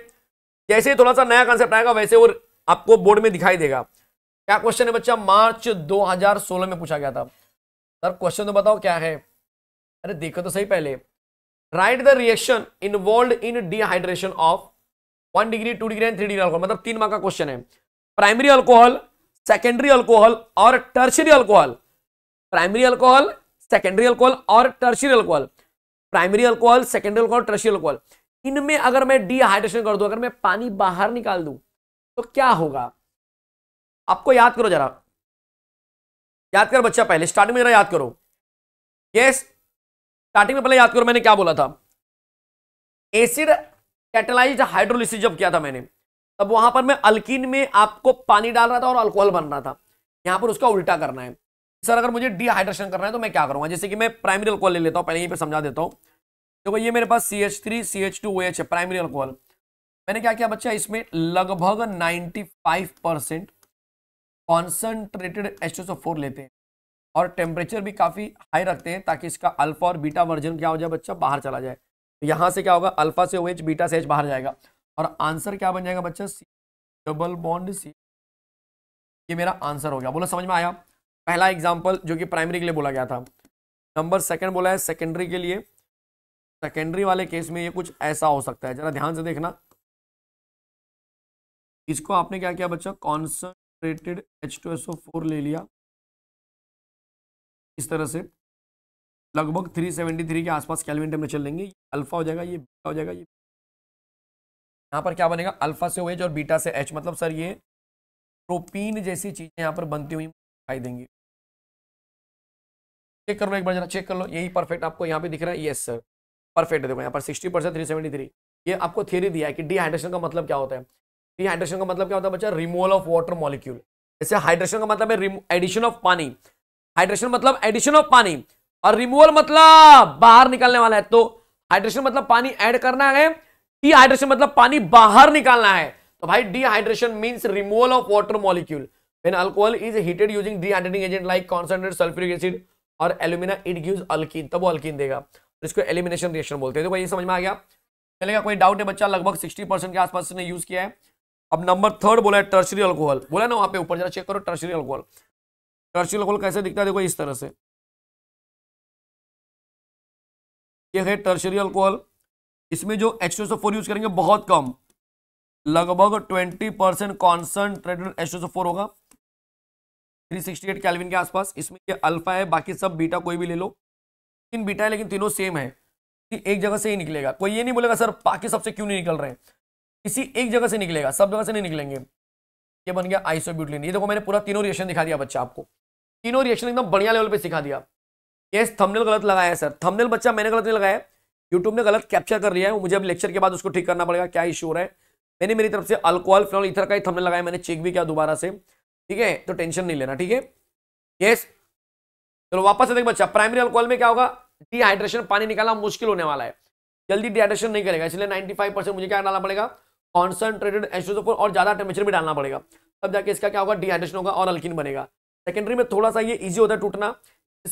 Speaker 2: जैसे थोड़ा सा नया कॉन्सेप्ट आएगा वैसे वो आपको बोर्ड में दिखाई देगा क्या क्वेश्चन है बच्चा मार्च 2016 में पूछा गया था सर क्वेश्चन तो बताओ क्या है अरे देखो तो सही पहले write the reaction involve in dehydration of one degree two degree and three degree alcohol मतलब तीन माह का क्वेश्चन है प्राइमरी अल्कोहल सेकेंडरी अल्कोहल और tertiary alcohol primary alcohol secondary alcohol और tertiary alcohol primary alcohol secondary alcohol tertiary alcohol इनमें अगर मैं
Speaker 1: डिहाइड्रेशन कर दू अगर मैं पानी बाहर निकाल दू तो क्या होगा आपको याद करो जरा याद कर बच्चा पहले स्टार्टिंग में जरा याद करो यस स्टार्टिंग में पहले याद करो मैंने क्या बोला था एसिड कैटेलाइज
Speaker 2: हाइड्रोलिस जब किया था मैंने तब वहां पर मैं अल्किन में आपको पानी डाल रहा था और अल्कोहल बन रहा था यहां पर उसका उल्टा करना है सर अगर मुझे डिहाइड्रेशन करना है तो मैं क्या करूंगा जैसे कि मैं प्राइमरी अल्कोहल ले लेता हूँ पहले यहीं पे समझा देता हूँ देखो ये मेरे पास C H three C H two O H है प्राइमरी अल्कोहल मैंने क्या किया बच्चा इसमें लगभग ninety five percent concentrated H लेते हैं और टेम्परेचर भी काफ़ी हाई रखते हैं ताकि इसका अल्फा और बीटा वर्जन क्या हो जाए बच्चा बाहर चला जाए तो यहाँ से क्या होगा अल्फा से ओ एच बीटा से एच बाहर जाएगा और आंसर क्या बन जाएगा बच्चा सी डबल बॉन्ड सी ये मेरा आंसर हो गया बोलो समझ में आया पहला एग्जाम्पल जो कि प्राइमरी के लिए बोला गया था नंबर सेकंड बोला है सेकेंडरी के लिए सेकेंडरी वाले केस में ये कुछ ऐसा हो सकता है जरा ध्यान से देखना
Speaker 1: इसको आपने क्या किया बच्चा concentrated H two S O four ले लिया इस तरह से लगभग 373 के आसपास कैलविन टेम्परेचर लेंगे अल्फा हो जाएगा ये बीटा हो जाएगा ये
Speaker 2: यहाँ पर क्या बनेगा अल्फा से ओ और बीटा से एच मतलब सर ये प्रोपीन जैसी चीज़ें यहाँ पर बनती हुई दिखाई देंगी चेक कर लो एक बार जरा चेक कर लो यही परफेक्ट आपको यहाँ पे दिख रहा है येस सर परफेक्ट देखो यहाँ पर sixty percent three seventy three ये आपको थ्योरी दिया है कि डिहाइड्रेशन का मतलब क्या होता है डिहाइड्रेशन का मतलब क्या होता है बच्चा रिमूवल ऑफ वाटर मॉलिक्यूल जैसे हाइड्रेशन का मतलब है एडिशन ऑफ पानी हाइड्रेशन मतलब एडिशन ऑफ पानी और रिमूवल मतलब बाहर निकालने वाला है तो हाइड्रेशन मतलब पानी ऐड करना है डिहाइड्रेशन मतलब पानी बाहर निकालना है तो भाई dehydration means removal of water molecule when alcohol is heated using dehydrating agent like concentrate sulphuric acid और एल्यूमिना इट गिव्स अल्किन तब वो अल्किन देगा तो इसको एलिमिनेशन रिएक्शन बोलते हैं देखो ये समझ में आ गया चलेगा कोई डाउट है बच्चा लगभग सिक्सटी परसेंट के आसपास ने यूज किया है अब नंबर थर्ड बोला है टर्सरी अल्कोहल बोला ना वहाँ पे ऊपर जरा चेक करो
Speaker 1: टर्सरी अल्कोहल टर्सरी अल्कोहल कैसे दिखता है देखो इस तरह से ये है टर्सरी अल्कोहल इसमें जो एच यूज करेंगे बहुत
Speaker 2: कम लगभग ट्वेंटी परसेंट कॉन्सेंट्रेटेड एच होगा 368 कैलविन के आसपास इसमें ये अल्फा है बाकी सब बीटा कोई भी ले लो तीन बीटा है लेकिन तीनों सेम है एक जगह से ही निकलेगा कोई ये नहीं बोलेगा सर बाकी सबसे क्यों नहीं निकल रहे हैं किसी एक जगह से निकलेगा सब जगह से नहीं निकलेंगे ये बन गया आइसोब्यूटलिन ये देखो मैंने पूरा तीनों रिएक्शन दिखा दिया बच्चा आपको तीनों रिएक्शन एकदम बढ़िया लेवल पे सिखा दिया ये थमनेल गलत लगाया सर थमनेल बच्चा मैंने गलत नहीं लगाया यूट्यूब ने गलत कैप्चर कर लिया है मुझे अब लेक्चर के बाद उसको ठीक करना पड़ेगा क्या इशू हो रहा है मैंने मेरी तरफ से अल्कोहल फिलहाल इधर का ही थमनेल लगाया मैंने चेक भी किया दोबारा से ठीक है तो टेंशन नहीं लेना ठीक है यस चलो वापस से देख बच्चा प्राइमरी अल्कोहल में क्या होगा डिहाइड्रेशन पानी निकालना मुश्किल होने वाला है जल्दी डिहाइड्रेशन नहीं करेगा इसलिए 95 परसेंट मुझे क्या डालना पड़ेगा कॉन्सेंट्रेटेड एस्ट्रोजोफोर और ज्यादा टेम्परेचर भी डालना पड़ेगा तब जाके इसका क्या होगा डिहाइड्रेशन होगा और अल्किन बनेगा सेकेंडरी में थोड़ा सा ये ईजी होता है टूटना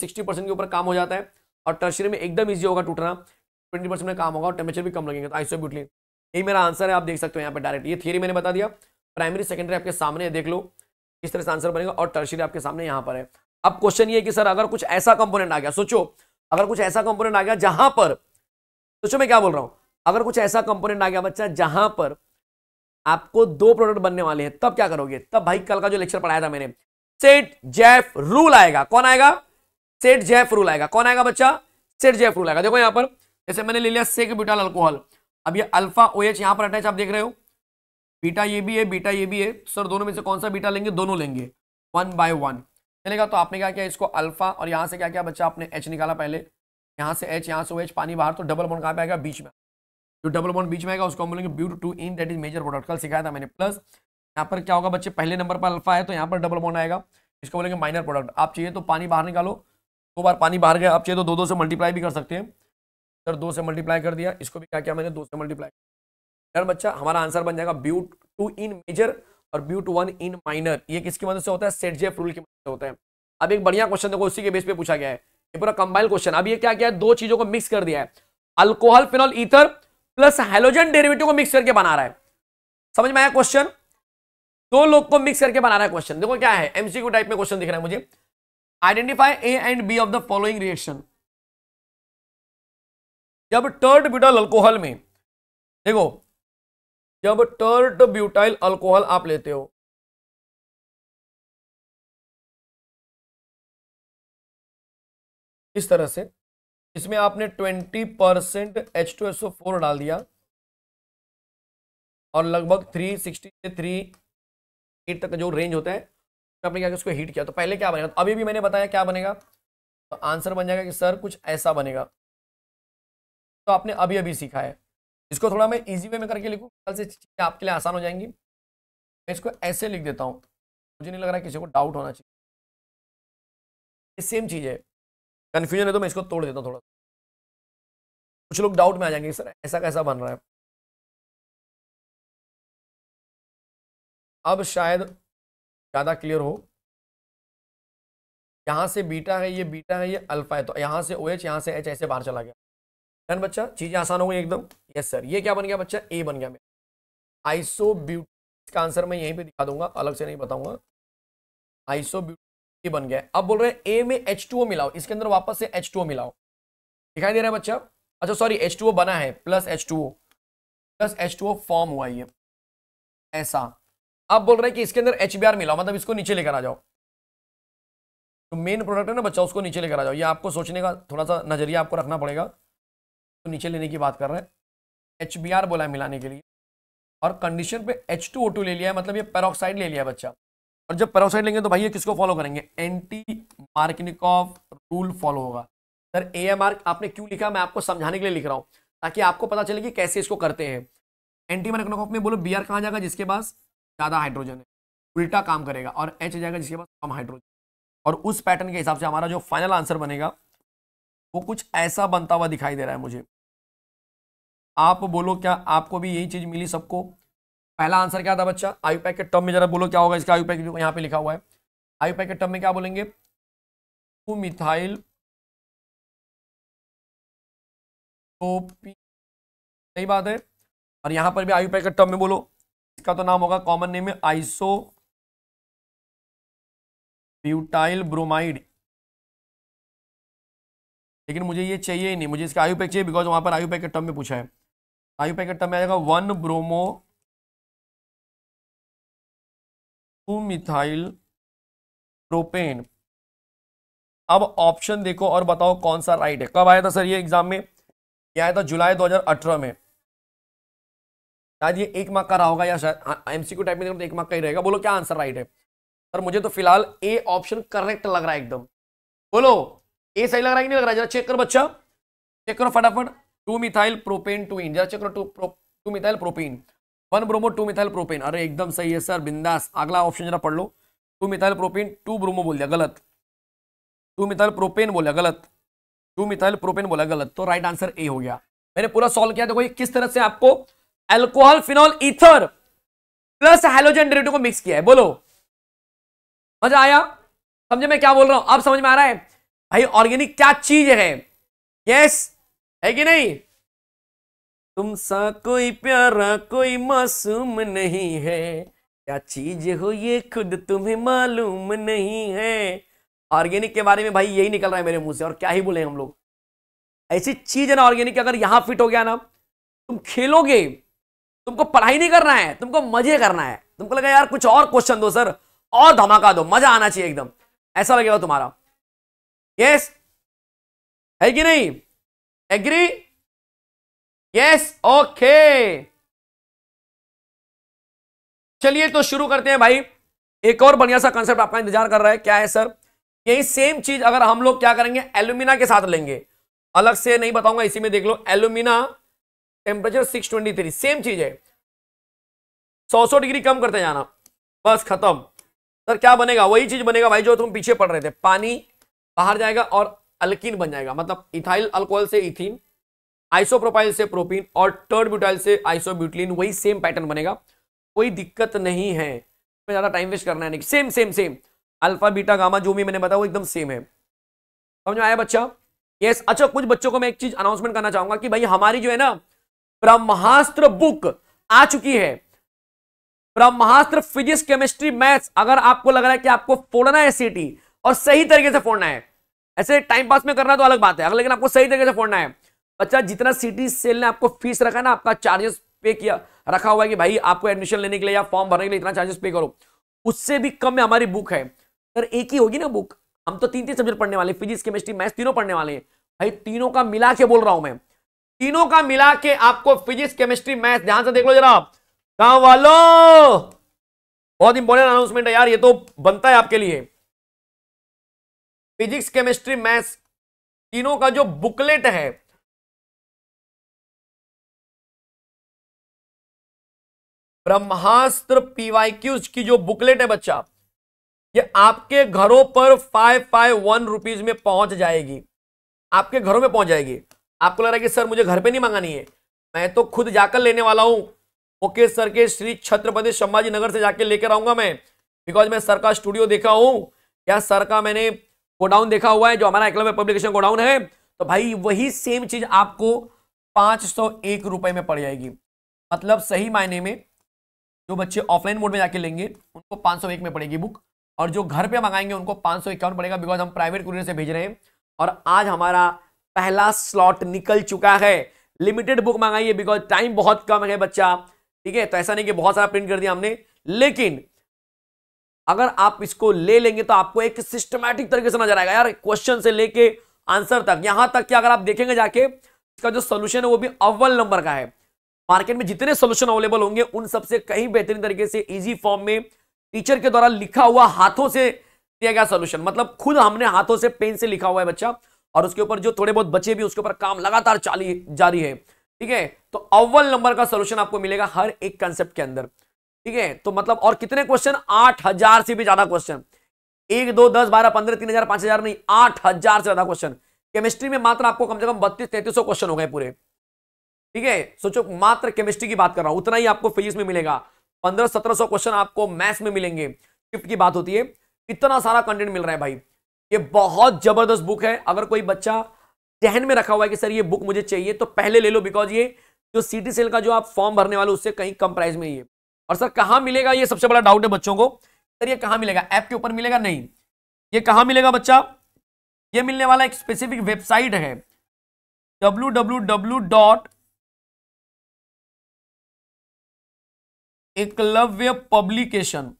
Speaker 2: सिक्सटी परसेंट के ऊपर काम हो जाता है और टर्शरी में एकदम ईजी होगा टूटना ट्वेंटी परसेंट में काम होगा और टेम्परेचर भी कम लगेगा तो आइसोब्यूटलिन यही मेरा आंसर है आप देख सकते हो यहाँ पर डायरेक्ट ये थियरी मैंने बता दिया प्राइमरी सेकेंडरी आपके सामने देख लो इस तरह से आंसर बनेगा और टर्शरी आपके सामने यहां पर है अब क्वेश्चन ये कि सर अगर कुछ ऐसा कंपोनेंट आ गया सोचो अगर कुछ ऐसा कंपोनेंट आ गया जहां पर सोचो मैं क्या बोल रहा हूं अगर कुछ ऐसा कंपोनेंट आ गया बच्चा जहां पर आपको दो प्रोडक्ट बनने वाले हैं तब क्या करोगे तब भाई कल का जो लेक्चर पढ़ाया था मैंने सेट जैफ रूल आएगा कौन आएगा सेट जैफ रूल आएगा कौन आएगा बच्चा सेट जैफ रूल आएगा देखो यहां पर जैसे मैंने ले लिया सेक ब्यूटाल अल्कोहल अब ये अल्फा ओ एच यहां पर अटैच आप देख रहे हो बीटा ये भी है बीटा ये भी है सर दोनों में से कौन सा बीटा लेंगे दोनों लेंगे वन बाय वन चलेगा तो आपने क्या किया इसको अल्फा और यहाँ से क्या किया बच्चा आपने एच निकाला पहले यहाँ से एच यहाँ से एच पानी बाहर तो डबल बॉन्ड कहाँ पे आएगा बीच में जो डबल बॉन्ड बीच में आएगा उसको हम बोलेंगे but two ene that is major product कल सिखाया था मैंने प्लस यहाँ पर क्या होगा बच्चे पहले नंबर पर अल्फा है तो यहाँ पर डबल बॉन्ड आएगा इसको बोलेंगे माइनर प्रोडक्ट आप चाहिए तो पानी बाहर निकालो दो बार पानी बाहर गया आप चाहिए तो दो दो से मल्टीप्लाई भी कर सकते हैं सर दो से मल्टीप्लाई कर दिया इसको भी क्या किया मैंने दो से मल्टीप्लाई यार बच्चा हमारा आंसर बन जाएगा ब्यूट टू इन मेजर और ब्यूट वन इन माइनर ये किसकी मदद से होता है सेट जेफ रूल की मदद से होता है अब एक बढ़िया क्वेश्चन देखो उसी के बेस पे पूछा गया है ये पूरा कंबाइल क्वेश्चन अब ये क्या किया है दो चीजों को मिक्स कर दिया है alcohol phenol ether plus halogen derivative को मिक्स करके बना रहा है समझ में आया क्वेश्चन दो लोग को मिक्स करके बना रहा है क्वेश्चन देखो क्या है
Speaker 1: एमसीक्यू टाइप में क्वेश्चन दिख रहा है मुझे identify A and B of the following reaction जब टर्ड ब्यूटल अल्कोहल में देखो जब टर्ट ब्यूटाइल अल्कोहल आप लेते हो इस तरह से इसमें आपने twenty percent H two S O four डाल दिया
Speaker 2: और लगभग थ्री सिक्सटी से थ्री एट तक जो रेंज होता है तो आपने क्या उसको हीट किया तो पहले क्या बनेगा तो अभी भी मैंने बताया क्या बनेगा तो आंसर बन जाएगा कि सर कुछ ऐसा बनेगा तो आपने अभी अभी सीखा है इसको थोड़ा मैं इजी वे में करके लिखूँ
Speaker 1: कल से चीज़ें आपके लिए आसान हो जाएंगी मैं इसको ऐसे लिख देता हूँ मुझे नहीं लग रहा किसी को डाउट होना चाहिए ये सेम चीज़ है कन्फ्यूजन है तो मैं इसको तोड़ देता हूँ थोड़ा कुछ लोग डाउट में आ जाएंगे सर ऐसा कैसा बन रहा है अब शायद ज़्यादा क्लियर हो यहाँ से बीटा है ये बीटा है ये अल्फा है तो यहाँ से ओ एच यहाँ से
Speaker 2: एच ऐसे बाहर चला गया डन बच्चा चीज़ें आसान हो गई एकदम यस सर ये क्या बन गया बच्चा ए बन गया मेरा आइसो का आंसर मैं यहीं पे दिखा दूंगा अलग से नहीं बताऊंगा आइसो ये बन गया अब बोल रहे हैं ए में एच मिलाओ इसके अंदर वापस से एच मिलाओ दिखाई दे रहा है बच्चा अच्छा सॉरी एच बना है plus H plus H form हुआ ये ऐसा अब बोल रहे हैं कि इसके अंदर एच मिलाओ मतलब इसको नीचे लेकर आ जाओ तो मेन प्रोडक्ट है ना बच्चा उसको नीचे लेकर आ जाओ ये आपको सोचने का थोड़ा सा नजरिया आपको रखना पड़ेगा तो नीचे लेने की बात कर रहे हैं एच बी आर बोला है मिलाने के लिए और कंडीशन पे एच टू ओ टू ले लिया है मतलब ये पेरोक्साइड ले लिया बच्चा और जब पेरोक्साइड लेंगे तो भाई ये किसको फॉलो करेंगे एंटी मार्किनिकॉफ रूल फॉलो होगा सर ए एम आर आपने क्यों लिखा मैं आपको समझाने के लिए लिख रहा हूँ ताकि आपको पता चले कि कैसे इसको करते हैं एंटी मार्कनिकॉफ में बोलो बी आर कहाँ जाएगा जिसके पास ज़्यादा हाइड्रोजन है उल्टा काम करेगा और एच जाएगा जिसके पास कम हाइड्रोजन और उस पैटर्न के हिसाब से हमारा जो फाइनल आंसर बनेगा वो कुछ ऐसा बनता हुआ दिखाई दे रहा है मुझे आप बोलो क्या आपको भी यही चीज मिली सबको पहला आंसर क्या था बच्चा आयुपैक के टर्म में जरा बोलो क्या होगा इसका पैक जो यहाँ पे लिखा हुआ है
Speaker 1: आयु पैक के टर्म में क्या बोलेंगे टू मिथाइल टोपी सही बात है और यहाँ पर भी पैक के टर्म में बोलो इसका तो नाम होगा कॉमन नेम है आइसो ब्यूटाइल ब्रोमाइड लेकिन मुझे ये चाहिए ही नहीं मुझे इसका आयु पैक चाहिए बिकॉज वहाँ पर आयु पैक के टर्म में पूछा है आयु पैकेट तब में आ जाएगा one bromo two methyl propane अब ऑप्शन देखो और बताओ कौन सा राइट है कब आया था सर ये एग्जाम में ये आया था जुलाई 2018 में शायद
Speaker 2: ये एक मार्क का रहा होगा या शायद एमसीक्यू हाँ, टाइप में देखो तो एक मार्क का ही रहेगा बोलो क्या आंसर राइट है सर मुझे तो फिलहाल ए ऑप्शन करेक्ट लग रहा है एकदम बोलो ए सही लग रहा है कि नहीं लग रहा है जरा चेक कर बच्चा चेक करो फटाफट -फड़। Two methyl propane two ene जरा चेक करो two two methyl propane one bromo two methyl propane अरे एकदम सही है सर बिंदास अगला ऑप्शन जरा पढ़ लो two methyl propane two bromo बोल दिया गलत टू मिथाइल प्रोपेन बोला गलत टू मिथाइल प्रोपेन बोला गलत तो राइट आंसर ए हो गया मैंने पूरा सॉल्व किया देखो ये किस तरह से आपको alcohol phenol ether plus halogen derivative को मिक्स किया है बोलो मजा आया समझे मैं क्या बोल रहा हूं आप समझ में आ रहा है भाई ऑर्गेनिक क्या चीज है यस yes, है कि नहीं सा कोई प्यारा कोई मासूम नहीं है क्या चीज हो ये खुद तुम्हें मालूम नहीं है ऑर्गेनिक के बारे में भाई यही निकल रहा है मेरे मुंह से और क्या ही बोले हम लोग ऐसी चीज है ना ऑर्गेनिक अगर यहां फिट हो गया ना तुम खेलोगे तुमको पढ़ाई नहीं करना है तुमको मजे करना है तुमको लगा यार कुछ और क्वेश्चन दो सर और धमाका दो मजा
Speaker 1: आना चाहिए एकदम ऐसा लगेगा तुम्हारा यस है कि नहीं Agree? Yes, okay. चलिए तो शुरू करते हैं भाई एक और बढ़िया सा कंसेप्ट आपका इंतजार
Speaker 2: कर रहा है क्या है सर यही सेम चीज अगर हम लोग क्या करेंगे एल्यूमिना के साथ लेंगे अलग से नहीं बताऊंगा इसी में देख लो एल्यूमिना टेम्परेचर 623 सेम चीज है सौ सौ डिग्री कम करते जाना बस खत्म सर क्या बनेगा वही चीज बनेगा भाई जो तुम पीछे पड़ रहे थे पानी बाहर जाएगा और अल्किन बन जाएगा मतलब इथाइल अल्कोहल से इथिन आइसोप्रोपाइल से प्रोपीन और टर्ड ब्यूटाइल से आइसोब्यूटिलिन वही सेम पैटर्न बनेगा कोई दिक्कत नहीं है इसमें ज़्यादा टाइम वेस्ट करना है नहीं same same same alpha beta gamma जो भी मैंने बताया वो एकदम सेम है समझ में आया बच्चा यस अच्छा कुछ बच्चों को मैं एक चीज अनाउंसमेंट करना चाहूंगा कि भाई हमारी जो है ना ब्रह्मास्त्र बुक आ चुकी है ब्रह्मास्त्र फिजिक्स केमिस्ट्री मैथ्स अगर आपको लग रहा है कि आपको फोड़ना है सीटी और सही तरीके से फोड़ना है ऐसे टाइम पास में करना तो अलग बात है लेकिन आपको सही तरीके से फोड़ना है बच्चा जितना सिटी सेल ने आपको फीस रखा ना आपका चार्जेस पे किया रखा हुआ है कि भाई आपको एडमिशन लेने के लिए या फॉर्म भरने के लिए इतना चार्जेस पे करो उससे भी कम में हमारी बुक है सर एक ही होगी ना बुक हम तो तीन तीन सब्जेक्ट पढ़ने वाले फिजिक्स केमिस्ट्री मैथ्स तीनों पढ़ने वाले हैं भाई तीनों का मिला के बोल रहा हूं मैं तीनों का मिला के आपको फिजिक्स केमिस्ट्री मैथ्स ध्यान से देख लो जरा
Speaker 1: गांव वालों बहुत इंपॉर्टेंट अनाउंसमेंट है यार ये तो बनता है आपके लिए फिजिक्स केमिस्ट्री मैथ्स तीनों का जो बुकलेट है ब्रह्मास्त्र पीवाईक्यूज की जो बुकलेट है बच्चा ये
Speaker 2: आपके घरों पर फाइव फाइव वन रुपीज में पहुंच जाएगी आपके घरों में पहुंच जाएगी आपको लग रहा है कि सर मुझे घर पे नहीं मंगानी है मैं तो खुद जाकर लेने वाला हूं ओके सर के श्री छत्रपति संभाजी नगर से जाके लेकर आऊंगा मैं बिकॉज मैं सर का स्टूडियो देखा हूं या सर का मैंने गोडाउन देखा हुआ है जो हमारा एकलव्य पब्लिकेशन गोडाउन है तो भाई वही सेम चीज आपको पांच सौ एक रुपए में पड़ जाएगी मतलब सही मायने में जो बच्चे ऑफलाइन मोड में जाके लेंगे उनको पांच सौ एक में पड़ेगी बुक और जो घर पे मंगाएंगे उनको पांच सौ इक्यावन पड़ेगा बिकॉज हम प्राइवेट कुरियर से भेज रहे हैं और आज हमारा पहला स्लॉट निकल चुका है लिमिटेड बुक मंगाइए बिकॉज टाइम बहुत कम है बच्चा ठीक है तो ऐसा नहीं कि बहुत सारा प्रिंट कर दिया हमने लेकिन अगर आप इसको ले लेंगे तो आपको एक सिस्टमैटिक तरीके से नजर आएगा यार क्वेश्चन से लेके आंसर तक यहां तक कि अगर आप देखेंगे जाके इसका जो सोल्यूशन है वो भी अव्वल नंबर का है मार्केट में जितने सोल्यूशन अवेलेबल होंगे उन सबसे कहीं बेहतरीन तरीके से इजी फॉर्म में टीचर के द्वारा लिखा हुआ हाथों से दिया गया सोल्यूशन मतलब खुद हमने हाथों से पेन से लिखा हुआ है बच्चा और उसके ऊपर जो थोड़े बहुत बचे भी उसके ऊपर काम लगातार जारी है ठीक है तो अव्वल नंबर का सोल्यूशन आपको मिलेगा हर एक कंसेप्ट के अंदर ठीक है तो मतलब और कितने क्वेश्चन आठ हजार से भी ज्यादा क्वेश्चन एक दो दस बारह पंद्रह तीन हजार पांच हजार नहीं आठ हजार से ज्यादा क्वेश्चन केमिस्ट्री में मात्र आपको कम से कम बत्तीस तैतीस सौ क्वेश्चन हो गए पूरे ठीक है सोचो मात्र केमिस्ट्री की बात कर रहा हूं उतना ही आपको फिजिक्स में मिलेगा पंद्रह सत्रह सौ क्वेश्चन आपको मैथ्स में मिलेंगे फिफ्ट की बात होती है इतना सारा कंटेंट मिल रहा है भाई ये बहुत जबरदस्त बुक है अगर कोई बच्चा जहन में रखा हुआ है कि सर ये बुक मुझे चाहिए तो पहले ले लो बिकॉज ये जो सिटी सेल का जो आप फॉर्म भरने वाले उससे कहीं कम प्राइस में ही है और सर कहां मिलेगा ये सबसे बड़ा डाउट है बच्चों को सर ये कहा मिलेगा ऐप के ऊपर मिलेगा नहीं
Speaker 1: ये कहा मिलेगा बच्चा ये मिलने वाला एक स्पेसिफिक वेबसाइट है W W W dot Eklavya publication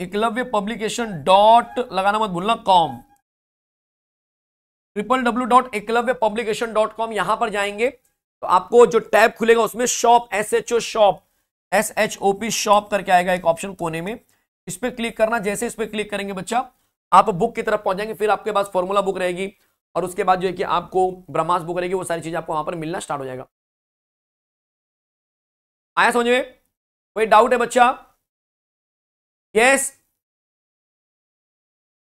Speaker 1: Eklavya publication dot लगाना मत भूलना com triple W dot Eklavya publication dot com यहां पर जाएंगे
Speaker 2: तो आपको जो टैब खुलेगा उसमें shop S H O shop S H O P shop करके आएगा एक ऑप्शन कोने में इस पर क्लिक करना जैसे इस पर क्लिक करेंगे बच्चा आप बुक की तरफ पहुंच जाएंगे फिर आपके पास फॉर्मूला बुक रहेगी और उसके बाद जो है कि आपको ब्रह्मास बुक रहेगी वो सारी चीज़ आपको वहां पर मिलना स्टार्ट हो
Speaker 1: जाएगा आया समझ में कोई डाउट है बच्चा यस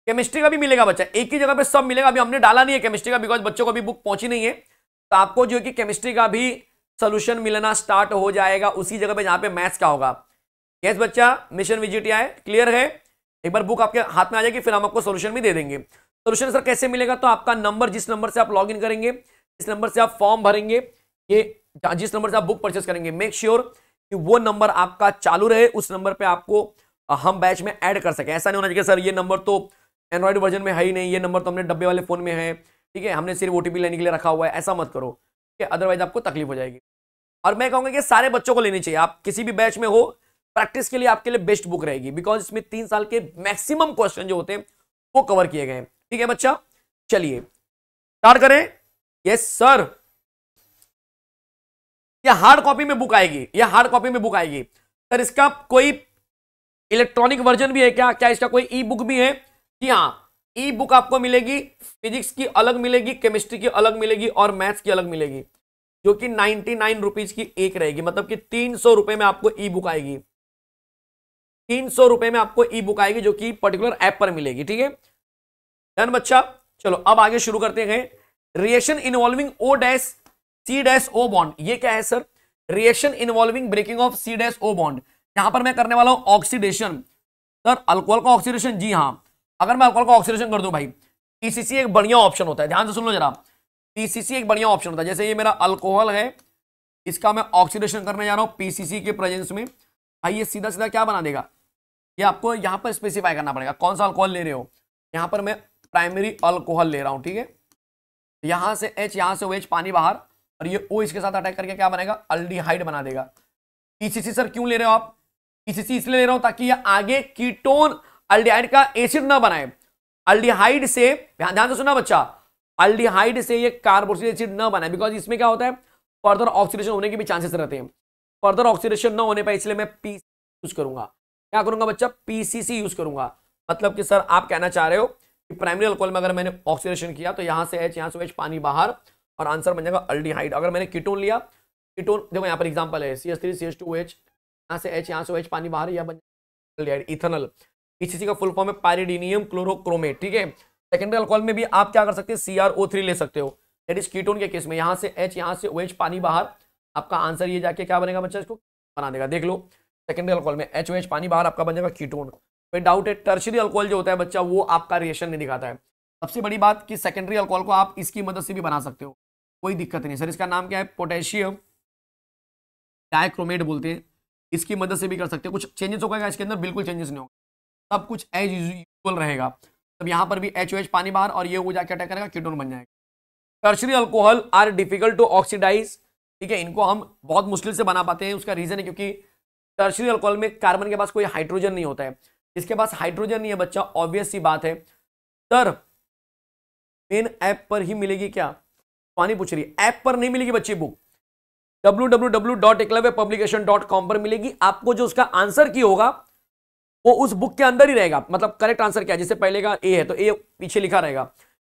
Speaker 1: केमिस्ट्री का भी मिलेगा बच्चा
Speaker 2: एक ही जगह पे सब मिलेगा अभी हमने डाला नहीं है केमिस्ट्री का बिकॉज बच्चों को अभी बुक पहुंची नहीं है तो आपको जो है कि केमिस्ट्री का भी सोल्यूशन मिलना स्टार्ट हो जाएगा उसी जगह पे जहाँ पे मैथ्स का होगा यस बच्चा मिशन विजिट आए क्लियर है एक बार बुक आपके हाथ में आ जाएगी फिर हम आपको सोल्यूशन भी दे देंगे सोल्यूशन सर कैसे मिलेगा तो आपका नंबर जिस नंबर से आप लॉग इन करेंगे जिस नंबर से आप फॉर्म भरेंगे ये जिस नंबर से आप बुक परचेस करेंगे मेक श्योर sure कि वो नंबर आपका चालू रहे उस नंबर पे आपको हम बैच में ऐड कर सके ऐसा नहीं होना चाहिए सर ये नंबर तो एंड्रॉइड वर्जन में है ही नहीं ये नंबर तो हमने डब्बे वाले फ़ोन में है ठीक है हमने सिर्फ ओ लेने के लिए रखा हुआ है ऐसा मत करो ठीक है अदरवाइज आपको तकलीफ हो जाएगी और मैं कहूँगा कि सारे बच्चों को लेनी चाहिए आप किसी भी बैच में हो प्रैक्टिस के लिए आपके लिए बेस्ट बुक रहेगी बिकॉज इसमें तीन साल के मैक्सिमम क्वेश्चन जो होते हैं वो कवर किए गए ठीक है बच्चा चलिए स्टार्ट करें यस सर या हार्ड कॉपी में बुक आएगी या हार्ड कॉपी में बुक आएगी सर इसका कोई इलेक्ट्रॉनिक वर्जन भी है क्या क्या इसका कोई ई बुक भी है जी हाँ ई बुक आपको मिलेगी फिजिक्स की अलग मिलेगी केमिस्ट्री की अलग मिलेगी और मैथ्स की अलग मिलेगी जो कि नाइनटी नाइन रुपीज की एक रहेगी मतलब कि तीन सौ रुपए में आपको ई बुक आएगी तीन सौ रुपए में आपको ई बुक आएगी जो कि पर्टिकुलर ऐप पर मिलेगी ठीक है डन बच्चा चलो अब आगे शुरू करते हैं reaction involving O dash C dash O bond ये क्या है sir reaction involving breaking of C dash O bond यहां पर मैं करने वाला हूं ऑक्सीडेशन सर अल्कोहल का ऑक्सीडेशन जी हाँ अगर मैं अल्कोहल को ऑक्सीडेशन कर दूं भाई पीसीसी एक बढ़िया ऑप्शन होता है ध्यान से सुन लो जरा पीसीसी एक बढ़िया ऑप्शन होता है जैसे ये मेरा अल्कोहल है इसका मैं ऑक्सीडेशन करने जा रहा हूँ पीसीसी के प्रेजेंस में भाई ये सीधा सीधा क्या बना देगा ये आपको यहाँ पर स्पेसिफाई करना पड़ेगा कौन सा अल्कोहल ले रहे हो यहाँ पर मैं प्राइमरी अल्कोहल ले रहा हूँ ठीक है यहाँ से एच यहाँ से ओ एच पानी बाहर और ये ओ इसके साथ अटैक करके क्या बनेगा अल्डीहाइड बना देगा पीसीसी सर क्यों ले रहे हो आप पीसीसी इसलिए ले रहा हूँ ताकि ये आगे कीटोन अल्डिहाइड का एसिड ना बनाए अल्डिहाइड से ध्यान से सुना बच्चा अल्डिहाइड से ये कार्बोसिल एसिड ना बनाए बिकॉज इसमें क्या होता है फर्दर ऑक्सीडेशन होने के भी चांसेस रहते हैं फर्दर ऑक्सीडेशन ना होने पर इसलिए मैं पी यूज करूंगा क्या करूंगा बच्चा पीसीसी यूज करूंगा मतलब कि सर आप कहना चाह रहे हो कि प्राइमरी अल्कोहल में अगर मैंने ऑक्सीडेशन किया तो यहाँ से एच यहाँ से एच पानी बाहर और आंसर बन जाएगा अल्डीहाइड अगर मैंने कीटोन लिया कीटोन देखो यहाँ पर एग्जाम्पल है C S three C S two H यहाँ से एच यहाँ से एच पानी बाहर या बन जाएगा अल्डीहाइड इथनल इस चीज का फुल फॉर्म है पैरिडीनियम क्लोरोक्रोमेट ठीक है सेकेंडरी अल्कोहल में भी आप क्या कर सकते हैं सी ले सकते हो दैट इज कीटोन के केस में यहाँ से एच यहाँ से ओ पानी बाहर आपका आंसर ये जाके क्या बनेगा बच्चा इसको बना देगा देख लो सेकेंडरी अल्कोहल में एच OH, पानी बाहर आपका बन जाएगा कीटोन कोई डाउट है टर्शरी अल्कोहल जो होता है बच्चा वो आपका रिएक्शन नहीं दिखाता है सबसे बड़ी बात कि सेकेंडरी अल्कोहल को आप इसकी मदद से भी बना सकते हो कोई दिक्कत नहीं सर इसका नाम क्या है पोटेशियम डायक्रोमेट बोलते हैं इसकी मदद से भी कर सकते हो कुछ चेंजेस होगा इसके अंदर बिल्कुल चेंजेस नहीं होगा सब कुछ एज यूजल रहेगा तब यहाँ पर भी एच ओ एच पानी बाहर और ये वो जाके अटैक करेगा किटोन बन जाएगा tertiary alcohol are difficult to oxidise ठीक है इनको हम बहुत मुश्किल से बना पाते हैं उसका रीज़न है क्योंकि टर्शरी अल्कोहल में कार्बन के पास कोई हाइड्रोजन नहीं होता है जिसके पास हाइड्रोजन नहीं है बच्चा ऑब्वियस सी बात है सर मेन ऐप पर ही मिलेगी क्या पानी पूछ रही है ऐप पर नहीं मिलेगी बच्ची book W W W dot dot publication com पर मिलेगी आपको जो उसका आंसर की होगा वो उस बुक के अंदर ही रहेगा मतलब करेक्ट आंसर क्या है जैसे पहले का ए है तो ए पीछे लिखा रहेगा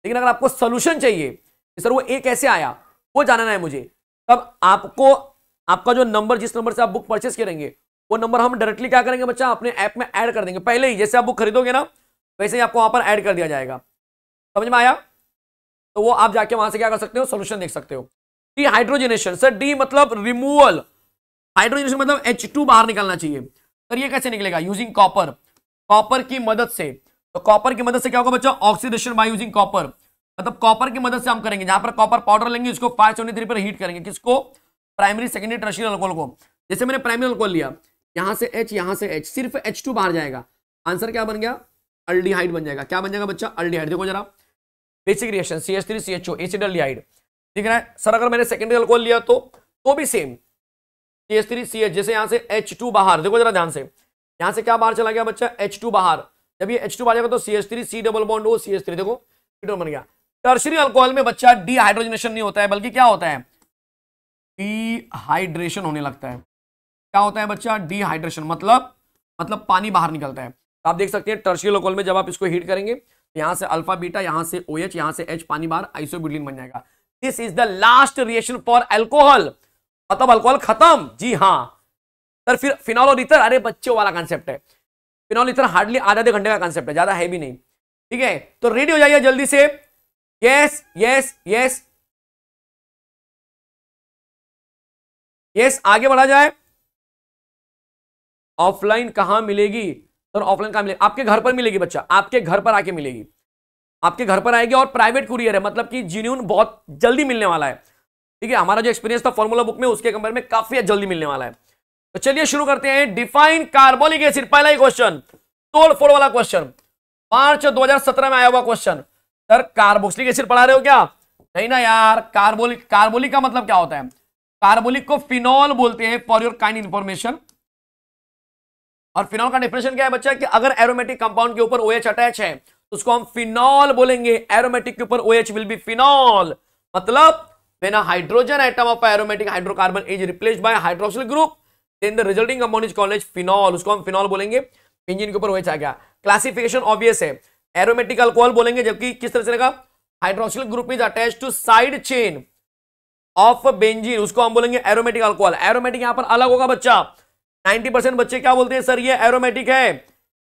Speaker 2: लेकिन अगर आपको सोल्यूशन चाहिए सर वो ए कैसे आया वो जानना है मुझे तब आपको आपका जो नंबर जिस नंबर से आप बुक परचेस करेंगे वो नंबर हम डायरेक्टली क्या करेंगे बच्चा अपने ऐप में ऐड कर देंगे पहले ही जैसे आप बुक खरीदोगे ना वैसे ही आपको वहां पर ऐड कर दिया जाएगा समझ में आया तो वो आप जाके वहां से क्या कर सकते हो सोल्यूशन देख सकते हो डी हाइड्रोजनेशन सर डी मतलब रिमूवल हाइड्रोजनेशन मतलब एच बाहर निकालना चाहिए और तो ये कैसे निकलेगा यूजिंग कॉपर कॉपर की मदद से तो कॉपर की मदद से क्या होगा बच्चा ऑक्सीडेशन बाय यूजिंग कॉपर मतलब कॉपर की मदद से हम करेंगे जहां पर कॉपर पाउडर लेंगे उसको फाइव सेवेंटी थ्री पर हीट करेंगे किसको प्राइमरी सेकेंडरी टर्शरी अल्कोहल को जैसे मैंने प्राइमरी अल्कोहल लिया यहां से एच यहां से एच सिर्फ एच टू बाहर जाएगा आंसर क्या बन गया अल्डीहाइड बन जाएगा क्या बन जाएगा बच्चा अल्डीहाइड देखो जरा basic reaction C H three C H O acid aldehyde ठीक है सर अगर मैंने सेकेंडरी अल्कोहल लिया तो तो भी same C H three C H जैसे यहाँ से एच टू बाहर देखो जरा ध्यान से यहाँ से क्या बाहर चला गया बच्चा एच टू बाहर जब ये एच टू बाहर तो C H three C double bond हो सी एच थ्री देखो कीटोन बन गया टर्शरी अल्कोहल में बच्चा डिहाइड्रोजनेशन नहीं होता है बल्कि क्या होता है डिहाइड्रेशन होने लगता है क्या होता है बच्चा डिहाइड्रेशन मतलब मतलब पानी बाहर निकलता है तो आप देख सकते हैं टर्शियल अल्कोहल में जब आप इसको हीट करेंगे यहां से अल्फा बीटा यहां से ओ OH, यहाँ से एच पानी बाहर आइसोब्यूटिन बन जाएगा this is the last reaction for alcohol खत्म अल्कोहल खत्म जी हाँ सर फिर फिनॉल और इतर अरे बच्चों वाला कॉन्सेप्ट है फिनॉल इतर हार्डली आधे आधे घंटे का कॉन्सेप्ट है ज़्यादा है भी नहीं ठीक है तो रेडी हो जाइए जल्दी
Speaker 1: से यस यस यस यस आगे बढ़ा जाए ऑफलाइन कहाँ
Speaker 2: मिलेगी सर ऑफलाइन कहाँ मिलेगी आपके घर पर मिलेगी बच्चा आपके घर पर आके मिलेगी आपके घर पर आएगी और प्राइवेट कुरियर है मतलब कि जीन्यून बहुत जल्दी मिलने वाला है ठीक है हमारा जो एक्सपीरियंस था फॉर्मुला बुक में उसके कंपेयर में काफी जल्दी मिलने वाला है तो चलिए शुरू करते हैं डिफाइन कार्बोनिक एसिड पहला ही क्वेश्चन फोड़ वाला क्वेश्चन मार्च 2017 में आया हुआ क्वेश्चन सर कार्बोक्सिलिक एसिड पढ़ा रहे हो क्या नहीं ना यार कार्बोलिक कार्बोलिक का मतलब क्या होता है कार्बोलिक को फिनॉल बोलते हैं फॉर योर काइंड इंफॉर्मेशन और फिनॉल का डेफिनेशन क्या है बच्चा कि अगर एरोमेटिक कंपाउंड के ऊपर ओएच अटैच है तो उसको हम फिनॉल बोलेंगे एरोमेटिक के ऊपर ओएच विल बी फिनॉल मतलब When a hydrogen atom of aromatic hydrocarbon is replaced by a hydroxyl group, then the resulting compound is called as phenol. usko hum phenol bolenge engine ke upar वेच आ गया. Classification obvious hai Aromatic alcohol bolenge jabki kis tarah se lega Hydroxyl group is attached to side chain of benzene usko hum bolenge aromatic alcohol aromatic yahan par alag hoga bachcha 90 bachche kya bolte hain sir ye aromatic hai है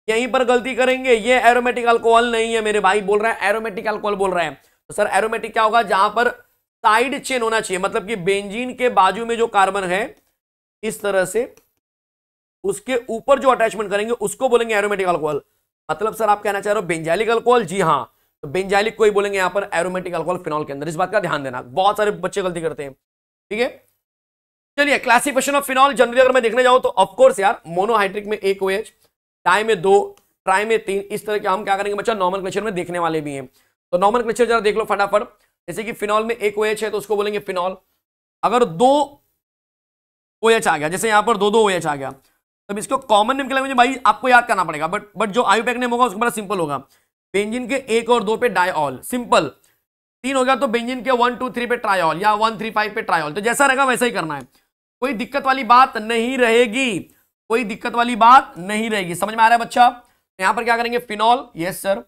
Speaker 2: यहीं पर गलती करेंगे ये एरोमेटिक अल्कोहल नहीं है मेरे भाई बोल रहा है एरोमेटिक अल्कोहल बोल रहा है तो सर एरोमेटिक क्या होगा जहां पर साइड चेन होना चाहिए मतलब कि बेंजीन के बाजू में जो कार्बन है इस तरह से उसके ऊपर जो अटैचमेंट करेंगे उसको बोलेंगे एरोमेटिक अल्कोहल मतलब सर आप कहना चाह रहे हो बेंजालिक अल्कोहल जी हाँ तो बेंजालिक को ही बोलेंगे यहाँ पर एरोमेटिक अल्कोहल फिनॉल के अंदर इस बात का ध्यान देना बहुत सारे बच्चे गलती करते हैं ठीक है चलिए क्लासिफिकेशन ऑफ फिनॉल जनरली अगर मैं देखने जाऊं तो ऑफकोर्स यार मोनोहाइड्रिक में एक ओएच OH, टाई में दो ट्राई में तीन इस तरह के हम क्या करेंगे बच्चा नॉर्मल क्लेचर में देखने वाले भी हैं तो नॉर्मल क्लेचर जरा देख लो फटाफट जैसे कि फिनॉल में एक ओएच है तो उसको बोलेंगे फिनॉल अगर दो ओएच आ गया जैसे यहां पर दो दो ओएच आ गया तब इसको कॉमन नेम के लिए भाई आपको याद करना पड़ेगा बट बट जो पैक नेम होगा उसको बड़ा सिंपल होगा बेंजिन के एक और दो पे डायऑल सिंपल तीन हो गया तो बेंजिन के वन टू थ्री पे ट्रायल या वन थ्री फाइव पे ट्रायल तो जैसा रहेगा वैसा ही करना है कोई दिक्कत वाली बात नहीं रहेगी कोई दिक्कत वाली बात नहीं रहेगी समझ में आ रहा है बच्चा तो यहां पर क्या करेंगे phenol yes sir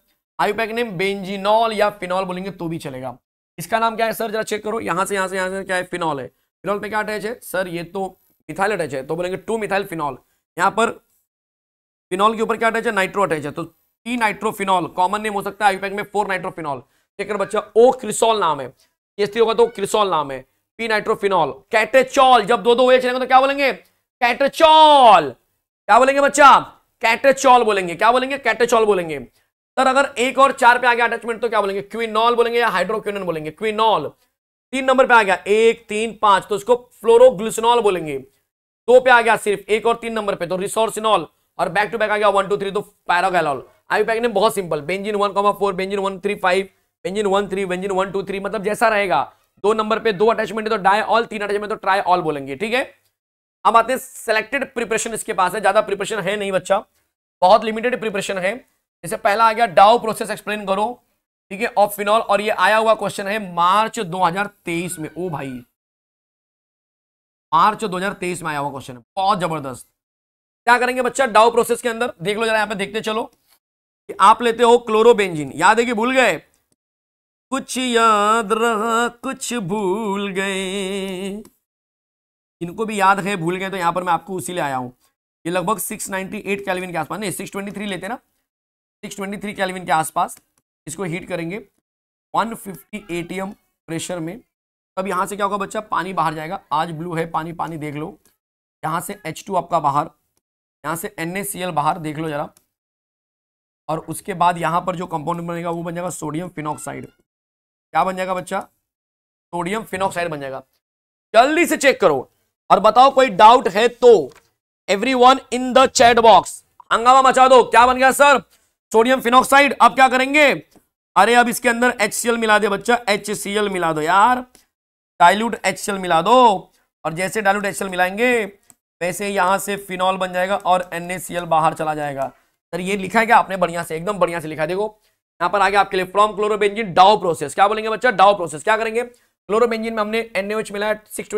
Speaker 2: IUPAC name benzenol या फिनॉल बोलेंगे तो भी चलेगा इसका नाम क्या है सर जरा चेक करो यहाँ से यहाँ से यहाँ से क्या है फिनॉल है फिनॉल पे क्या अटैच है सर ये तो मिथाइल अटैच है तो बोलेंगे टू मिथाइल फिनॉल यहाँ पर फिनॉल के ऊपर क्या अटैच है नाइट्रो अटैच है तो टी नाइट्रोफिनॉल कॉमन नेम हो सकता है आईपैक में फोर नाइट्रोफिनॉल चेक करो बच्चा ओ क्रिसोल नाम है एसटी होगा तो क्रिसोल नाम है पी नाइट्रोफिनॉल कैटेचॉल जब दो दो वे चलेंगे तो क्या बोलेंगे कैटेचॉल क्या बोलेंगे बच्चा कैटेचॉल बोलेंगे क्या बोलेंगे कैटेचॉल बोलेंगे सर अगर एक और चार पे आ गया अटैचमेंट तो क्या बोलेंगे क्विनॉल बोलेंगे या हाइड्रोक्विनन बोलेंगे क्विनॉल तीन नंबर पे आ गया एक तीन पांच तो इसको फ्लोरोग्लिसनॉल बोलेंगे दो पे आ गया सिर्फ एक और तीन नंबर पे तो रिसोर्सिनॉल और बैक टू बैक आ गया वन टू थ्री तो पैरागैलॉल आई पैक ने बहुत simple benzene one comma four benzene one three five benzene one three benzene one two three मतलब जैसा रहेगा दो नंबर पे दो अटैचमेंट है तो डाई ऑल तीन अटैचमेंट तो ट्राई ऑल बोलेंगे ठीक है अब आते हैं सेलेक्टेड प्रिपरेशन इसके पास है ज्यादा प्रिपरेशन है नहीं बच्चा बहुत लिमिटेड प्रिपरेशन है जैसे पहला आ गया डाउ प्रोसेस एक्सप्लेन करो ठीक है ऑफ फिनॉल और ये आया हुआ क्वेश्चन है मार्च 2023 में ओ भाई मार्च 2023 में आया हुआ क्वेश्चन है बहुत जबरदस्त क्या करेंगे बच्चा डाउ प्रोसेस के अंदर देख लो जरा यहाँ पे देखते चलो कि आप लेते हो क्लोरोबेंजिन याद है कि भूल गए कुछ याद रहा कुछ भूल गए इनको भी याद है भूल गए तो यहाँ पर मैं आपको उसी ले आया हूँ ये लगभग 698 कैलविन के आसपास नहीं 623 लेते ना सिक्स ट्वेंटी थ्री कैलविन के आसपास इसको हीट करेंगे वन फिफ्टी एटीएम प्रेशर में तब यहाँ से क्या होगा बच्चा पानी बाहर जाएगा आज ब्लू है पानी पानी देख लो यहाँ से एच टू आपका बाहर यहाँ से एन बाहर देख लो जरा और उसके बाद यहाँ पर जो कंपाउंड बनेगा वो बन जाएगा सोडियम फिनॉक्साइड क्या बन जाएगा बच्चा सोडियम फिनॉक्साइड बन जाएगा जल्दी से चेक करो और बताओ कोई डाउट है तो everyone in the chat box हंगामा मचा दो क्या बन गया सर सोडियम फिनोक्साइड अब क्या करेंगे अरे अब इसके अंदर एच मिला दे बच्चा एच मिला दो यार डाइल्यूट एच मिला दो और जैसे डाइल्यूट एच मिलाएंगे वैसे यहां से फिनॉल बन जाएगा और एन बाहर चला जाएगा सर ये लिखा है क्या आपने बढ़िया से एकदम बढ़िया से लिखा देखो यहाँ पर आगे आपके लिए फ्रॉम क्लोरोबेंजिन डाउ प्रोसेस क्या बोलेंगे बच्चा डाउ प्रोसेस क्या करेंगे क्लोरोबेंजिन में हमने एच मिला है सिक्स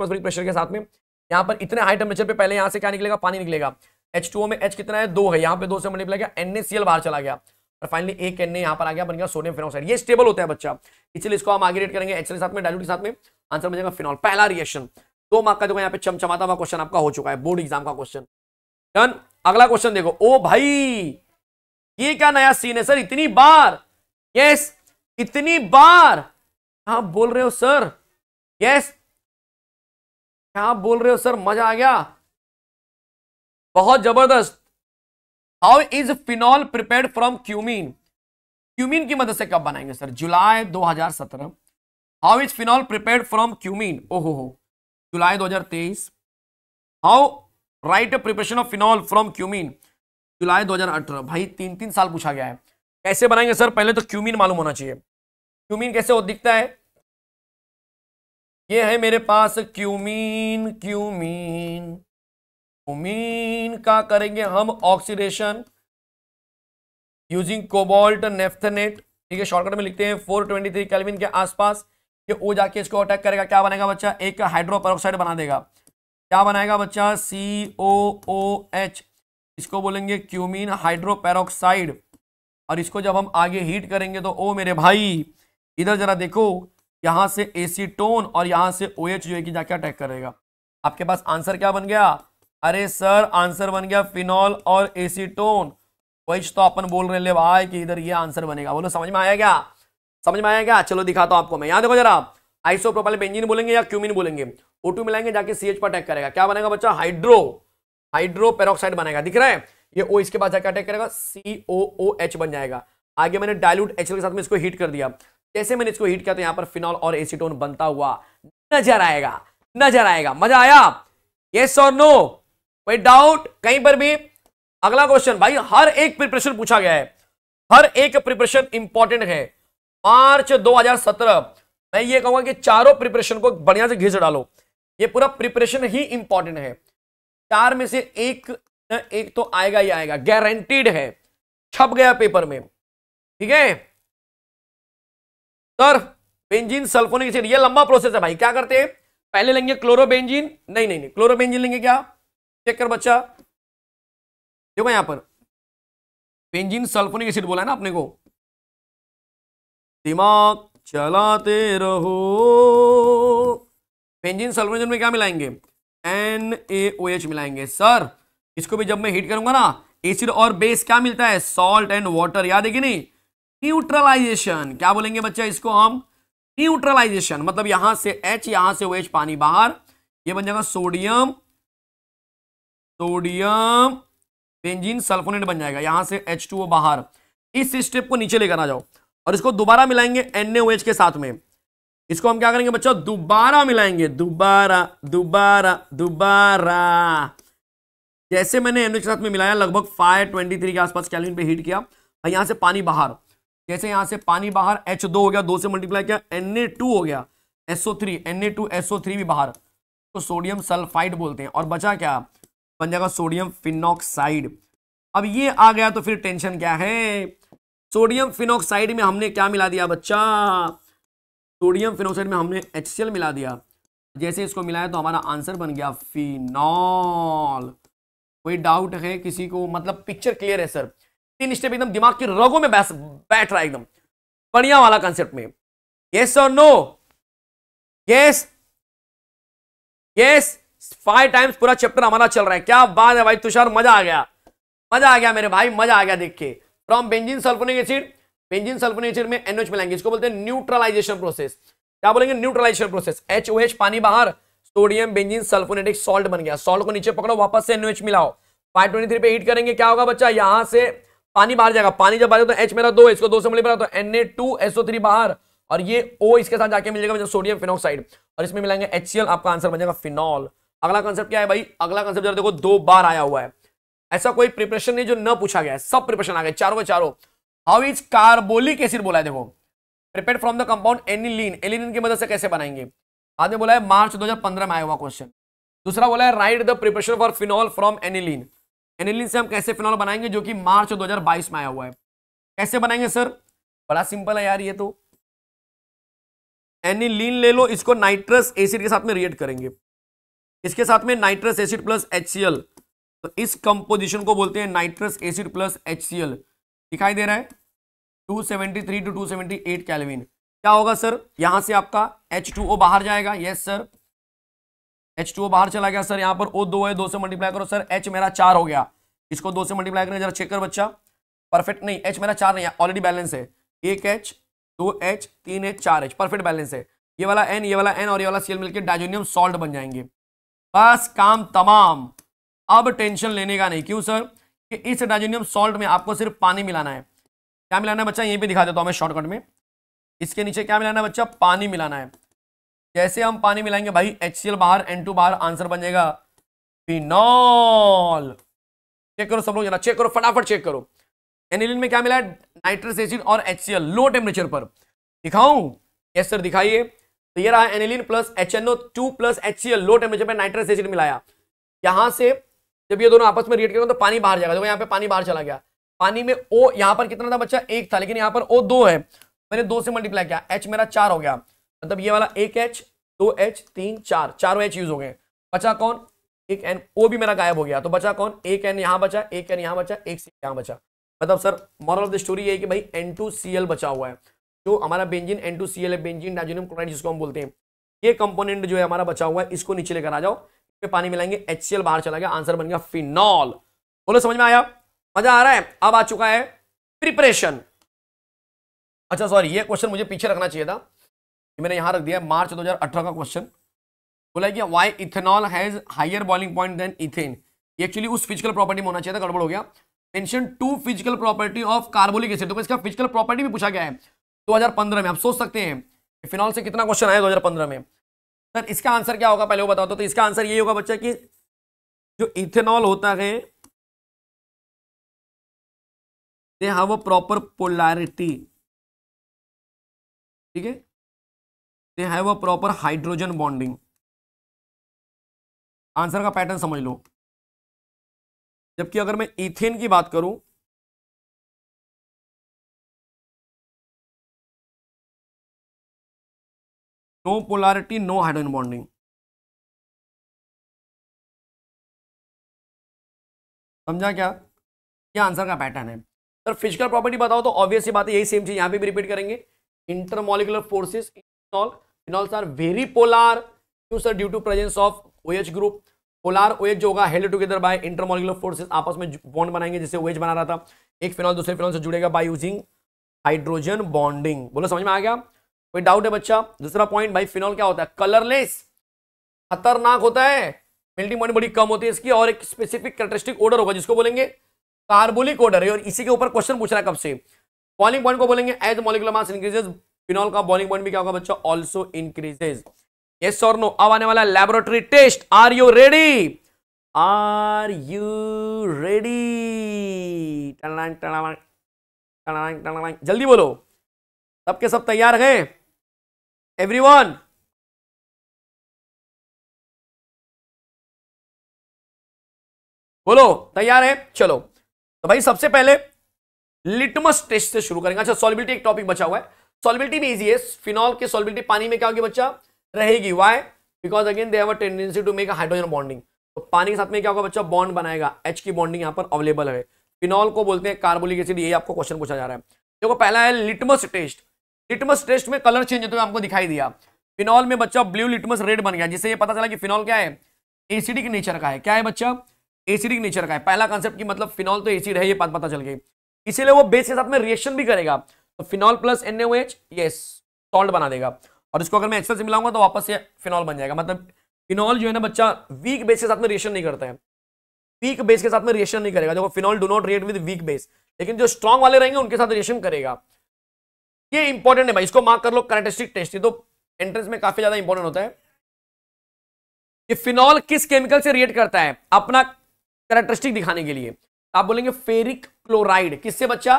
Speaker 2: प्रेशर के साथ में यहाँ पर इतने हाई टेम्परेचर पे पहले यहाँ से क्या निकलेगा पानी निकलेगा एच टू में एच कितना है दो है यहाँ पे दो से मल्टीप्लाई किया एन बाहर चला गया और फाइनली एक एन ए यहाँ पर आ गया बन गया सोडियम फिनोक्साइड ये स्टेबल होता है बच्चा इसलिए इसको हम आगे रेट करेंगे एच के साथ में डायलूट के साथ में आंसर बनेगा फिनॉल पहला रिएक्शन दो मार्क का देखो यहाँ पे चमचमाता हुआ क्वेश्चन आपका हो चुका है बोर्ड एग्जाम का क्वेश्चन डन अगला क्वेश्चन देखो ओ भाई ये क्या नया सीन है सर इतनी बार
Speaker 1: यस इतनी बार आप बोल रहे हो सर यस क्या बोल रहे हो सर मजा आ गया बहुत जबरदस्त how is phenol prepare from cumene cumene
Speaker 2: की मदद से कब बनाएंगे सर जुलाई 2017 how is phenol prepare from cumene ओहो हो जुलाई 2023 how write preparation of phenol from cumene जुलाई 2018 भाई तीन तीन साल पूछा गया है कैसे बनाएंगे सर पहले तो क्यूमीन मालूम होना चाहिए क्यूमीन कैसे हो दिखता है ये है मेरे पास क्यूमीन क्यूमीन ब्रोमीन का करेंगे हम ऑक्सीडेशन यूजिंग कोबाल्ट नेफ्थनेट ठीक है शॉर्टकट में लिखते हैं 423 केल्विन के आसपास ये ओ जाके इसको अटैक करेगा क्या बनेगा बच्चा एक हाइड्रोपरोक्साइड बना देगा क्या बनाएगा बच्चा सी ओ ओ एच इसको बोलेंगे क्यूमीन हाइड्रोपेरोक्साइड और इसको जब हम आगे हीट करेंगे तो ओ मेरे भाई इधर जरा देखो यहाँ से एसीटोन और यहाँ से ओ OH एच जो है कि जाके अटैक करेगा आपके पास आंसर क्या बन गया अरे सर आंसर बन गया फिनॉल और एसीटोन वही तो अपन बोल रहे ले भाई कि इधर ये आंसर बनेगा बोलो समझ में आया क्या समझ में आया क्या चलो दिखाता हूं आपको मैं यहां देखो जरा आइसो प्रोपाइल बेंजीन बोलेंगे या क्यूमिन बोलेंगे ओ टू मिलाएंगे जाके सी एच पर अटैक करेगा क्या बनेगा बच्चा हाइड्रो हाइड्रो पेरोक्साइड बनेगा दिख रहा है ये ओ इसके बाद जाके अटैक करेगा सी ओ ओ एच बन जाएगा आगे मैंने डायलूट एच के साथ में इसको हीट कर दिया जैसे मैंने इसको हीट किया तो यहाँ पर फिनॉल और एसीटोन बनता हुआ नजर आएगा नजर आएगा मजा आया यस और नो कोई डाउट कहीं पर भी अगला क्वेश्चन भाई हर एक प्रिपरेशन पूछा गया है हर एक प्रिपरेशन इंपॉर्टेंट है मार्च 2017 मैं ये कहूंगा कि चारों प्रिपरेशन को बढ़िया से घिस डालो ये पूरा प्रिपरेशन ही इंपॉर्टेंट है चार में से एक एक तो आएगा ही आएगा गारंटीड है छप गया पेपर में ठीक है सर बेंजीन सल्फोनिक एसिड ये लंबा प्रोसेस है भाई क्या करते हैं
Speaker 1: पहले लेंगे क्लोरोबेंजीन नहीं नहीं नहीं क्लोरोबेंजीन लेंगे क्या चेक कर बच्चा देखो यहां पर पेंजिन सल्फोनिक एसिड बोला है ना अपने को दिमाग चलाते रहो
Speaker 2: पेंजिन सल्फोनिक में क्या मिलाएंगे एन ए ओ एच मिलाएंगे सर इसको भी जब मैं हीट करूंगा ना एसिड और बेस क्या मिलता है सॉल्ट एंड वाटर याद है कि नहीं न्यूट्रलाइजेशन क्या बोलेंगे बच्चा इसको हम न्यूट्रलाइजेशन मतलब यहां से एच यहां से ओ एच पानी बाहर ये बन जाएगा सोडियम सोडियम बेंजीन सल्फोनेट बन जाएगा यहां से एच टू बाहर इस स्टेप को नीचे लेकर आ जाओ और इसको दोबारा मिलाएंगे एन के साथ में इसको हम क्या करेंगे बच्चों दोबारा मिलाएंगे दोबारा दोबारा दोबारा जैसे मैंने एन के साथ में मिलाया लगभग फाइव ट्वेंटी थ्री के आसपास कैलिन पे हीट किया और यहां से पानी बाहर जैसे यहां से पानी बाहर एच हो गया दो से मल्टीप्लाई किया एन हो गया एसओ थ्री एसओ थ्री भी बाहर तो सोडियम सल्फाइड बोलते हैं और बचा क्या बन जाएगा सोडियम फिनोक्साइड अब ये आ गया तो फिर टेंशन क्या है सोडियम फिनोक्साइड में हमने क्या मिला दिया बच्चा सोडियम फिनोक्साइड में हमने एच मिला दिया जैसे इसको मिलाया तो हमारा आंसर बन गया फिनॉल कोई डाउट है किसी को मतलब पिक्चर क्लियर है सर तीन स्टेप एकदम दिमाग के रगों में बैठ बैठ रहा है एकदम बढ़िया वाला कंसेप्ट में यस और no yes yes five times पूरा चैप्टर हमारा चल रहा है क्या बात है भाई तुषार मजा आ गया मजा आ गया मेरे भाई मजा आ गया देख के from benzene sulphonic acid benzene sulphonic acid में एनओएच मिलाएंगे इसको बोलते हैं न्यूट्रलाइजेशन प्रोसेस क्या बोलेंगे न्यूट्रलाइजेशन प्रोसेस एच पानी बाहर सोडियम बेंजिन सल्फोनेटिक सॉल्ट बन गया सॉल्ट को नीचे पकड़ो वापस से एनओएच मिलाओ 523 पे हीट करेंगे क्या होगा बच्चा यहाँ से पानी बाहर जाएगा पानी जब बाहर तो एच मेरा दो इसको दो से मिले तो N A two S O three बाहर और ये ओ इसके साथ जाके मिल जाएगा सोडियम फिनोक्साइड और इसमें मिलाएंगे एच आपका आंसर बन जाएगा फिनॉल अगला कॉन्सेप्ट क्या है भाई अगला कॉन्सेप्ट जरा देखो दो बार आया हुआ है ऐसा कोई प्रिपरेशन नहीं जो न पूछा गया है सब प्रिपरेशन आ गए चारों के चारों हाउ इज कार्बोलिक एसिड बोला है देखो prepare from the compound aniline aniline की मदद से कैसे बनाएंगे आदमी बोला है मार्च 2015 में आया हुआ क्वेश्चन दूसरा बोला है write the preparation for phenol from aniline aniline से हम कैसे फिनॉल बनाएंगे जो कि मार्च 2022 में आया हुआ है कैसे बनाएंगे सर बड़ा सिंपल है यार ये तो एनिलीन ले लो इसको नाइट्रस एसिड के साथ में रिएक्ट करेंगे इसके साथ में नाइट्रस एसिड प्लस एच तो इस कंपोजिशन को बोलते हैं नाइट्रस एसिड प्लस एच दिखाई दे रहा है 273 टू 278 कैलविन क्या होगा सर यहां से आपका H2O बाहर जाएगा यस सर H2O बाहर चला गया सर यहां पर O दो है दो से मल्टीप्लाई करो सर H मेरा चार हो गया इसको दो से मल्टीप्लाई करें जरा चेक कर बच्चा परफेक्ट नहीं H मेरा चार नहीं ऑलरेडी बैलेंस है एक एच दो एच तीन एच चार एच परफेक्ट बैलेंस है ये वाला एन ये वाला एन और ये वाला सीएल मिलकर डाइजोनियम सॉल्ट बन जाएंगे बस काम तमाम अब टेंशन लेने का नहीं क्यों सर कि इस डाइजेनियम सॉल्ट में आपको सिर्फ पानी मिलाना है क्या मिलाना है बच्चा ये भी दिखा देता हूँ मैं शॉर्टकट में इसके नीचे क्या मिलाना है बच्चा पानी मिलाना है जैसे हम पानी मिलाएंगे भाई एच बाहर एन बाहर आंसर बन जाएगा फिनॉल चेक करो सब लोग जरा चेक करो फटाफट चेक करो एनिलिन में क्या मिला है नाइट्रस एसिड और एच लो टेम्परेचर पर दिखाऊं यस सर दिखाइए तो ये रहा aniline plus H N O two plus H C L low temperature पर नाइट्रस एसिड मिलाया यहां से जब ये दोनों आपस में रिएक्ट करेंगे तो पानी बाहर जाएगा देखो यहाँ पे पानी बाहर चला गया पानी में ओ यहाँ पर कितना था बच्चा एक था लेकिन यहाँ पर ओ दो है मैंने दो से मल्टीप्लाई किया एच मेरा चार हो गया मतलब ये वाला एक एच दो एच तीन चार चारों एच यूज हो गए बचा कौन एक एन ओ भी मेरा गायब हो गया तो बचा कौन एक एन यहाँ बचा एक एन यहाँ बचा एक सी यहाँ बचा मतलब sir moral of the story ये है कि भाई एन टू सी एल बचा हुआ है जो हमारा benzene N two C L है बेंजिन डाइजोनियम क्लोराइड जिसको हम बोलते हैं ये कंपोनेंट जो है हमारा बचा हुआ है इसको नीचे लेकर आ जाओ इसमें पानी मिलाएंगे एच सी एल बाहर चला गया आंसर बन गया फिनॉल बोलो समझ में आया मजा आ रहा है अब आ चुका है प्रिपरेशन अच्छा सॉरी ये क्वेश्चन मुझे पीछे रखना चाहिए था मैंने यहाँ रख दिया मार्च 2018 का क्वेश्चन बोला कि why ethanol has higher boiling point than ethane actually उस फिजिकल प्रॉपर्टी में होना चाहिए था गड़बड़ हो गया mention to physical property of carbolic acid तो इसका फिजिकल प्रॉपर्टी भी पूछा गया है 2015 में आप सोच सकते हैं कि फिनॉल से कितना क्वेश्चन आया 2015 में सर इसका आंसर
Speaker 1: क्या होगा पहले वो बता दो तो, तो इसका आंसर ये होगा बच्चा कि जो इथेनॉल होता है they have a proper polarity ठीक है they have a proper hydrogen bonding answer का पैटर्न समझ लो जबकि अगर मैं इथेन की बात करूं no polarity no hydrogen bonding समझा क्या क्या आंसर का पैटर्न है सर फिजिकल प्रॉपर्टी बताओ तो ऑब्वियस बात है यही सेम चीज यहां पे भी रिपीट
Speaker 2: करेंगे intermolecular forces phenols are very polar क्यों सर due to presence of O H group polar O H जो होगा held together by intermolecular forces आपस में बॉन्ड बनाएंगे जिससे ओएच बना रहा था एक फिनॉल दूसरे फिनॉल से जुड़ेगा बाय यूजिंग हाइड्रोजन बॉन्डिंग बोलो समझ में आ गया कोई डाउट है बच्चा दूसरा पॉइंट भाई फिनॉल क्या होता है कलरलेस खतरनाक होता है मेल्टिंग पॉइंट बड़ी कम होती है इसकी और एक स्पेसिफिक करेक्टरिस्टिक ऑर्डर होगा जिसको बोलेंगे कार्बोलिक ऑर्डर और इसी के ऊपर क्वेश्चन पूछ रहा है कब से बॉलिंग पॉइंट को बोलेंगे as molecular mass increases phenol का बॉलिंग पॉइंट भी क्या होगा बच्चा ऑल्सो इंक्रीजेज यस और नो अब आने वाला laboratory test are you ready are you ready
Speaker 1: जल्दी बोलो सबके सब तैयार हैं everyone बोलो तैयार है चलो तो भाई सबसे पहले लिटमस टेस्ट से शुरू करेंगे अच्छा सॉलिबिलिटी एक टॉपिक बचा
Speaker 2: हुआ है सॉलिबिलिटी भी इजी है फिनॉल की सॉलिबिलिटी पानी में क्या होगी बच्चा रहेगी why because again they have a tendency to make hydrogen bonding तो पानी के साथ में क्या होगा बच्चा बॉन्ड बनाएगा एच की बॉन्डिंग यहाँ पर अवेलेबल है फिनॉल को बोलते हैं कार्बोलिक एसिड ये आपको क्वेश्चन पूछा जा रहा है देखो पहला है लिटमस टेस्ट लिटमस टेस्ट में कलर चेंज होते हुए आपको दिखाई दिया फिनॉल में बच्चा ब्लू लिटमस रेड बन गया जिससे ये पता चला कि फिनॉल क्या है एसिडिक नेचर का है क्या है बच्चा एसिडिक नेचर का है पहला कॉन्सेप्ट की मतलब फिनॉल तो एसिड है ये बात पता चल गई इसीलिए वो बेस के साथ में रिएक्शन भी करेगा तो फिनॉल प्लस एन यस सॉल्ट बना देगा और इसको अगर मैं एक्सल से मिलाऊंगा तो वापस ये फिनॉल बन जाएगा मतलब फिनॉल जो है ना बच्चा वीक बेस के साथ में रिएक्शन नहीं करता है वीक बेस के साथ में रिएक्शन नहीं करेगा देखो phenol do not react with weak base लेकिन जो स्ट्रॉन्ग वाले रहेंगे उनके साथ रिएक्शन करेगा ये इंपॉर्टेंट है भाई इसको मार्क कर लो करेक्टरिस्टिक टेस्ट ये तो एंट्रेंस में काफी ज्यादा इंपॉर्टेंट होता है कि फिनॉल किस केमिकल से रिएक्ट करता है अपना करेक्टरिस्टिक दिखाने के लिए आप बोलेंगे फेरिक क्लोराइड किससे बच्चा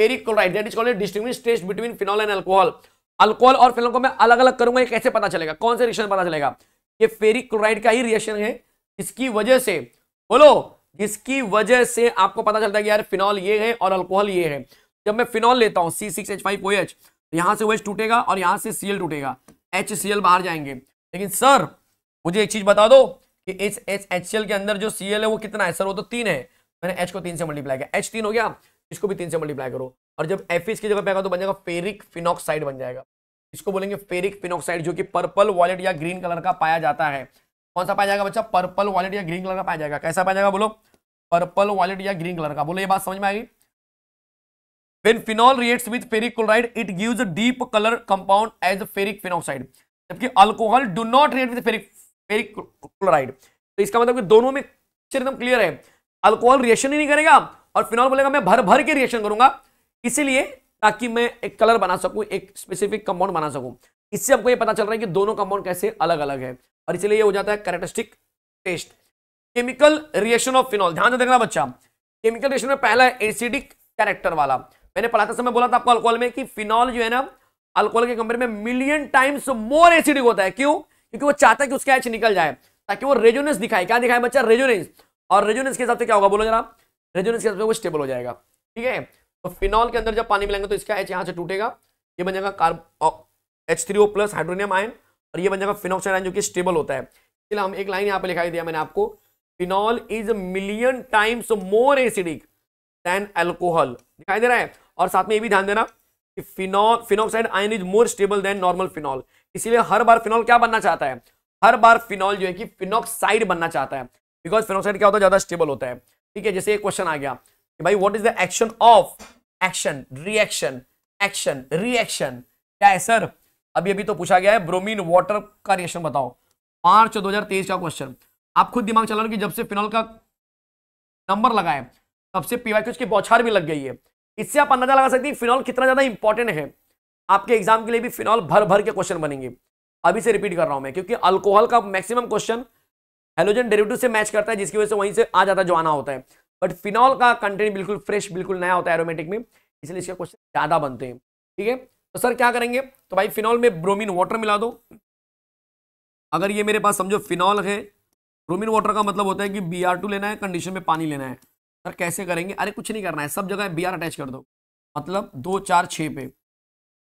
Speaker 2: ferric chloride that is called distinguish test between phenol and alcohol alcohol और फिनॉल को मैं अलग अलग करूंगा ये कैसे पता चलेगा कौन से रिएक्शन पता चलेगा ये फेरिक क्लोराइड का ही रिएक्शन है इसकी वजह से बोलो जिसकी वजह से आपको पता चलता है कि यार फिनॉल ये है और अल्कोहल ये है जब मैं फिनॉल लेता हूँ C six H five O H तो यहाँ से ओ एच टूटेगा और यहाँ से सी एल टूटेगा एच सी एल बाहर जाएंगे लेकिन सर मुझे एक चीज़ बता दो कि इस एच एच सी एल के अंदर जो सी एल है वो कितना है सर वो तो तीन है मैंने एच को तीन से मल्टीप्लाई किया एच तीन हो गया इसको भी तीन से मल्टीप्लाई करो और जब एफ की जगह पे आएगा तो बन जाएगा फेरिक फिनॉक्साइड बन जाएगा इसको बोलेंगे फेरिक फिनॉक्साइड जो कि पर्पल वॉलेट या ग्रीन कलर का पाया जाता है कौन सा पाया जाएगा बच्चा पर्पल वॉलेट या ग्रीन कलर का पाया जाएगा कैसा पाया जाएगा बोलो पर्पल वॉलेट या ग्रीन कलर का बोलो ये बात समझ में आएगी When phenol reacts with ferric chloride, it gives a deep color compound as ferric phenoxide. जबकि alcohol do not react with ferric ferric chloride तो इसका मतलब कि दोनों में एकदम क्लियर है अल्कोहल रिएक्शन ही नहीं करेगा और फिनॉल बोलेगा मैं भर भर के रिएक्शन करूंगा इसीलिए ताकि मैं एक कलर बना सकूं एक स्पेसिफिक कंपाउंड बना सकूं इससे आपको ये पता चल रहा है कि दोनों कंपाउंड कैसे अलग अलग है और इसलिए ये हो जाता है characteristic test chemical reaction of phenol ध्यान से देखना बच्चा केमिकल रिएक्शन में पहला है एसिडिक कैरेक्टर वाला मैंने पढ़ाते समय बोला था आपको अल्कोहल में कि फिनॉल जो है ना अल्कोहल के कंपेयर में मिलियन टाइम्स मोर एसिडिक होता है क्यों क्योंकि वो चाहता है कि उसका एच निकल जाए ताकि वो रेजोनेंस दिखाए क्या दिखाए बच्चा रेजोनेंस और रेजोनेंस के हिसाब से क्या होगा बोलो जरा रेजोनेंस के हिसाब से वो स्टेबल हो जाएगा ठीक है तो फिनॉल के अंदर जब पानी मिलाएंगे तो इसका एच यहाँ से टूटेगा ये बन जाएगा कार्ब H three O plus hydronium ion और ये बन जाएगा फिनॉक्साइड आयन जो कि स्टेबल होता है इसलिए हम एक लाइन यहाँ पे लिखाई दिया मैंने आपको phenol is million times more acidic then alcohol दिखाई दे रहा है और साथ में ये भी ध्यान देना कि phenol phenoxide ion is more stable than normal phenol इसीलिए हर बार फिनॉल क्या बनना चाहता है हर बार फिनॉल जो है कि फिनॉक्साइड बनना चाहता है बिकॉज फिनॉक्साइड क्या होता है ज्यादा स्टेबल होता है ठीक है जैसे एक क्वेश्चन आ गया कि भाई what is the action of action reaction action reaction क्या है सर अभी अभी तो पूछा गया है ब्रोमीन वाटर का रिएक्शन बताओ मार्च 2023 का क्वेश्चन आप खुद दिमाग चला लो कि जब से फिनॉल का नंबर लगाए अब से पीवाईक्यूज की बौछार भी लग गई है इससे आप अंदाजा लगा सकते हैं फिनॉल कितना ज़्यादा इंपॉर्टेंट है आपके एग्जाम के लिए भी फिनॉल भर भर के क्वेश्चन बनेंगे अभी से रिपीट कर रहा हूँ मैं क्योंकि अल्कोहल का मैक्सिमम क्वेश्चन हेलोजन डेरिवेटिव से मैच करता है जिसकी वजह से वहीं से आ जाता जो आना होता है बट फिनॉल का कंटेंट बिल्कुल फ्रेश बिल्कुल नया होता है एरोमेटिक में इसलिए इसके क्वेश्चन ज़्यादा बनते हैं ठीक है तो सर क्या करेंगे तो भाई फिनॉल में ब्रोमिन वाटर मिला दो अगर ये मेरे पास समझो फिनॉल है ब्रोमिन वाटर का मतलब होता है कि बी लेना है कंडीशन में पानी लेना है सर कैसे करेंगे अरे कुछ नहीं करना है सब जगह बी आर अटैच कर दो मतलब दो चार छः पे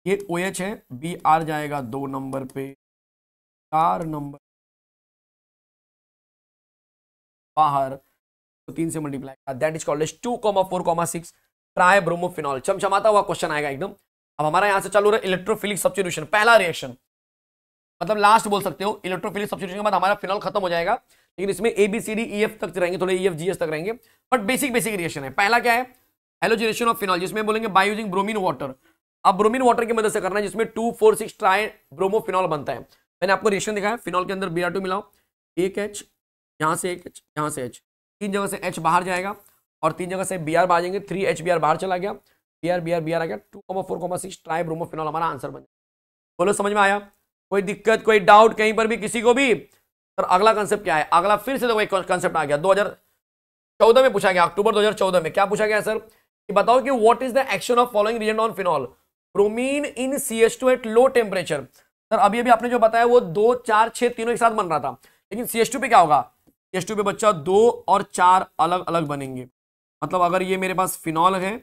Speaker 1: ये ओ OH एच है बी आर जाएगा दो नंबर पे चार नंबर बाहर तो तीन से multiply that is
Speaker 2: called two comma four comma six tri bromophenol चमचमाता हुआ क्वेश्चन आएगा एकदम अब हमारा यहाँ से चालू रहा इलेक्ट्रोफिलिक सब्सिट्यूशन पहला रिएक्शन मतलब लास्ट बोल सकते हो इलेक्ट्रोफिलिक सब्सिट्यूशन के बाद हमारा फिनॉल खत्म हो जाएगा लेकिन इसमें A B C D E F तक रहेंगे थोड़े ई एफ जी एस तक रहेंगे बट बेसिक बेसिक रिएक्शन है पहला क्या है हेलोजिनेशन ऑफ फिनॉल जिसमें बोलेंगे बाय यूजिंग ब्रोमीन वाटर अब ब्रोमीन वाटर की मदद से करना है जिसमें two four six tri bromophenol बनता है मैंने आपको रिएक्शन दिखाया फिनॉल के अंदर बी आर टू मिलाओ एक एच यहाँ से एक एच यहाँ से एच तीन जगह से एच बाहर जाएगा और तीन जगह से बी आर बाहर जाएंगे थ्री एच बी आर बाहर चला गया B R B R B R आ गया two comma four comma six tri bromophenol हमारा आंसर बन बोलो समझ में आया कोई दिक्कत कोई डाउट कहीं पर भी किसी को भी सर अगला कंसेप्ट क्या है अगला फिर से देखो एक कंसेप्ट आ गया 2014 में पूछा गया अक्टूबर 2014 में क्या पूछा गया सर कि बताओ कि what is the action of following reagent on phenol bromine in C H two at low temperature sir अभी अभी आपने जो बताया वो दो चार छह तीनों एक साथ बन रहा था लेकिन सी एच टू पे क्या होगा सी एच टू पे बच्चा दो और चार अलग अलग बनेंगे मतलब अगर ये मेरे पास फिनॉल है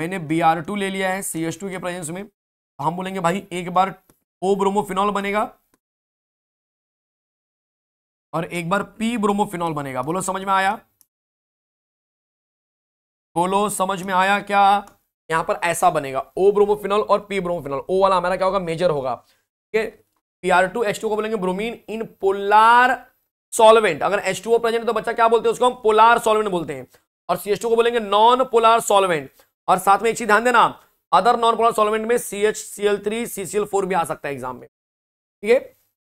Speaker 2: मैंने बी आर टू ले लिया है सी टू के प्रेजेंस
Speaker 1: में तो हम बोलेंगे भाई एक बार ओ फिनॉल बनेगा और एक बार पी ब्रोमोफिनॉल बनेगा बोलो समझ में आया बोलो समझ में आया क्या यहां पर ऐसा बनेगा ओ ब्रोमोफिनॉल
Speaker 2: और पी ब्रोमोफिनॉल ओ वाला हमारा क्या होगा मेजर होगा आर टू एच टू को बोलेंगे ब्रोमीन इन पोलार सॉल्वेंट अगर एच टू प्रेजेंट तो बच्चा क्या बोलते हैं उसको हम पोलार सॉल्वेंट बोलते हैं और सी टू को बोलेंगे नॉन पोलार सॉल्वेंट और साथ में एक चीज ध्यान देना अदर नॉन पोलर सॉल्वेंट में C H C L three C C L four भी आ सकता है एग्जाम में ठीक है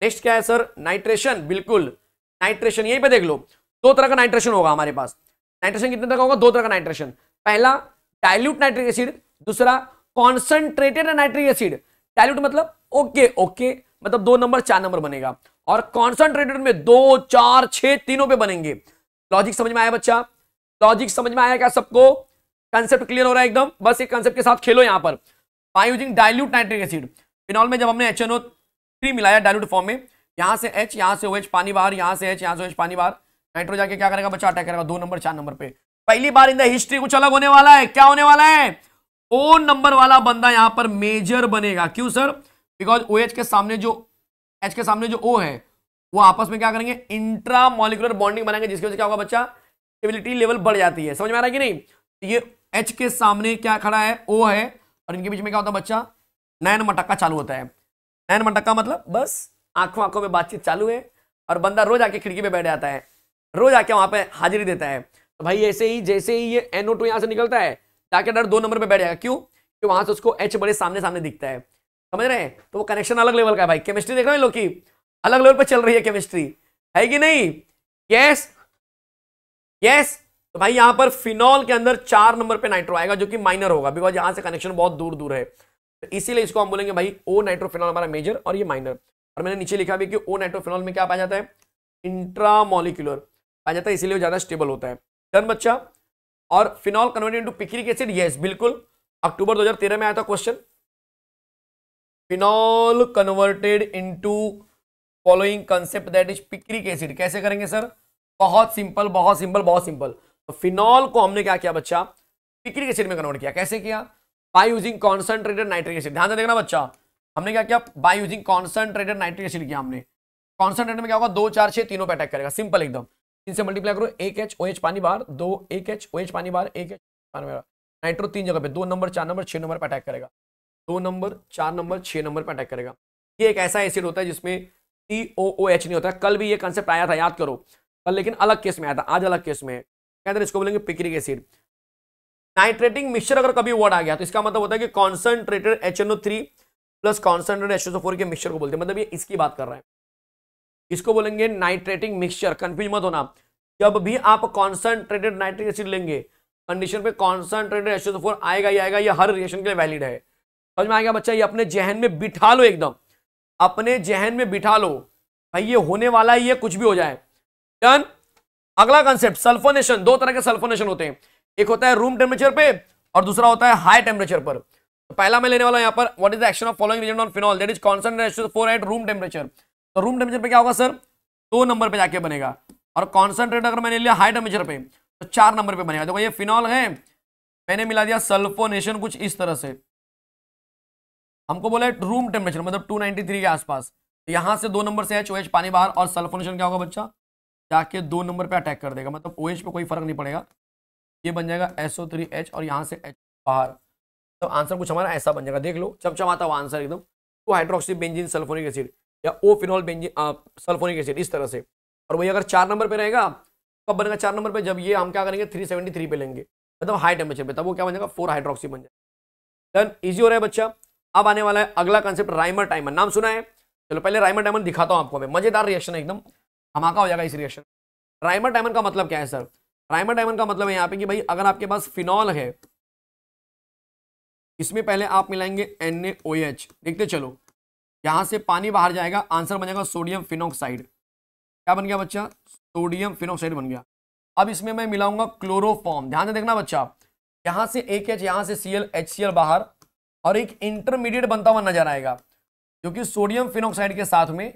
Speaker 2: नेक्स्ट क्या है सर नाइट्रेशन बिल्कुल नाइट्रेशन यही पे देख लो दो तरह का नाइट्रेशन होगा हमारे पास नाइट्रेशन कितने तरह का होगा दो तरह का नाइट्रेशन पहला डायल्यूट नाइट्रिक एसिड दूसरा कॉन्सेंट्रेटेड नाइट्रिक एसिड डायल्यूट मतलब ओके ओके मतलब दो नंबर चार नंबर बनेगा और कॉन्सेंट्रेटेड में दो चार छह तीनों पे बनेंगे लॉजिक समझ में आया बच्चा लॉजिक समझ में आया क्या सबको कंसेप्ट क्लियर हो रहा है एकदम बस एक कंसेप्ट के साथ खेलो यहाँ पर by using dilute nitric acid phenol में जब हमने एच एन ओ थ्री मिलाया डायल्यूट फॉर्म में यहां से एच यहां से ओ एच पानी बाहर यहां से एच यहां से ओ एच पानी बाहर नाइट्रो जाके क्या करेगा बच्चा अटैक करेगा दो नंबर चार नंबर पे पहली बार इन द हिस्ट्री कुछ अलग होने वाला है क्या होने वाला है ओ नंबर वाला बंदा यहां पर मेजर बनेगा क्यों सर बिकॉज ओ एच के सामने जो एच के सामने जो ओ है वो आपस में क्या करेंगे इंट्रा मॉलिकुलर बॉन्डिंग बनाएंगे जिसकी वजह से क्या होगा बच्चा स्टेबिलिटी लेवल बढ़ जाती है समझ में आ रहा है कि नहीं तो ये एच के सामने क्या खड़ा है ओ है और इनके बीच में क्या होता है बच्चा नैन मटक्का चालू होता है नैन मटक्का मतलब बस आंखों आंखों में बातचीत चालू है और बंदा रोज आके खिड़की पे बैठ जाता है रोज आके वहां पे हाजिरी देता है तो भाई ऐसे ही जैसे ही ये एनओ टू यहाँ से निकलता है जाके डर दो नंबर पे बैठ जाएगा क्यों कि वहां से उसको एच बड़े सामने सामने दिखता है समझ रहे हैं तो वो कनेक्शन अलग लेवल का है भाई केमिस्ट्री देख रहे हैं लोग की अलग लेवल पर चल रही है केमिस्ट्री है कि नहीं यस यस तो भाई यहाँ पर फिनॉल के अंदर चार नंबर पे नाइट्रो आएगा जो कि माइनर होगा बिकॉज यहाँ से कनेक्शन बहुत दूर दूर है तो इसीलिए इसको हम बोलेंगे भाई ओ नाइट्रोफिनॉल हमारा मेजर और ये माइनर और मैंने नीचे लिखा भी कि ओ नाइट्रोफिनॉल में क्या पाया जाता है इंट्रामोलिकुलर पाया जाता है इसीलिए वो ज़्यादा स्टेबल होता है डन बच्चा और phenol converted into picric acid yes बिल्कुल अक्टूबर 2013 में आया था question phenol converted into following concept that is picric acid कैसे करेंगे सर बहुत सिंपल बहुत सिंपल बहुत सिंपल तो फिनॉल को हमने क्या किया बच्चा पिक्रिक एसिड में कन्वर्ट किया कैसे किया by using concentrated nitric acid ध्यान से देखना बच्चा हमने क्या किया by using concentrated nitric acid किया हमने कॉन्सनट्रेटेड में क्या होगा दो चार छह तीनों पे अटैक करेगा सिंपल एकदम इनसे मल्टीप्लाई करो एक एच ओ एच पानी बार दो एक एच ओ एच पानी बार एक एच पानी बार नाइट्रो तीन जगह पे दो नंबर चार नंबर छह नंबर पर अटैक करेगा दो नंबर चार नंबर छह नंबर पर अटैक करेगा ये एक ऐसा एसिड होता है जिसमें टी ओ ओ एच नहीं होता कल भी ये कंसेप्ट आया था याद करो कल लेकिन अलग केस में आया था आज अलग केस में क्या हैं इसको बोलेंगे पिकरिक एसिड नाइट्रेटिंग मिक्सचर अगर कभी वर्ड आ गया तो इसका मतलब होता है कि concentrated H N O three plus concentrate H S O four के मिक्सचर को बोलते हैं मतलब ये इसकी बात कर रहे हैं इसको बोलेंगे नाइट्रेटिंग मिक्सचर कंफ्यूज मत होना जब भी आप कॉन्सेंट्रेटेड नाइट्रिक एसिड लेंगे कंडीशन पे कॉन्सेंट्रेटेड एच एसोसोफोर आएगा ही आएगा ये हर रिएक्शन के लिए वैलिड है समझ में आएगा बच्चा ये अपने जहन में बिठा लो एकदम अपने जहन में बिठा लो भाई ये होने वाला है ये कुछ भी हो जाए डन अगला कंसेप्ट सल्फोनेशन दो तरह के सल्फोनेशन होते हैं एक होता है रूम टेम्परेचर पे और दूसरा होता है हाई टेम्परेचर पर पहला मैं लेने वाला यहाँ पर what is action of following reagent on phenol that is concentration four at room temperature तो रूम टेम्परेचर पे क्या होगा सर दो नंबर पे जाके बनेगा और कॉन्सेंट्रेट अगर मैंने लिया हाई टेम्परेचर पे तो चार नंबर पे बनेगा देखो तो ये फिनॉल है मैंने मिला दिया सल्फोनेशन कुछ इस तरह से हमको बोला है रूम टेम्परेचर मतलब 293 के आसपास तो यहाँ से दो नंबर से एच ओ एच पानी बाहर और सल्फोनेशन क्या होगा बच्चा जाके दो नंबर पे अटैक कर देगा मतलब एच पे कोई फर्क नहीं पड़ेगा ये बन जाएगा एच और यहाँ से एच बाहर तो आंसर कुछ हमारा ऐसा बन जाएगा देख लो चमचमाता हुआ आंसर एकदम two hydroxy benzene sulphonic acid या O phenol benzene sulphonic acid इस तरह से और वही अगर चार नंबर पे रहेगा कब बनेगा चार नंबर पे जब ये हम क्या करेंगे थ्री सेवेंटी थ्री पे लेंगे मतलब हाई टेम्परेचर पे तब वो क्या बन जाएगा फोर हाइड्रोक्सी बन जाएगा डन ईजी हो रहा है बच्चा अब आने वाला है अगला कंसेप्ट राइमर टाइमर नाम सुना है चलो पहले राइमर टाइमर दिखाता हूँ आपको मैं मजेदार रिएक्शन है एकदम धमाका हो जाएगा इस रिएक्शन राइमर टाइमर का मतलब क्या है सर राइमर टाइमर का मतलब है यहाँ पे कि भाई अगर आपके पास फिनॉल है इसमें पहले आप मिलाएंगे एन देखते चलो यहाँ से पानी बाहर जाएगा आंसर बन जाएगा सोडियम फिनोक्साइड क्या बन गया बच्चा सोडियम फिनोक्साइड बन गया अब इसमें मैं मिलाऊंगा क्लोरोफॉर्म ध्यान से देखना बच्चा यहाँ से एक एच यहाँ से C L H C L बाहर और एक इंटरमीडिएट बनता हुआ नजर आएगा जो कि सोडियम फिनोक्साइड के साथ में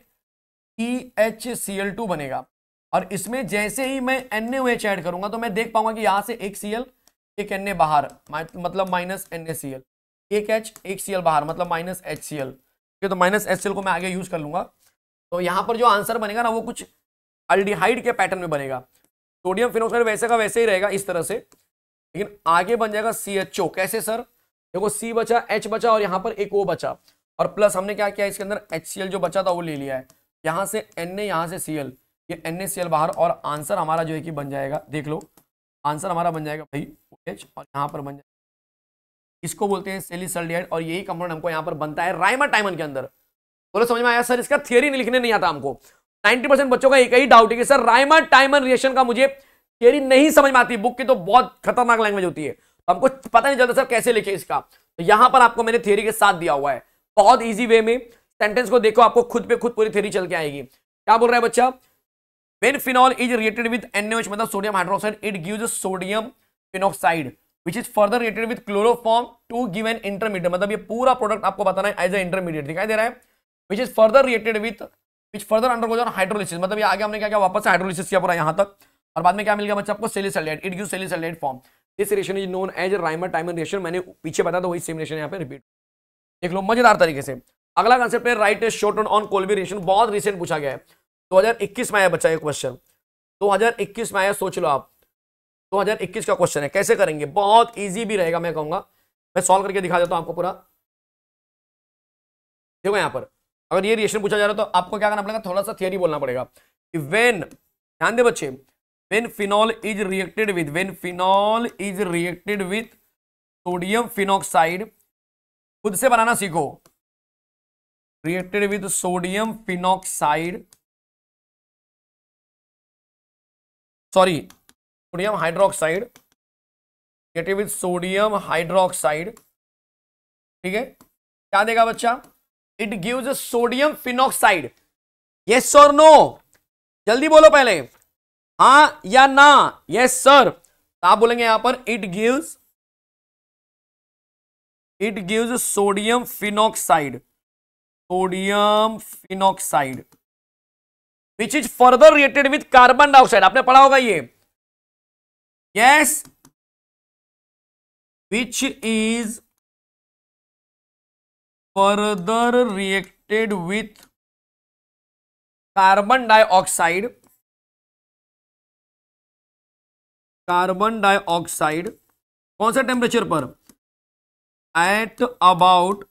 Speaker 2: E H C L two बनेगा और इसमें जैसे ही मैं एन ए ऐड करूंगा तो मैं देख पाऊंगा कि यहाँ से एक सी एल एक एन ए बाहर मतलब minus N A C L एक एच एक सी एल बाहर मतलब माइनस एच सी एल ठीक है तो माइनस एच सी एल को मैं आगे यूज कर लूंगा तो यहाँ पर जो आंसर बनेगा ना वो कुछ अल्डिहाइड के पैटर्न में बनेगा सोडियम फिनोक्साइड वैसे का वैसे ही रहेगा इस तरह से लेकिन आगे बन जाएगा सी एच ओ कैसे सर देखो सी बचा एच बचा और यहाँ पर एक ओ बचा और प्लस हमने क्या किया इसके अंदर एच सी एल जो बचा था वो ले लिया है यहाँ से एन ए यहाँ से सी एल ये एन ए सी एल बाहर और आंसर हमारा जो है कि बन जाएगा देख लो आंसर हमारा बन जाएगा भाई एच और यहाँ पर बन जाएगा इसको बोलते हैं सेलिसल्डिहाइड और यही कंपाउंड हमको यहाँ पर बनता है रायमा टाइमन के अंदर बोलो समझ में आया सर इसका थियरी लिखने नहीं आता हमको 90 परसेंट बच्चों का एक ही डाउट है कि सर रायमा टाइमन रिएक्शन का मुझे थियरी नहीं समझ में आती बुक की तो बहुत खतरनाक लैंग्वेज होती है तो हमको पता नहीं चलता सर कैसे लिखे इसका तो यहाँ पर आपको मैंने थियरी के साथ दिया हुआ है बहुत ईजी वे में सेंटेंस को देखो आपको खुद पे खुद पूरी थियरी चल के आएगी क्या बोल रहा है बच्चा when phenol is related with N H मतलब sodium hydroxide it give sodium phenoxide which is further related with chloroform to give an intermediate मतलब ये पूरा प्रोडक्ट आपको बताना है एज ए इंटरमीडिएट दिखाई दे रहा है which is further related with which further undergoes on hydrolysis मतलब ये आगे हमने क्या क्या वापस हाइड्रोलिसिस किया पूरा यहाँ तक और बाद में क्या मिल गया बच्चा आपको salicylaldehyde it give salicylaldehyde form this reaction is known as Reimer Tiemann reaction मैंने पीछे बताया था वही सेम रिएक्शन यहाँ पे रिपीट देख लो मजेदार तरीके से अगला कॉन्सेप्ट है write short on on Kolbe reaction बहुत रिसेंट पूछा गया है दो हजार इक्कीस में आया बच्चा ये क्वेश्चन दो हजार इक्कीस में आया सोच लो आप 2021 तो का क्वेश्चन है कैसे करेंगे बहुत इजी भी रहेगा मैं कहूंगा मैं सॉल्व करके दिखा देता हूं आपको पूरा देखो यहां पर अगर ये रिएक्शन पूछा जा रहा है तो आपको क्या करना पड़ेगा थोड़ा सा थियरी बोलना पड़ेगा वेन ध्यान दे बच्चे when phenol is reacted with when phenol is reacted with sodium phenoxide खुद से बनाना
Speaker 1: सीखो reacted with sodium phenoxide sorry sodium hydroxide गेटिव विथ सोडियम हाइड्रोक्साइड ठीक है
Speaker 2: क्या देगा बच्चा it gives sodium phenoxide yes और नो जल्दी बोलो पहले हा या ना यस सर तो आप बोलेंगे
Speaker 1: यहां पर it gives it gives sodium phenoxide sodium phenoxide which is further reacted with carbon dioxide आपने पढ़ा होगा ये yes which is further reacted with carbon dioxide carbon dioxide कौन सा टेम्परेचर पर at about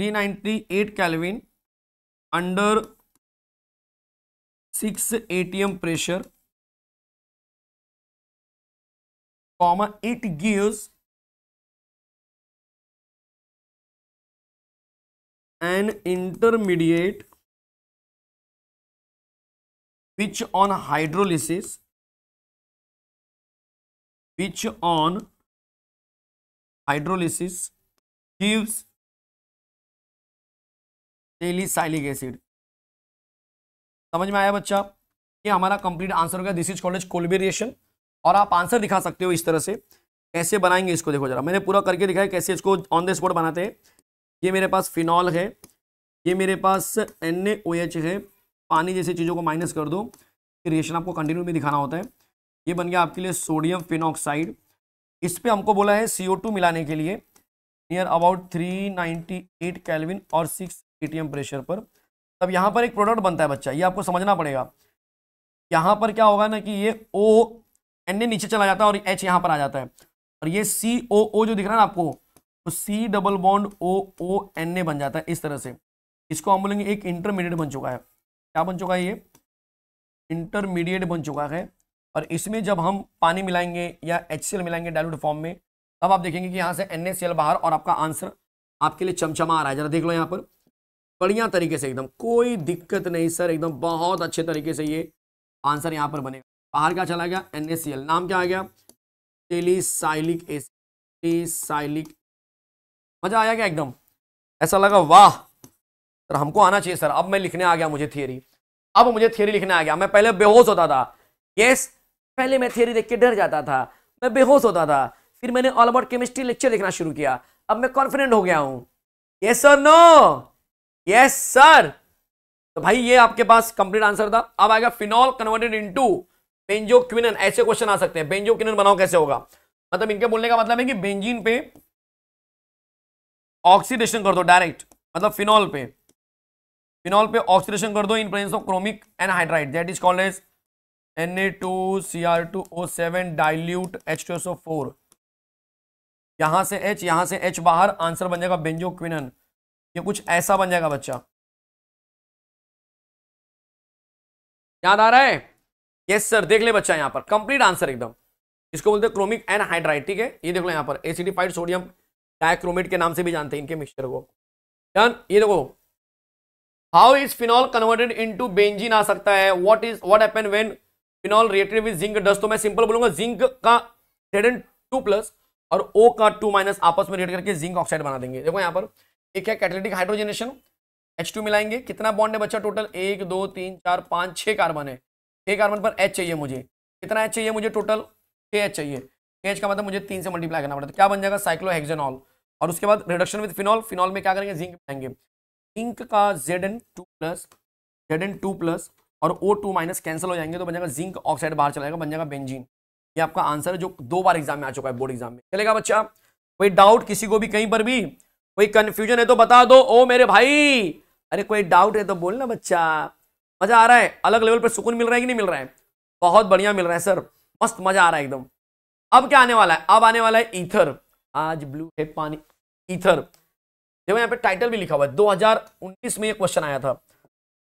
Speaker 1: 398 kelvin under 6 ATM pressure comma it gives an intermediate which on hydrolysis which on hydrolysis gives salicylic acid समझ में आया बच्चा ये हमारा कंप्लीट आंसर हो गया this is called as Kolbe
Speaker 2: और आप आंसर दिखा सकते हो इस तरह से कैसे बनाएंगे इसको देखो जरा मैंने पूरा करके दिखाया कैसे इसको ऑन द स्पॉट बनाते हैं ये मेरे पास फिनॉल है ये मेरे पास एन है पानी जैसी चीज़ों को माइनस कर दो रिएक्शन आपको कंटिन्यू में दिखाना होता है ये बन गया आपके लिए सोडियम फिनॉक्साइड इस पर हमको बोला है सी मिलाने के लिए नियर अबाउट 398 कैलविन और 6 एटीएम प्रेशर पर तब यहाँ पर एक प्रोडक्ट बनता है बच्चा ये आपको समझना पड़ेगा यहाँ पर क्या होगा ना कि ये ओ एन ए नीचे चला जाता है और एच यहाँ पर आ जाता है और ये सी ओ ओ जो दिख रहा है ना आपको तो C double bond O O N A बन जाता है इस तरह से इसको हम बोलेंगे एक इंटरमीडिएट बन चुका है क्या बन चुका है ये इंटरमीडिएट बन चुका है और इसमें जब हम पानी मिलाएंगे या एच मिलाएंगे डायलूट फॉर्म में तब आप देखेंगे कि यहाँ से एन बाहर और आपका आंसर आपके लिए चमचमा आ रहा है जरा देख लो यहाँ पर बढ़िया तरीके से एकदम कोई दिक्कत नहीं सर एकदम बहुत अच्छे तरीके से ये आंसर यहाँ पर बनेगा बाहर क्या चला गया एन नाम क्या आ गया टेलीसाइलिक एसिड मजा आया क्या एकदम ऐसा लगा वाह सर हमको आना चाहिए सर अब मैं लिखने आ गया मुझे थियरी अब मुझे थियरी लिखने आ गया मैं पहले बेहोश होता था यस पहले मैं थियरी देख के डर जाता था मैं बेहोश होता था फिर मैंने ऑल अबाउट केमिस्ट्री लेक्चर लिखना शुरू किया अब मैं कॉन्फिडेंट हो गया हूँ yes sir no yes sir तो भाई ये आपके पास कंप्लीट आंसर था अब आएगा phenol converted into benzoquinone ऐसे क्वेश्चन आ सकते हैं बेंजो क्विनन बनाओ कैसे होगा मतलब इनके बोलने का मतलब है कि बेंजीन पे ऑक्सीडेशन कर दो डायरेक्ट मतलब फिनॉल पे फिनॉल पे ऑक्सीडेशन कर दो in presence of chromic anhydride that is called as N A two C R two O seven dilute H two S O four यहां से एच यहां से एच
Speaker 1: बाहर आंसर बन जाएगा बेंजो क्विनन ये कुछ ऐसा बन जाएगा बच्चा याद आ रहा है यस सर देख ले बच्चा यहाँ पर कंप्लीट
Speaker 2: आंसर एकदम इसको बोलते हैं क्रोमिक एंड ठीक है ये देख लो यहाँ पर एसिडिफाइड सोडियम डायक्रोमेट के नाम से भी जानते हैं इनके मिक्सचर को डन ये देखो how is phenol converted to benzene आ सकता है what is what happen when phenol reacted with zinc dust तो मैं सिंपल बोलूंगा जिंक का रेडन टू प्लस और ओ का टू माइनस आपस में रेड करके जिंक ऑक्साइड बना देंगे देखो यहाँ पर एक है कैटलेटिक हाइड्रोजनेशन एच टू मिलाएंगे कितना बॉन्ड है बच्चा टोटल एक दो तीन चार पाँच छः कार्बन है के कार्बन पर एच चाहिए मुझे कितना एच चाहिए मुझे टोटल के एच चाहिए के एच का मतलब मुझे तीन से मल्टीप्लाई करना पड़ता है तो क्या बन जाएगा साइक्लोहेक्जेनॉल और उसके बाद रिडक्शन विद फिनॉल फिनॉल में क्या करेंगे जिंक मिलाएंगे जिंक का Z N two plus Z N two plus और ओ टू माइनस कैंसिल हो जाएंगे तो बन जाएगा जिंक ऑक्साइड बाहर चलाएगा बन जाएगा बेंजीन ये आपका आंसर है जो दो बार एग्जाम में आ चुका है बोर्ड एग्जाम में चलेगा बच्चा कोई डाउट किसी को भी कहीं पर भी कोई कंफ्यूजन है तो बता दो ओ मेरे भाई अरे कोई डाउट है तो बोलना बच्चा मजा आ रहा है अलग लेवल पर सुकून मिल रहा है कि नहीं मिल रहा है बहुत बढ़िया मिल रहा है सर मस्त मजा आ रहा है एकदम अब क्या आने वाला है अब आने वाला है ईथर आज ब्लू है पानी ईथर देखो यहाँ पे टाइटल भी लिखा हुआ है 2019 में ये क्वेश्चन आया था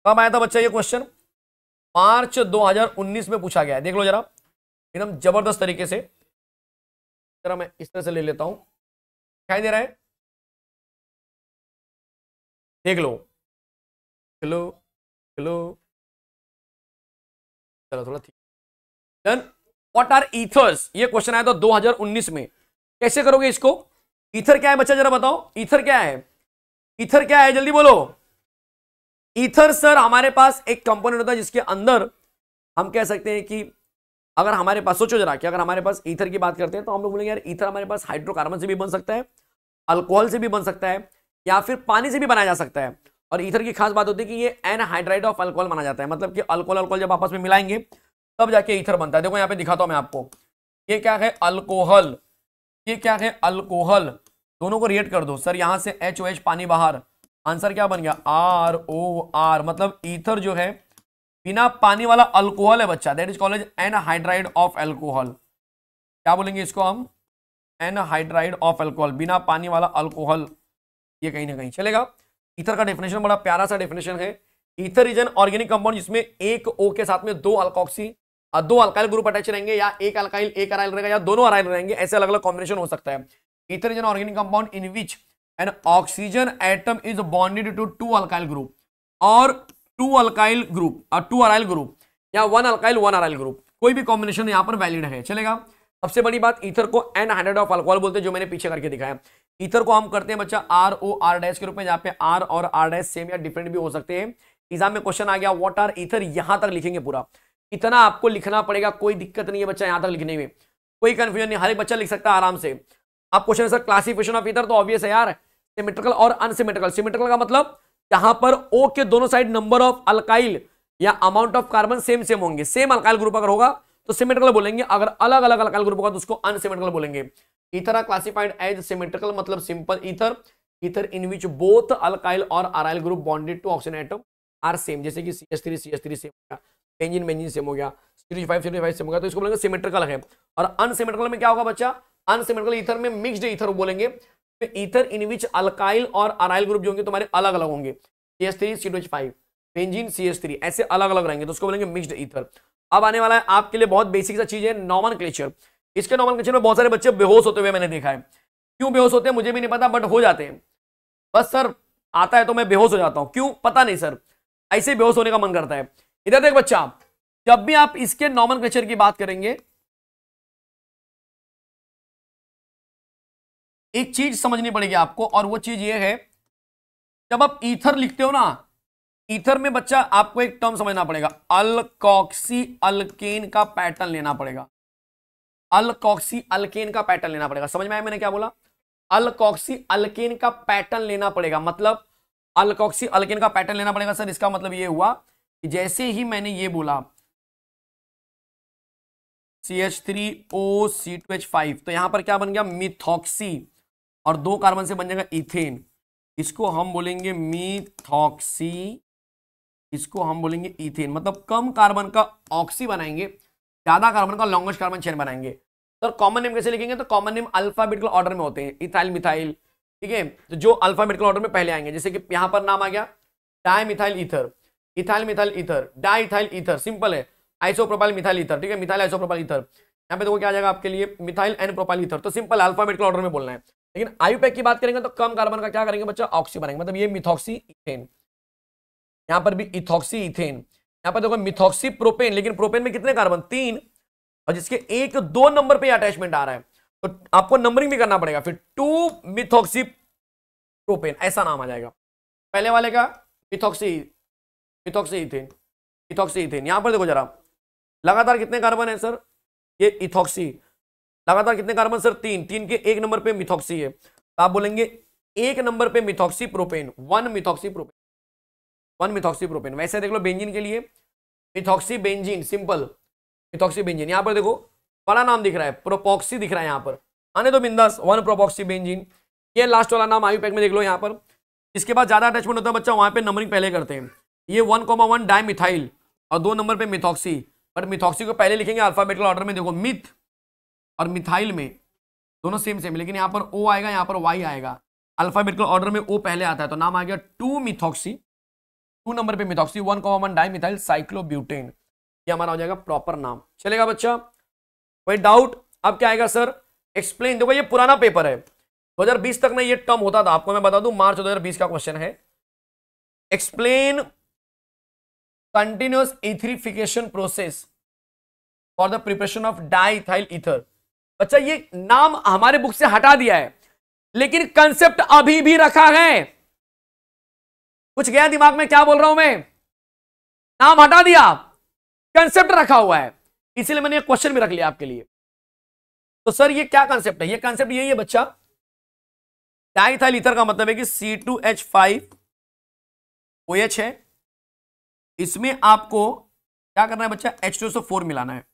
Speaker 2: कब आया था बच्चा ये क्वेश्चन मार्च 2019 में पूछा गया है देख लो जरा
Speaker 1: एकदम जबरदस्त तरीके से जरा मैं इस तरह से ले लेता हूं दिखाई दे रहा है देख लो हेलो चलो चलो थोड़ा ठीक देन व्हाट आर ईथर्स ये क्वेश्चन आया था 2019 में कैसे करोगे इसको ईथर क्या है बच्चा
Speaker 2: जरा बताओ ईथर क्या है ईथर क्या है जल्दी बोलो ईथर सर हमारे पास एक कंपोनेंट होता है जिसके अंदर हम कह सकते हैं कि अगर हमारे पास सोचो जरा कि अगर हमारे पास ईथर की बात करते हैं तो हम लोग बोलेंगे यार ईथर हमारे पास हाइड्रोकार्बन से भी बन सकता है अल्कोहल से भी बन सकता है या फिर पानी से भी बनाया जा सकता है और ईथर की खास बात होती है कि ये एन हाइड्राइड ऑफ अल्कोहल माना जाता है मतलब कि अल्कोहल अल्कोहल जब आपस में मिलाएंगे तब जाके ईथर बनता है देखो यहाँ पे दिखाता हूँ मैं आपको ये क्या है अल्कोहल ये क्या है अल्कोहल दोनों को रिएट कर दो सर यहाँ से एच ओ एच पानी बाहर आंसर क्या बन गया आर ओ आर मतलब ईथर जो है बिना पानी वाला अल्कोहल है बच्चा that is called hydride of alcohol क्या बोलेंगे इसको हम एन हाइड्राइड ऑफ अल्कोहल बिना पानी वाला अल्कोहल ये कहीं ना कहीं चलेगा ईथर का डेफिनेशन बड़ा प्यारा सा डेफिनेशन है ether is an organic compound जिसमें एक ओ के साथ में दो अल्कोक्सी दो अल्काइल ग्रुप अटैच रहेंगे या एक अल्काइल एक अराइल रहेगा या दोनों अराइल रहेंगे ऐसे अलग अलग कॉम्बिनेशन हो सकता है ether is an organic compound in which an oxygen atom is bonded to two alkyl group और टू अल्काइल ग्रुप और टू अराइल ग्रुप या one alkyl one aryl group कोई भी कॉम्बिनेशन यहाँ पर वैलिड है चलेगा सबसे बड़ी बात ईथर को एन हाइड्रेड ऑफ अल्कोहल बोलते हैं जो मैंने पीछे करके दिखाया ईथर को हम करते हैं बच्चा आर ओ आर डैश के रूप में जहां पे आर और आर डैश सेम या डिफरेंट भी हो सकते हैं एग्जाम में क्वेश्चन आ गया वॉट आर ईथर यहां तक लिखेंगे पूरा इतना आपको लिखना पड़ेगा कोई दिक्कत नहीं है बच्चा यहां तक लिखने में कोई कंफ्यूजन नहीं हर एक बच्चा लिख सकता है आराम से आप question sir classification of ether तो ऑब्वियस है यार सिमेट्रिकल और अनसिमेट्रिकल सिमेट्रिकल का मतलब जहां पर ओ के दोनों साइड नंबर ऑफ अल्काइल या amount of carbon same same होंगे सेम अल्काइल ग्रुप अगर होगा तो सिमेट्रिकल बोलेंगे अगर अलग अलग अल्काइल ग्रुप होगा तो उसको अनसिमेट्रिकल बोलेंगे ether are classified as symmetrical मतलब simple ether ether in which both alkyl और aryl group bonded to oxygen atom are same जैसे कि CH3 CH3 सेम हो गया बेंजीन बेंजीन सेम हो गया series five series five same हो गया तो इसको बोलेंगे सिमेट्रिकल है और अनसिमेट्रिकल में क्या होगा बच्चा अनसिमेट्रिकल ईथर में मिक्सड ईथर बोलेंगे तो इथर इन विच अल्काइल और अराइल ग्रुप जो होंगे तुम्हारे अलग अलग होंगे C S three C H five benzene C S three ऐसे अलग अलग रहेंगे तो उसको बोलेंगे मिक्सड ईथर अब आने वाला है आपके लिए बहुत बेसिक सा चीज है नॉमन क्लेचर इसके नॉर्मल कंडीशन में बहुत सारे बच्चे बेहोश होते हुए मैंने देखा है क्यों बेहोश होते हैं मुझे भी नहीं पता बट हो जाते हैं बस सर आता है तो मैं बेहोश हो जाता हूँ क्यों पता नहीं सर ऐसे
Speaker 1: बेहोश होने का मन करता है इधर देख बच्चा जब भी आप इसके नॉर्मल क्रेचर की बात करेंगे एक चीज समझनी पड़ेगी आपको और वो चीज ये है जब आप ईथर लिखते हो ना ईथर में बच्चा
Speaker 2: आपको एक टर्म समझना पड़ेगा अलकॉक्सी अलकेन का पैटर्न लेना पड़ेगा अलकॉक्सी अलकेन का पैटर्न लेना पड़ेगा समझ में आया मैंने क्या बोला अलकॉक्सी अलकेन का पैटर्न लेना पड़ेगा मतलब अलकॉक्सी अलकेन का पैटर्न लेना पड़ेगा सर इसका मतलब ये हुआ कि जैसे ही मैंने ये बोला C H three O C two H five तो यहां पर क्या बन गया मिथॉक्सी और दो कार्बन से बन जाएगा इथेन इसको हम बोलेंगे मिथॉक्सी इसको हम बोलेंगे इथेन मतलब कम कार्बन का ऑक्सी बनाएंगे ज्यादा कार्बन का लॉन्गेस्ट कार्बन चेन बनाएंगे तो कॉमन नेम कैसे लिखेंगे तो कॉमन नेम अल्फाबेटिकल ऑर्डर में होते हैं इथाइल मिथाइल ठीक है तो जो अल्फाबेटिकल ऑर्डर में पहले आएंगे जैसे कि यहां पर नाम आ गया di methyl ether ethyl methyl ether di ethyl ether simple है आइसोप्रोपाइल मिथाइल इथर ठीक है मिथाइल आइसोप्रोपाइल इथर यहाँ पे देखो क्या आ जाएगा आपके लिए मिथाइल एंड प्रोपाइल इथर तो सिंपल अल्फाबेटिकल ऑर्डर में बोलना है लेकिन आयुपैक की बात करेंगे तो कम कार्बन का क्या करेंगे बच्चा ऑक्सी बनाएंगे मतलब ये मिथॉक्सी इथेन यहाँ पर भी इथॉक्सी इथेन यहाँ पर देखो मिथॉक्सी प्रोपेन लेकिन प्रोपेन में कितने कार्बन तीन और जिसके एक दो नंबर पे अटैचमेंट आ रहा है तो आपको नंबरिंग भी करना पड़ेगा फिर टू मिथोक्सी प्रोपेन ऐसा नाम आ जाएगा पहले वाले का methoxy methoxy ethane ethoxy ethane यहां पर देखो जरा लगातार कितने कार्बन है सर ये इथोक्सी लगातार कितने कार्बन सर तीन तीन के एक नंबर पे मिथोक्सी है तो आप बोलेंगे एक नंबर पे methoxy propane one methoxy propane one methoxy propane वैसे देख लो बेंजिन के लिए methoxy benzene simple ethoxy benzene यहाँ पर देखो बड़ा नाम दिख रहा है प्रोपॉक्सी दिख रहा है यहाँ पर आने दो बिंदास वन प्रोपॉक्सी बेंजिन ये लास्ट वाला नाम आयु पैक में देख लो यहाँ पर इसके बाद ज़्यादा अटैचमेंट होता है बच्चा वहाँ पर नंबरिंग पहले करते हैं ये one comma one di methyl और दो नंबर पे मिथॉक्सी बट मिथॉक्सी को पहले लिखेंगे अल्फाबेटिकल ऑर्डर में देखो मिथ और मिथाइल में दोनों सेम सेम लेकिन यहाँ पर ओ आएगा यहाँ पर वाई आएगा अल्फाबेटिकल ऑर्डर में ओ पहले आता है तो नाम आ गया टू मिथॉक्सी टू नंबर पे methoxy one comma one di methyl cyclobutane ये हमारा हो जाएगा प्रॉपर नाम चलेगा बच्चा कोई डाउट अब क्या आएगा सर एक्सप्लेन देखो ये पुराना पेपर है 2020 तक में ये टर्म होता था आपको मैं बता दूं मार्च 2020 का क्वेश्चन है explain continuous etherification process for the preparation of diethyl ether बच्चा ये नाम हमारे बुक से हटा दिया है लेकिन कंसेप्ट अभी भी रखा है कुछ गया दिमाग में क्या बोल रहा हूं मैं
Speaker 1: नाम हटा दिया कंसेप्ट रखा हुआ है इसीलिए मैंने क्वेश्चन भी रख लिया आपके लिए तो सर ये क्या कंसेप्ट है ये कंसेप्ट यही है बच्चा था लीथर का मतलब है कि C two H five O H है इसमें आपको क्या करना है बच्चा एच टू फोर मिलाना है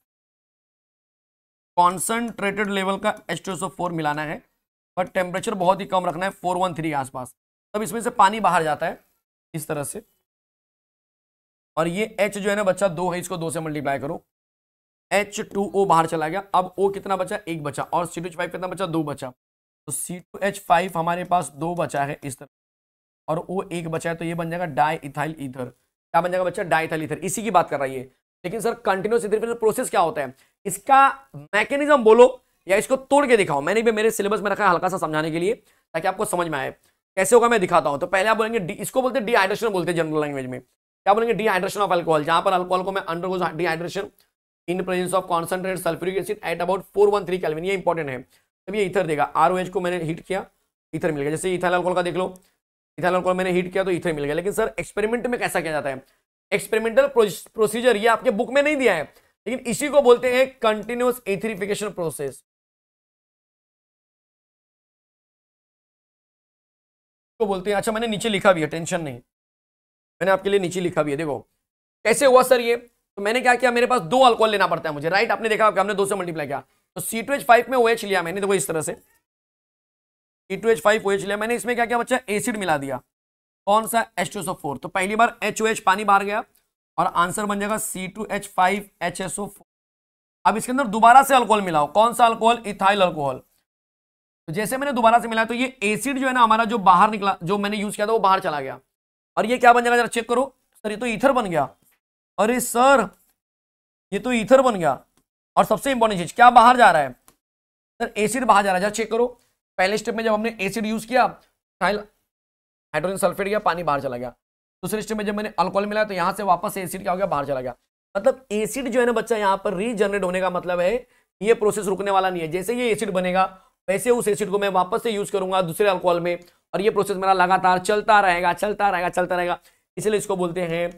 Speaker 2: कॉन्सेंट्रेटेड लेवल का एच टू फोर मिलाना है पर टेम्परेचर बहुत ही कम रखना है फोर वन थ्री के आसपास तब इसमें से पानी बाहर जाता है इस तरह से और ये एच जो है ना बच्चा दो है इसको दो से मल्टीप्लाई करो एच टू ओ बाहर चला गया अब ओ कितना बचा एक बचा और सी टू एच फाइव कितना बचा दो बचा तो सी टू एच फाइव हमारे पास दो बचा है इस तरह और ओ एक बचा है तो ये बन जाएगा डाई इथाइल ईथर क्या बन जाएगा बच्चा डाई इथाइल ईथर इसी की बात कर रही है लेकिन सर कंटिन्यूस इथर प्रोसेस क्या होता है इसका मैकेनिज्म बोलो या इसको तोड़ के दिखाओ मैंने भी मेरे सिलेबस में रखा है हल्का सा समझाने के लिए ताकि आपको समझ में आए कैसे होगा मैं दिखाता हूँ तो पहले आप बोलेंगे इसको बोलते हैं डिहाइड्रेशन बोलते हैं जनरल लैंग्वेज में क्या बोलेंगे डिहाइड्रेशन ऑफ अल्कोहल जहां पर अल्कोहल को मैं undergoes dehydration in presence of concentrate sulphuric acid at about four one three kelvin ये इंपॉर्टेंट है तब ये इथर देगा आर को मैंने हीट किया इथर मिल गया जैसे इथाइल अल्कोहल का देख लो इथाइल अल्कोहल मैंने हीट किया तो इथर मिल गया लेकिन सर एक्सपेरिमेंट में कैसा किया जाता है
Speaker 1: एक्सपेरिमेंटल प्रोसीजर ये आपके बुक में नहीं दिया है लेकिन इसी को बोलते हैं कंटिन्यूस एथरीफिकेशन प्रोसेस को बोलते हैं अच्छा मैंने नीचे लिखा भी है टेंशन नहीं मैंने आपके लिए नीचे लिखा भी है देखो
Speaker 2: कैसे हुआ सर ये तो मैंने क्या किया मेरे पास दो अल्कोहल लेना पड़ता है मुझे राइट आपने देखा हमने दो से मल्टीप्लाई किया तो सी टू एच फाइव में ओ एच लिया मैंने देखो इस तरह से C two H five O H लिया मैंने इसमें क्या किया बच्चा एसिड मिला दिया कौन सा एच टू सो फोर तो पहली बार एच ओ एच पानी बाहर गया और आंसर बन जाएगा C two H five H S O four अब इसके अंदर दोबारा से अल्कोहल मिलाओ कौन सा अल्कोहल इथाइल अल्कोहल तो जैसे मैंने दोबारा से मिलाया तो ये एसिड जो है ना हमारा जो बाहर निकला जो मैंने यूज किया था वो बाहर चला गया और ये क्या बन जाएगा जरा चेक करो सर ये तो ईथर बन गया अरे सर ये तो ईथर बन गया और सबसे इंपॉर्टेंट चीज क्या बाहर जा रहा है सर एसिड बाहर जा रहा है जरा चेक करो पहले स्टेप में जब हमने एसिड यूज किया हाइड्रोजन सल्फेट गया पानी बाहर चला गया दूसरे स्टेप में जब मैंने अल्कोहल मिलाया तो यहाँ से वापस एसिड क्या हो गया बाहर चला गया मतलब एसिड जो है ना बच्चा यहाँ पर रीजनरेट होने का मतलब है ये प्रोसेस रुकने वाला नहीं है जैसे ये एसिड बनेगा वैसे उस एसिड को मैं वापस से यूज करूंगा दूसरे अल्कोहल में और ये प्रोसेस मेरा लगातार चलता रहेगा चलता रहेगा चलता रहेगा इसलिए इसको बोलते हैं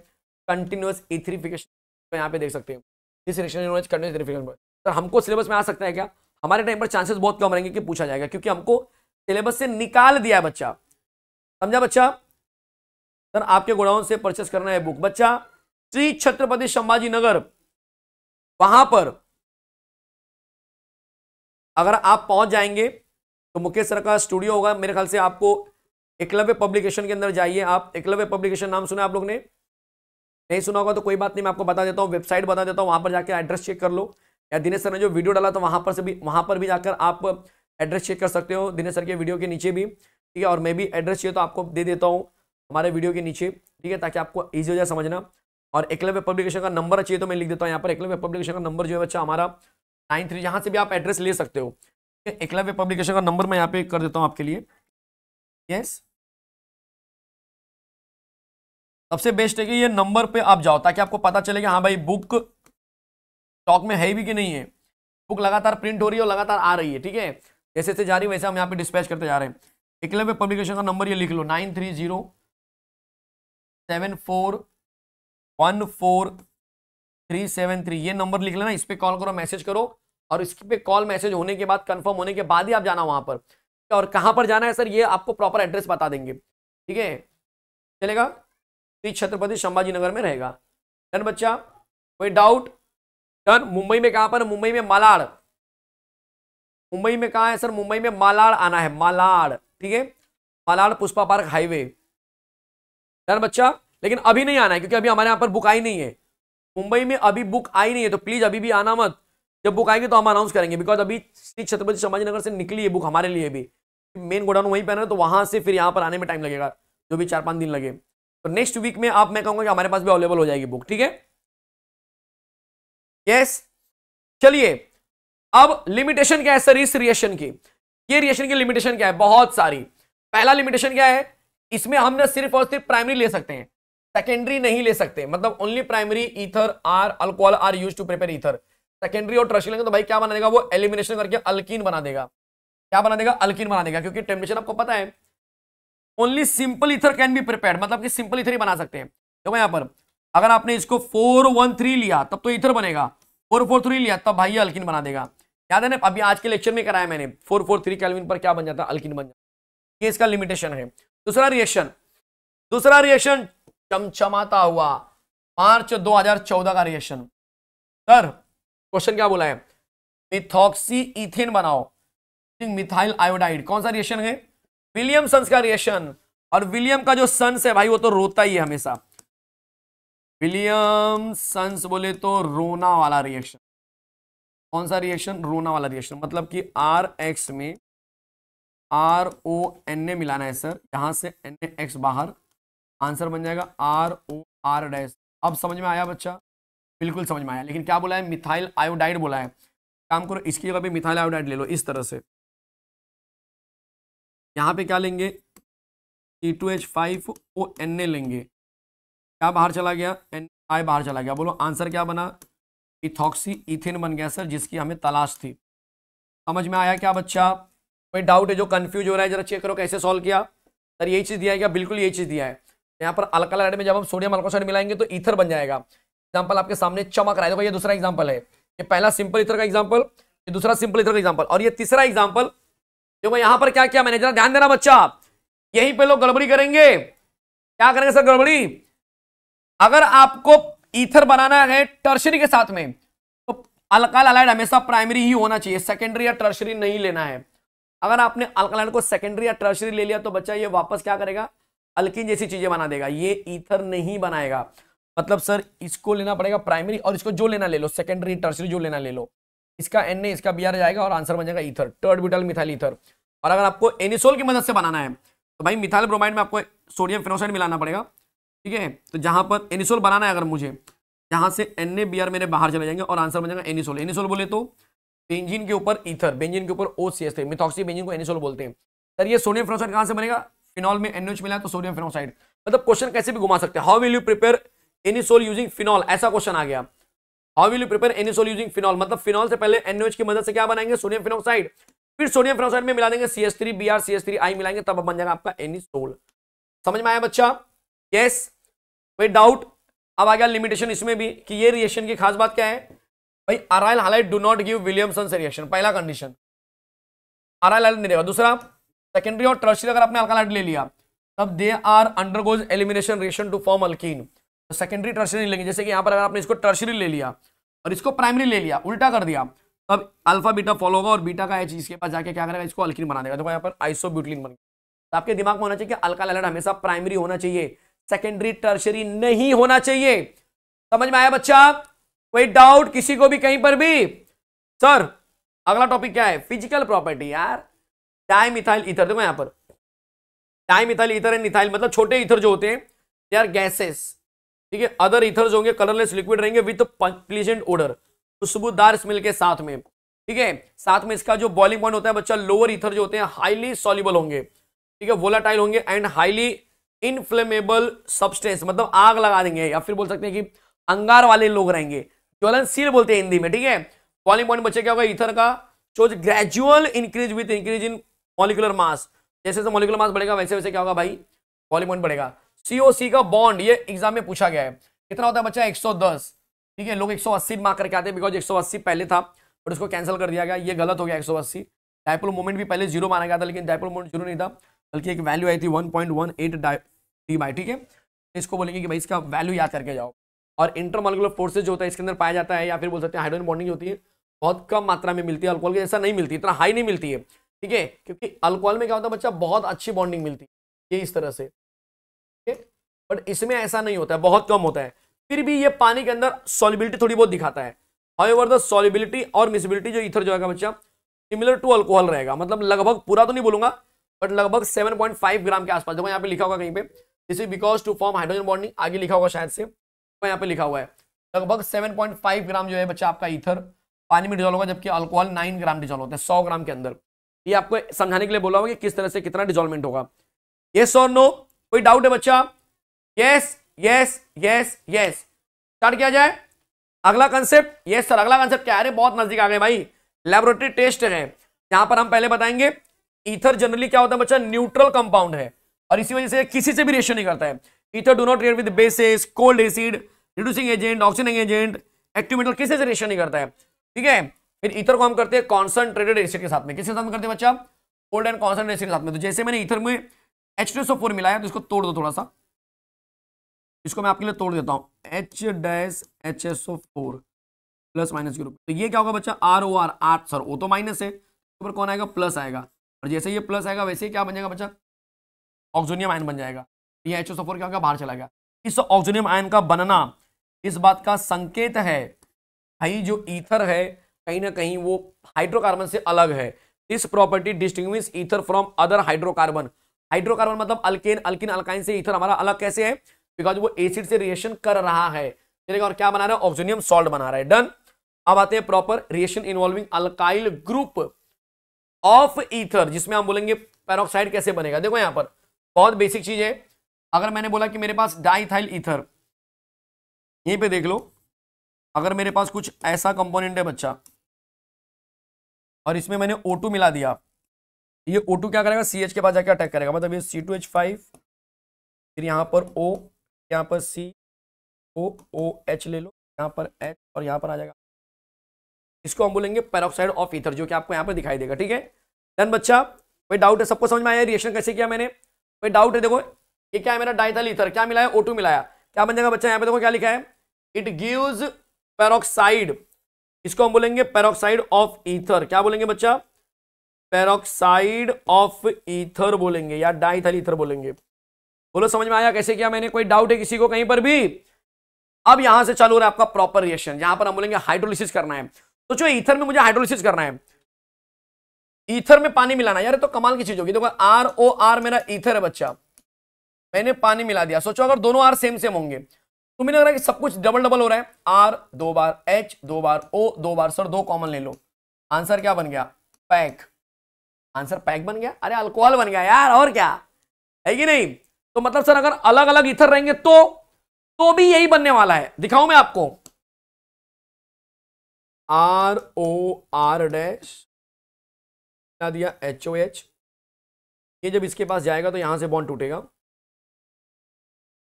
Speaker 2: कंटिन्यूस इथरीफिकेशन तो यहाँ पे देख सकते हैं तो हमको सिलेबस में आ सकता है क्या हमारे टाइम पर चांसेस बहुत कम रहेंगे कि पूछा जाएगा क्योंकि हमको सिलेबस से निकाल दिया है
Speaker 1: बच्चा समझा बच्चा सर आपके गोडाउन से परचेस करना है बुक बच्चा श्री छत्रपति संभाजी नगर वहां पर अगर आप पहुंच जाएंगे तो मुकेश सर का स्टूडियो होगा मेरे ख्याल से आपको
Speaker 2: एकलव्य पब्लिकेशन के अंदर जाइए आप एकलव्य पब्लिकेशन नाम सुना आप लोग ने नहीं सुना होगा तो कोई बात नहीं मैं आपको बता देता हूँ वेबसाइट बता देता हूँ वहाँ पर जाकर एड्रेस चेक कर लो या दिनेश सर ने जो वीडियो डाला तो वहाँ पर से भी वहाँ पर भी जाकर आप एड्रेस चेक कर सकते हो दिनेश सर के वीडियो के नीचे भी ठीक है और मैं भी एड्रेस चाहिए तो आपको दे देता हूँ हमारे वीडियो के नीचे ठीक है ताकि आपको ईजी हो जाए समझना और एकलव्य पब्लिकेशन का नंबर चाहिए तो मैं लिख देता हूँ यहाँ पर एकलव्य पब्लिकेशन का नंबर जो है बच्चा हमारा नाइन थ्री
Speaker 1: से भी आप एड्रेस ले सकते हो एकलव्य पब्लिकेशन का नंबर मैं यहाँ पे कर देता हूँ आपके लिए यस सबसे बेस्ट है कि ये नंबर पे आप जाओ ताकि आपको पता चले कि हाँ भाई बुक स्टॉक में है भी कि नहीं है बुक
Speaker 2: लगातार प्रिंट हो रही है और लगातार आ रही है ठीक है जैसे जैसे जा रही है वैसे हम यहाँ पे डिस्पैच करते जा रहे हैं एकलव्य पब्लिकेशन का नंबर ये लिख लो nine three zero seven four one four three seven three ये नंबर लिख लेना इस पर कॉल करो मैसेज करो और इसके पे कॉल मैसेज होने के बाद कंफर्म होने के बाद ही आप जाना वहाँ पर और कहाँ पर जाना है सर ये आपको प्रॉपर एड्रेस बता देंगे ठीक है चलेगा श्री छत्रपति संभाजी नगर में रहेगा डन बच्चा कोई डाउट डन मुंबई में कहाँ पर मुंबई में मालाड़ मुंबई में कहाँ है सर मुंबई में मालाड़ आना है मालाड़ ठीक है Malad Pushpa park highway done बच्चा लेकिन अभी नहीं आना है क्योंकि अभी हमारे यहाँ पर बुक आई नहीं है मुंबई में अभी बुक आई नहीं है तो प्लीज अभी भी आना मत जब बुक आएगी तो हम अनाउंस करेंगे बिकॉज अभी श्री छत्रपति संभाजी नगर से निकली है बुक हमारे लिए भी मेन गोडाउन वहीं पर तो वहाँ से फिर यहाँ पर आने में टाइम लगेगा जो भी चार पाँच दिन लगे तो नेक्स्ट वीक में आप मैं कहूँगा कि हमारे पास भी अवेलेबल हो जाएगी बुक ठीक है यस चलिए अब लिमिटेशन क्या है सर इस रिएक्शन की ये रिएक्शन की लिमिटेशन क्या है बहुत सारी पहला लिमिटेशन क्या है इसमें हम ना सिर्फ और सिर्फ प्राइमरी ले सकते हैं सेकेंडरी नहीं ले सकते मतलब only primary ether are alcohol are use to prepare ether secondary और ट्रशी लेंगे तो भाई क्या बना देगा वो एलिमिनेशन करके अल्किन बना देगा क्या बना देगा अल्किन बना देगा क्योंकि टेम्परेचर आपको पता है only simple ether can be prepare मतलब कि सिंपल इथर ही बना सकते हैं देखो यहाँ पर अगर आपने इसको फोर वन थ्री लिया तब तो इथर बनेगा फोर फोर थ्री लिया तब भाई अल्किन बना देगा याद है ना अभी आज के लेक्चर में कराया मैंने फोर फोर थ्री कैलविन पर क्या बन जाता है अल्किन बन जाता ये इसका लिमिटेशन है दूसरा रिएक्शन दूसरा रिएक्शन चमचमाता हुआ मार्च 2014 का रिएक्शन सर क्वेश्चन क्या बोला है मिथॉक्सी इथिन बनाओ मिथाइल आयोडाइड कौन सा रिएक्शन है विलियम सन्स का रिएक्शन और विलियम का जो सन्स है भाई वो तो रोता ही है हमेशा विलियम सन्स बोले तो रोना वाला रिएक्शन कौन सा रिएक्शन रोना वाला रिएक्शन मतलब कि आर एक्स में आर ओ एन ए मिलाना है सर यहां से एन एक्स बाहर आंसर बन जाएगा आर ओ आर डैश अब समझ में आया बच्चा बिल्कुल समझ में आया लेकिन क्या बोला है मिथाइल आयोडाइड बोला है काम करो
Speaker 1: इसकी जगह पे मिथाइल आयोडाइड ले लो इस तरह से यहाँ पे क्या लेंगे T two H five O N A लेंगे क्या बाहर चला गया
Speaker 2: एन आई बाहर चला गया बोलो आंसर क्या बना इथॉक्सी इथिन बन गया सर जिसकी हमें तलाश थी समझ में आया क्या बच्चा कोई डाउट है जो कन्फ्यूज हो रहा है जरा चेक करो कैसे सॉल्व किया सर यही चीज़ दिया है क्या बिल्कुल यही चीज़ दिया है यहाँ पर अल्कलाइड में जब हम सोडियम अल्कोसाइड मिलाएंगे तो ईथर बन जाएगा एग्जाम्पल आपके सामने चमक रहा है देखो ये दूसरा एग्जाम्पल है ये पहला सिंपल इतर का एग्जाम्पल ये दूसरा सिंपल इतर का एग्जाम्पल और ये तीसरा एग्जाम्पल देखो यहाँ पर क्या किया मैंने जरा ध्यान देना बच्चा यहीं पे लोग गड़बड़ी करेंगे क्या करेंगे सर गड़बड़ी अगर आपको ईथर बनाना है टर्शरी के साथ में तो अलकाल अलाइड हमेशा प्राइमरी ही होना चाहिए सेकेंडरी या टर्शरी नहीं लेना है अगर आपने अलकालाइड को सेकेंडरी या टर्शरी ले लिया तो बच्चा ये वापस क्या करेगा अल्किन जैसी चीजें बना देगा ये ईथर नहीं बनाएगा मतलब सर इसको लेना पड़ेगा प्राइमरी और इसको जो लेना ले लो सेकेंडरी टर्सरी जो लेना ले लो इसका एन ए इसका बी आर जाएगा और आंसर बन जाएगा ether tert butyl methyl ether और अगर आपको एनिसोल की मदद से बनाना है तो भाई मिथाइल ब्रोमाइड में आपको सोडियम फिनोसाइड मिलाना पड़ेगा ठीक है तो जहां पर एनिसोल बनाना है अगर मुझे जहां से एन ए बी आर मेरे बाहर चले जाएंगे और आंसर बन जाएगा एनिसोल एनिसोल बोले तो बेंजिन के ऊपर ईथर बेंजिन के ऊपर ओ सी एस थे मिथॉक्सी बेंजिन को एनिसोल बोलते हैं सर ये सोडियम फिनोसाइड कहाँ से बनेगा फिनॉल में एनएच मिला तो सोडियम फिनोसाइड मतलब क्वेश्चन कैसे भी घुमा सकते हैं how will you prepare anisole using phenol ऐसा क्वेश्चन आ गया how will you prepare anisole using phenol मतलब फिनॉल से पहले एनओएच की मदद से क्या बनाएंगे सोडियम फिनोक्साइड फिर सोडियम फिनोक्साइड में मिला देंगे CS three B R C S three I मिलाएंगे तब बन जाएगा आपका एनिसोल समझ में आया बच्चा यस कोई डाउट अब आ गया लिमिटेशन इसमें भी कि ये रिएक्शन की खास बात क्या है भाई aryl halide do not give Williamson से रिएक्शन पहला कंडीशन अराइल हालाइट नहीं देगा दूसरा सेकेंडरी और टर्सरी अगर आपने अल्कालाइट ले लिया तब they are undergoes elimination reaction to form alkene तो सेकेंडरी टर्शरी लेंगे जैसे कि यहाँ पर अगर आपने इसको टर्शरी ले लिया और इसको प्राइमरी ले लिया उल्टा कर दिया तब अल्फा बीटा फॉलो होगा और बीटा का एच इसके पास जाके क्या करेगा इसको अल्किन बना देगा देखो तो यहाँ पर आइसोब्यूटलिन बन तो आपके दिमाग में होना चाहिए कि अल्का लैलेट हमेशा प्राइमरी होना चाहिए सेकेंडरी टर्शरी नहीं होना चाहिए समझ में आया बच्चा कोई डाउट किसी को भी कहीं पर भी सर अगला टॉपिक क्या है फिजिकल प्रॉपर्टी यार डाइमिथाइल इथर देखो यहाँ पर डाइमिथाइल इथर एंड इथाइल मतलब छोटे इथर जो होते हैं दे आर गैसेस ठीक है अदर इथर्स होंगे कलरलेस लिक्विड रहेंगे विथ प्लीजेंट ओडर खुशबूदार स्मेल के साथ में ठीक है साथ में इसका जो बॉइलिंग पॉइंट होता है बच्चा लोअर इथर जो होते हैं हाईली सॉलिबल होंगे ठीक है वोलाटाइल होंगे एंड हाईली इनफ्लेमेबल सब्सटेंस मतलब आग लगा देंगे या फिर बोल सकते हैं कि अंगार वाले लोग रहेंगे ज्वलनशील बोलते हैं हिंदी में ठीक है बॉइलिंग पॉइंट बच्चे क्या होगा इथर का जो gradual increase with increase in molecular mass जैसे जैसे मॉलिकुलर मास बढ़ेगा वैसे वैसे क्या होगा भाई बॉइलिंग पॉइंट बढ़ेगा सीओसी का बॉन्ड ये एग्जाम में पूछा गया है कितना होता है बच्चा 110 ठीक है लोग 180 मार्क करके आते हैं बिकॉज 180 पहले था बट उसको कैंसिल कर दिया गया ये गलत हो गया 180 डायपोल मोमेंट भी पहले जीरो माना गया था लेकिन डायपोल मोमेंट जीरो नहीं था बल्कि एक वैल्यू आई थी वन पॉइंट बाई ठीक है इसको बोलेंगे कि भाई इसका वैल्यू याद करके जाओ और इंटरमोलिकुलर फोर्सेज जो होता है इसके अंदर पाया जाता है या फिर बोल सकते हैं हाइड्रोजन बॉन्डिंग होती है बहुत कम मात्रा में मिलती है अल्कोहल की ऐसा नहीं मिलती इतना हाई नहीं मिलती है ठीक है क्योंकि अल्कोहल में क्या होता है बच्चा बहुत अच्छी बॉन्डिंग मिलती है ये इस तरह से बट इसमें ऐसा नहीं होता है बहुत कम होता है फिर भी ये पानी के अंदर सॉलिबिलिटी थोड़ी बहुत दिखाता है हाउएवर द सॉलिबिलिटी और मिसिबिलिटी जो इथर जो है बच्चा सिमिलर टू अल्कोहल रहेगा मतलब लगभग पूरा तो नहीं बोलूंगा बट लगभग 7.5 ग्राम के आसपास देखो यहाँ पे लिखा होगा कहीं पे this is because to form hydrogen bonding आगे लिखा होगा शायद से तो यहाँ पे लिखा हुआ है लगभग 7.5 ग्राम जो है बच्चा आपका इथर पानी में डिजॉल होगा जबकि अल्कोहल 9 ग्राम डिजॉल होता है सौ ग्राम के अंदर ये आपको समझाने के लिए बोला होगा कि किस तरह से कितना डिजॉलमेंट होगा ये सो नो कोई डाउट है बच्चा yes yes yes yes start किया जाए अगला कंसेप्ट यस सर अगला कंसेप्ट क्या है अरे बहुत नजदीक आ गए भाई लेबोरेटरी टेस्ट है यहां पर हम पहले बताएंगे ईथर जनरली क्या होता है बच्चा न्यूट्रल कंपाउंड है और इसी वजह से किसी से भी रेशियो नहीं करता है ether do not react with bases cold acid reducing agent oxidising agent active metal किसी से रेशियो नहीं करता है ठीक है फिर ईथर को हम करते हैं कॉन्सेंट्रेटेड एसिड के साथ में किसके साथ में करते हैं बच्चा कोल्ड एंड कॉन्सेंट्रेटेड एसिड के साथ में तो जैसे मैंने ईथर में एच डैश फोर मिलाया तो इसको तोड़ दो थोड़ा सा इसको मैं आपके लिए तोड़ देता हूँ H dash H S O four plus minus के रूप तो ये क्या होगा बच्चा R O R R sir O तो माइनस है ऊपर तो कौन आएगा प्लस आएगा और जैसे ये प्लस आएगा वैसे ही क्या बन जाएगा बच्चा ऑक्सोनियम आयन बन जाएगा ये एच एस ओ फोर क्या होगा बाहर चला गया इस ऑक्सोनियम आयन का बनना इस बात का संकेत है भाई जो ईथर है कहीं ना कहीं वो हाइड्रोकार्बन से अलग है इस property distinguish ether from other hydrocarbon hydrocarbon मतलब अल्केन अल्किन अल्काइन से इथर हमारा अलग कैसे है बिकॉज वो एसिड से रिएक्शन कर रहा है चलेगा और क्या बना रहा है ऑक्सीनियम सॉल्ट बना रहा है डन अब आते हैं proper reaction involving alkyl group of ether जिसमें हम बोलेंगे पेरोक्साइड कैसे बनेगा देखो यहां पर बहुत बेसिक चीज है अगर मैंने बोला कि मेरे पास डाइथाइल ईथर यहीं पे देख लो अगर मेरे पास कुछ ऐसा कंपोनेंट है बच्चा और इसमें मैंने ओ मिला दिया ये O2 क्या करेगा सी एच के पास जाकर अटैक करेगा मतलब ये सी
Speaker 1: टू एच फाइव फिर यहाँ पर O यहाँ पर C O O H ले लो यहाँ पर एच और यहाँ पर आ जाएगा
Speaker 2: इसको हम बोलेंगे पेरोक्साइड ऑफ ईथर जो कि आपको यहाँ पर दिखाई देगा ठीक है डन बच्चा कोई डाउट है सबको समझ में आया रिएक्शन कैसे किया मैंने कोई डाउट है देखो ये क्या है मेरा डाइथल ईथर क्या मिलाया ओ टू मिलाया क्या बन जाएगा बच्चा यहाँ पे देखो क्या लिखा है इट गिव्स पेरोक्साइड इसको हम बोलेंगे पेरोक्साइड ऑफ ईथर क्या बोलेंगे बच्चा पेरोक्साइड ऑफ ईथर बोलेंगे या डाइथल ईथर बोलेंगे बोलो समझ में आया कैसे किया मैंने कोई डाउट है किसी को कहीं पर भी अब यहां से चालू हो रहा है आपका प्रॉपर रिएक्शन यहां पर हम बोलेंगे हाइड्रोलिसिस करना है तो जो ईथर में मुझे हाइड्रोलिसिस करना है ईथर में पानी मिलाना यार तो कमाल की चीज होगी देखो आर ओ आर मेरा ईथर है बच्चा मैंने पानी मिला दिया सोचो अगर दोनों आर सेम सेम होंगे तो मुझे लग रहा है कि सब कुछ डबल डबल हो रहा है आर दो बार एच दो बार ओ दो बार सर दो कॉमन ले लो आंसर क्या बन गया पैक आंसर पैक बन गया अरे अल्कोहल बन गया यार और क्या है कि नहीं तो मतलब सर अगर अलग अलग इथर रहेंगे तो तो भी यही बनने वाला है
Speaker 1: दिखाऊं मैं आपको आर ओ आर डैश दिया एच ओ एच ये जब इसके पास जाएगा तो यहां से बॉन्ड टूटेगा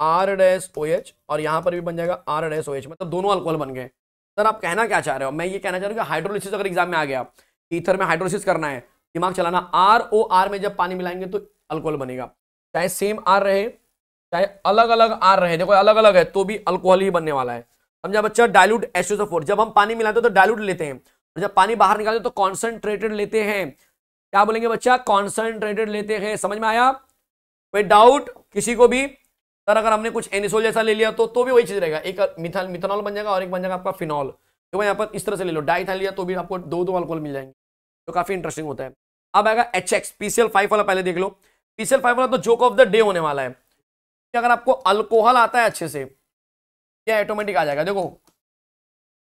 Speaker 1: आर डैश ओ एच और यहां पर भी बन जाएगा आर
Speaker 2: डैस ओ एच मतलब दोनों अल्कोहल बन गए सर आप कहना क्या चाह रहे हो मैं ये कहना चाह रहा हूँ कि हाइड्रोलिसिस अगर एग्जाम में आ गया इथर में हाइड्रोलिसिस करना है दिमाग चलाना आर ओ आर में जब पानी मिलाएंगे तो अल्कोहल बनेगा चाहे सेम आर रहे चाहे अलग अलग आर रहे देखो अलग अलग है तो भी अल्कोहल ही बनने वाला है समझा बच्चा डायलूट एस जब हम पानी मिलाते हैं तो डायलूट लेते हैं और जब पानी बाहर निकालते तो कॉन्सेंट्रेटेड लेते हैं क्या बोलेंगे बच्चा कॉन्सेंट्रेटेड लेते हैं समझ में आया कोई डाउट किसी को भी सर अगर हमने कुछ एनिसोल जैसा ले लिया तो तो भी वही चीज रहेगा एक मिथाल मिथनॉल बन जाएगा और एक बन जाएगा आपका फिनॉल तो यहाँ पर इस तरह से ले लो था लिया तो भी आपको दो दो अल्कोहल मिल जाएंगे तो काफी इंटरेस्टिंग होता है अब आएगा एच एक्स पीसीएल फाइव वाला पहले देख लो पीसीएल फाइव वाला तो जोक ऑफ द डे होने वाला है अगर आपको अल्कोहल आता है अच्छे से ये ऑटोमेटिक आ जाएगा देखो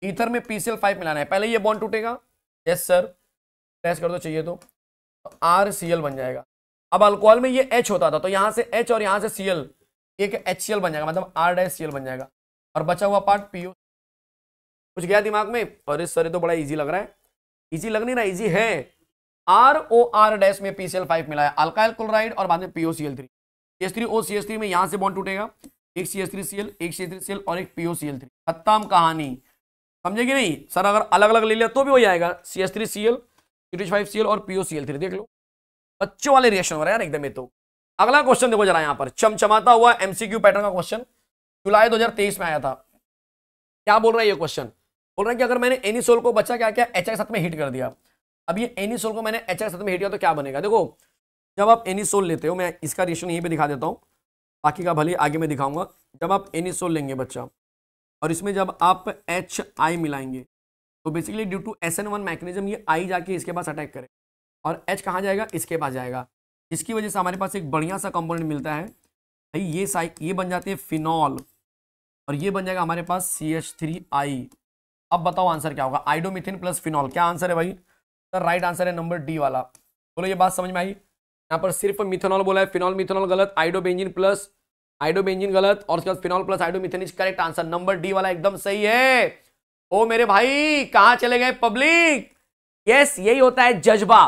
Speaker 2: ईथर में पीसीएल फाइव मिलाना है पहले ये बॉन्ड टूटेगा यस सर टेस्ट कर दो चाहिए तो आर सी एल बन जाएगा अब अल्कोहल में ये एच होता था तो यहाँ से एच और यहाँ से सी एल एक एच सी एल बन जाएगा मतलब आर डैश सी एल बन जाएगा और बचा हुआ पार्ट पी ओ कुछ गया दिमाग में अरे सर ये तो बड़ा इजी लग रहा है इजी लग नहीं रहा इजी है आर ओ आर डैश में पीसीएल फाइव मिला है अल्काइल क्लोराइड और बाद में POCL three S three O C S three में यहां से बॉन्ड टूटेगा एक C S three C L एक C S three C L और एक पीओसीएल थ्री खत्म कहानी समझे कि नहीं सर अगर अलग अलग ले लिया तो भी हो जाएगा C S three C L five C L और पीओसीएल थ्री देख लो बच्चों वाले रिएक्शन हो रहा है यार एकदम ये तो अगला क्वेश्चन देखो जरा यहाँ पर चमचमाता हुआ एमसीक्यू पैटर्न का क्वेश्चन जुलाई 2023 में आया था क्या बोल रहा है ये क्वेश्चन बोल रहा है कि अगर मैंने एनिसोल को बचा क्या क्या एच के साथ में हिट कर दिया अब ये एनिसोल को मैंने एच के साथ में हेट किया तो क्या बनेगा देखो जब आप एनिसोल लेते हो मैं इसका रिएक्शन यहीं पे दिखा देता हूँ बाकी का भले आगे मैं दिखाऊंगा जब आप एनिसोल लेंगे बच्चा और इसमें जब आप एच आई मिलाएंगे तो basically due to S N one mechanism ये आई जाके इसके पास अटैक करे और एच कहाँ जाएगा इसके पास जाएगा इसकी वजह से हमारे पास एक बढ़िया सा कंपोनेंट मिलता है भाई ये साइक ये बन जाती है फिनॉल और ये बन जाएगा हमारे पास सी एच थ्री आई अब बताओ आंसर क्या होगा आइडोमिथिन प्लस फिनॉल क्या आंसर है भाई तो राइट आंसर है नंबर डी वाला बोलो ये बात समझ में आई यहाँ पर सिर्फ मिथेनॉल बोला है फिनॉल मिथेनॉल गलत आइडोबेंजिन प्लस आइडोबेंजिन गलत और उसके बाद phenol plus iodomethane is correct answer number D वाला एकदम सही है ओ मेरे भाई कहाँ चले गए पब्लिक यस यही होता है जज्बा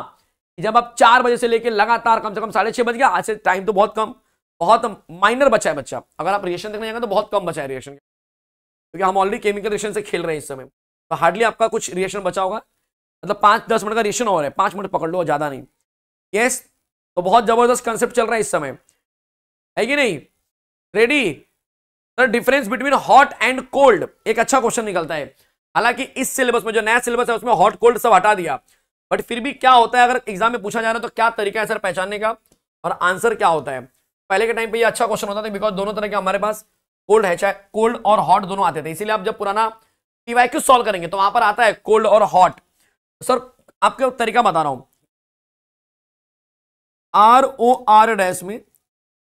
Speaker 2: जब आप चार बजे से लेकर लगातार कम से कम साढ़े छह बज गया आज से टाइम तो बहुत कम बहुत माइनर बचा है बच्चा अगर आप रिएक्शन देखने जाएंगे तो बहुत कम बचा है रिएक्शन क्योंकि हम ऑलरेडी केमिकल रिएक्शन से खेल रहे हैं इस समय तो हार्डली आपका कुछ रिएक्शन बचा होगा मतलब पाँच दस मिनट का रेशन और है पाँच मिनट पकड़ लो ज़्यादा नहीं यस तो बहुत ज़बरदस्त कंसेप्ट चल रहा है इस समय है कि नहीं ready sir difference between hot and cold एक अच्छा क्वेश्चन निकलता है हालांकि इस सिलेबस में जो नया सिलेबस है उसमें हॉट कोल्ड सब हटा दिया बट फिर भी क्या होता है अगर एग्जाम में पूछा जा रहा है तो क्या तरीका है सर पहचानने का और आंसर क्या होता है पहले के टाइम पे ये अच्छा क्वेश्चन होता था बिकॉज दोनों तरह के हमारे पास कोल्ड है चाहे कोल्ड और हॉट दोनों आते थे इसीलिए आप जब पुराना पीवाई सॉल्व करेंगे तो वहां पर आता है कोल्ड और हॉट सर आपके
Speaker 1: तरीका बता रहा हूं आर ओ आर डैश में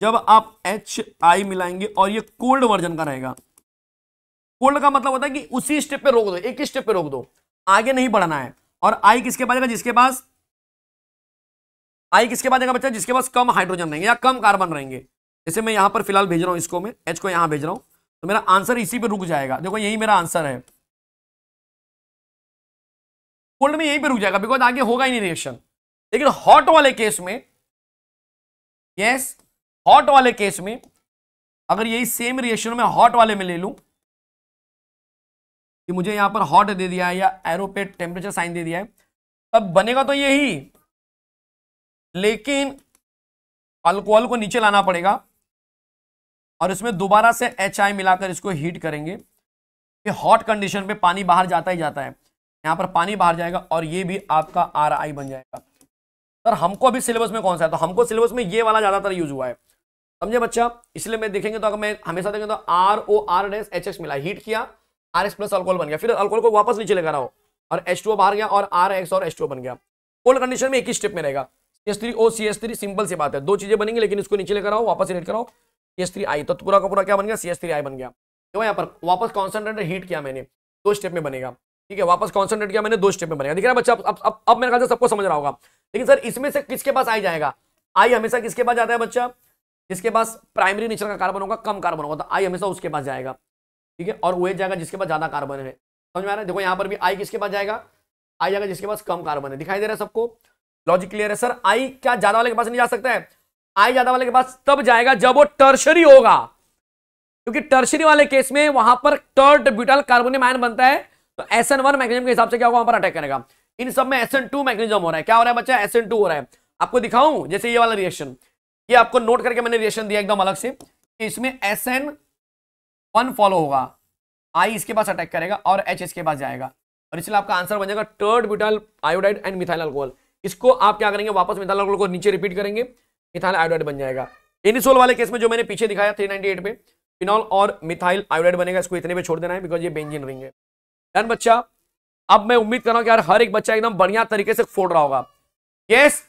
Speaker 1: जब आप एच आई मिलाएंगे और ये कोल्ड वर्जन का रहेगा कोल्ड
Speaker 2: का मतलब होता है कि उसी स्टेप पे रोक दो एक ही स्टेप पे रोक दो आगे नहीं बढ़ना है और आई किसके पास जिसके पास आई किसके पास बच्चा जिसके पास कम हाइड्रोजन रहेंगे या कम कार्बन रहेंगे जैसे मैं यहां पर फिलहाल भेज रहा हूं इसको मैं एच को यहां भेज रहा हूं तो मेरा आंसर इसी पे रुक जाएगा देखो
Speaker 1: यही मेरा आंसर है कोल्ड में यहीं पे रुक जाएगा बिकॉज आगे होगा ही नहीं रिएक्शन लेकिन हॉट वाले केस में यस हॉट वाले केस में अगर यही सेम रिएक्शन में हॉट वाले में ले लूं
Speaker 2: कि मुझे यहां पर हॉट दे दिया है या एरोपेट टेम्परेचर साइन दे दिया है तब
Speaker 1: बनेगा तो यही लेकिन अल्कोहल को नीचे लाना पड़ेगा और इसमें दोबारा से एच आई मिलाकर इसको हीट करेंगे
Speaker 2: हॉट कंडीशन पे पानी बाहर जाता ही जाता है यहाँ पर पानी बाहर जाएगा और ये भी आपका आर आई बन जाएगा सर हमको अभी सिलेबस में कौन सा है तो हमको सिलेबस में ये वाला ज़्यादातर यूज हुआ है समझे बच्चा इसलिए मैं देखेंगे तो अगर मैं हमेशा देखें तो R O R S H S मिला हीट किया आर एस प्लस अल्कोहल बन गया फिर अल्कोहल को वापस नीचे लेकर आओ और एच टू बाहर गया और आर एक्स और एच टू बन गया कोल्ड कंडीशन में एक ही स्टेप में रहेगा C S three O C S three simple सी बात है दो चीज़ें बनेंगी लेकिन इसको नीचे लेकर आओ वापस रेट कराओ सी एस थ्री आई तो पूरा का पूरा क्या बन गया सी एस थ्री आई बन गया देखो यहाँ पर वापस कॉन्सेंट्रेट हीट किया मैंने दो स्टेप में बनेगा ठीक है वापस कॉन्सेंट्रेट किया मैंने दो स्टेप में बनाया दिख रहा है बच्चा अब अब अब मेरे ख्याल से सबको समझ रहा होगा लेकिन सर इसमें से किसके पास आई जाएगा आई हमेशा किसके पास जाता है बच्चा जिसके पास प्राइमरी नेचर का कार्बन होगा कम कार्बन होगा तो आई हमेशा उसके पास जाएगा ठीक है और वही जाएगा जिसके पास ज्यादा कार्बन है समझ में आ रहा है देखो यहाँ पर भी आई किसके पास जाएगा आई जाएगा जिसके पास कम कार्बन है दिखाई दे रहा है सबको लॉजिक क्लियर है सर आई क्या ज्यादा वाले के पास नहीं जा सकता है आई ज्यादा वाले के पास तब जाएगा जब वो टर्शरी होगा क्योंकि टर्शरी वाले केस में वहां पर टर्ट ब्यूटाल कार्बोनियम आयन बनता है तो एस एन वन मैग्नीजम के हिसाब से क्या होगा वहां पर अटैक करेगा इन सब में एस एन टू मैग्नीजम हो रहा है क्या हो रहा है बच्चा एस एन टू हो रहा है आपको दिखाऊं जैसे ये वाला रिएक्शन ये आपको नोट करके मैंने रिएक्शन दिया एकदम अलग से इसमें एस एन वन फॉलो होगा आई इसके पास अटैक करेगा और एच इसके पास जाएगा और इसलिए आपका आंसर बन जाएगा tert butyl iodide and methyl alcohol इसको आप क्या करेंगे वापस मिथाइल अल्कोहल को नीचे रिपीट करेंगे मिथाइल आयोडाइड बन जाएगा एनिसोल वाले केस में जो मैंने पीछे दिखाया 398 पे फिनॉल और मिथाइल आयोडाइड बनेगा इसको इतने पे छोड़ देना है बिकॉज ये बेंजिन रिंग है डन बच्चा अब मैं उम्मीद कर रहा हूं कि यार हर एक बच्चा एकदम बढ़िया तरीके से फोड़ रहा होगा यस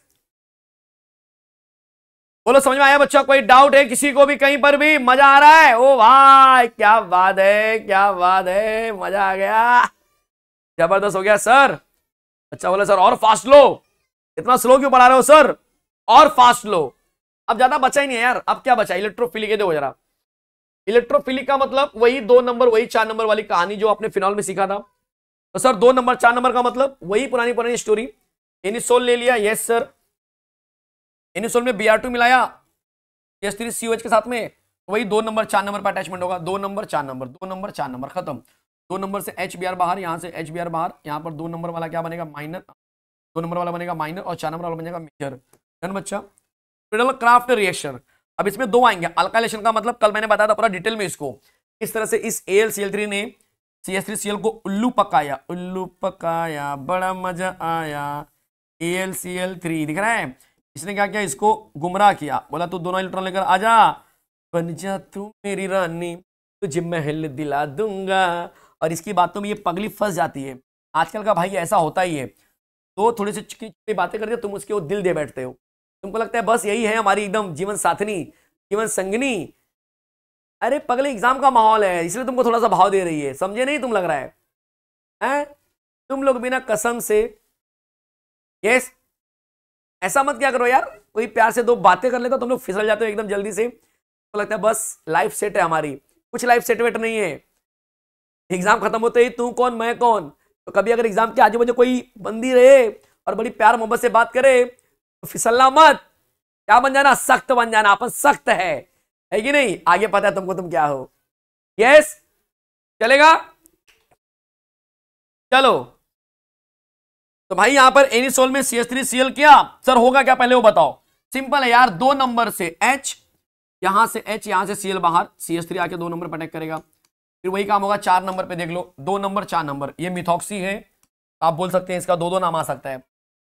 Speaker 2: बोलो समझ में आया बच्चा कोई डाउट है किसी को भी कहीं पर भी मजा आ रहा है ओ भाई क्या बात है क्या बात है मजा आ गया जबरदस्त हो गया सर अच्छा बोले सर और फास्ट लो इतना स्लो क्यों पढ़ा रहे हो सर और फास्ट लो अब ज्यादा बचा ही नहीं है यार अब क्या बचा इलेक्ट्रोफिलिक दे जरा इलेक्ट्रोफिलिक का मतलब वही दो नंबर वही चार नंबर वाली कहानी जो आपने फिनॉल में सीखा था तो सर दो नंबर चार नंबर का मतलब वही पुरानी पुरानी स्टोरी एनिसोल ले लिया यस सर एनिसोल में बी आर टू मिलाया यस थ्री सी के साथ में वही दो नंबर चार नंबर पर अटैचमेंट होगा दो नंबर चार नंबर दो नंबर चार नंबर खत्म दो नंबर से एच बी आर बाहर यहाँ से एच बी आर बाहर यहाँ पर दो नंबर वाला क्या बनेगा माइनर दो नंबर वाला बनेगा माइनर और चार नंबर वाला बनेगा मेजर डन बच्चा क्राफ्ट रिएक्शन अब इसमें दो आएंगे अल्कालेशन का मतलब कल मैंने बताया था पूरा डिटेल में इसको इस तरह से इस ए ने C S three C L को उल्लू पकाया उल्लू पकाया बड़ा मजा आया A L C L three दिख रहा है इसने क्या किया इसको गुमराह किया बोला तू दोनों इलेक्ट्रॉन लेकर आ जा बन जा तू मेरी रानी तुझे महल दिला दूंगा और इसकी बातों में ये पगली फंस जाती है आजकल का भाई ऐसा होता ही है तो थोड़ी सी चुकी चुकी बातें करके तुम उसके वो दिल दे बैठते हो तुमको लगता है बस यही है हमारी एकदम जीवन साथनी जीवन संगनी अरे पगले एग्जाम का माहौल है इसलिए तुमको थोड़ा सा भाव दे रही है समझे नहीं तुम लग रहा है हैं तुम लोग बिना कसम से यस ऐसा मत क्या करो यार कोई प्यार से दो बातें कर लेता तुम लोग फिसल जाते हो एकदम जल्दी से तो लगता है बस लाइफ सेट है हमारी कुछ लाइफ सेट वेट नहीं है एग्जाम खत्म होते ही तू कौन मैं कौन तो कभी अगर एग्जाम के आजू बाजू कोई बंदी रहे और बड़ी प्यार मोहब्बत से बात करे तो फिसलना मत क्या बन जाना सख्त बन जाना अपन सख्त
Speaker 1: है है कि नहीं आगे पता है तुमको तुम क्या हो यस चलेगा चलो तो भाई यहां पर एनी सोल
Speaker 2: में सी थ्री सीएल किया सर होगा क्या पहले वो बताओ सिंपल है यार दो नंबर से एच यहां से एच यहां से सीएल बाहर सी थ्री आके दो नंबर पर अटैक करेगा फिर वही काम होगा चार नंबर पे देख लो दो नंबर चार नंबर ये मिथॉक्सी है आप बोल सकते हैं इसका दो दो नाम आ सकता है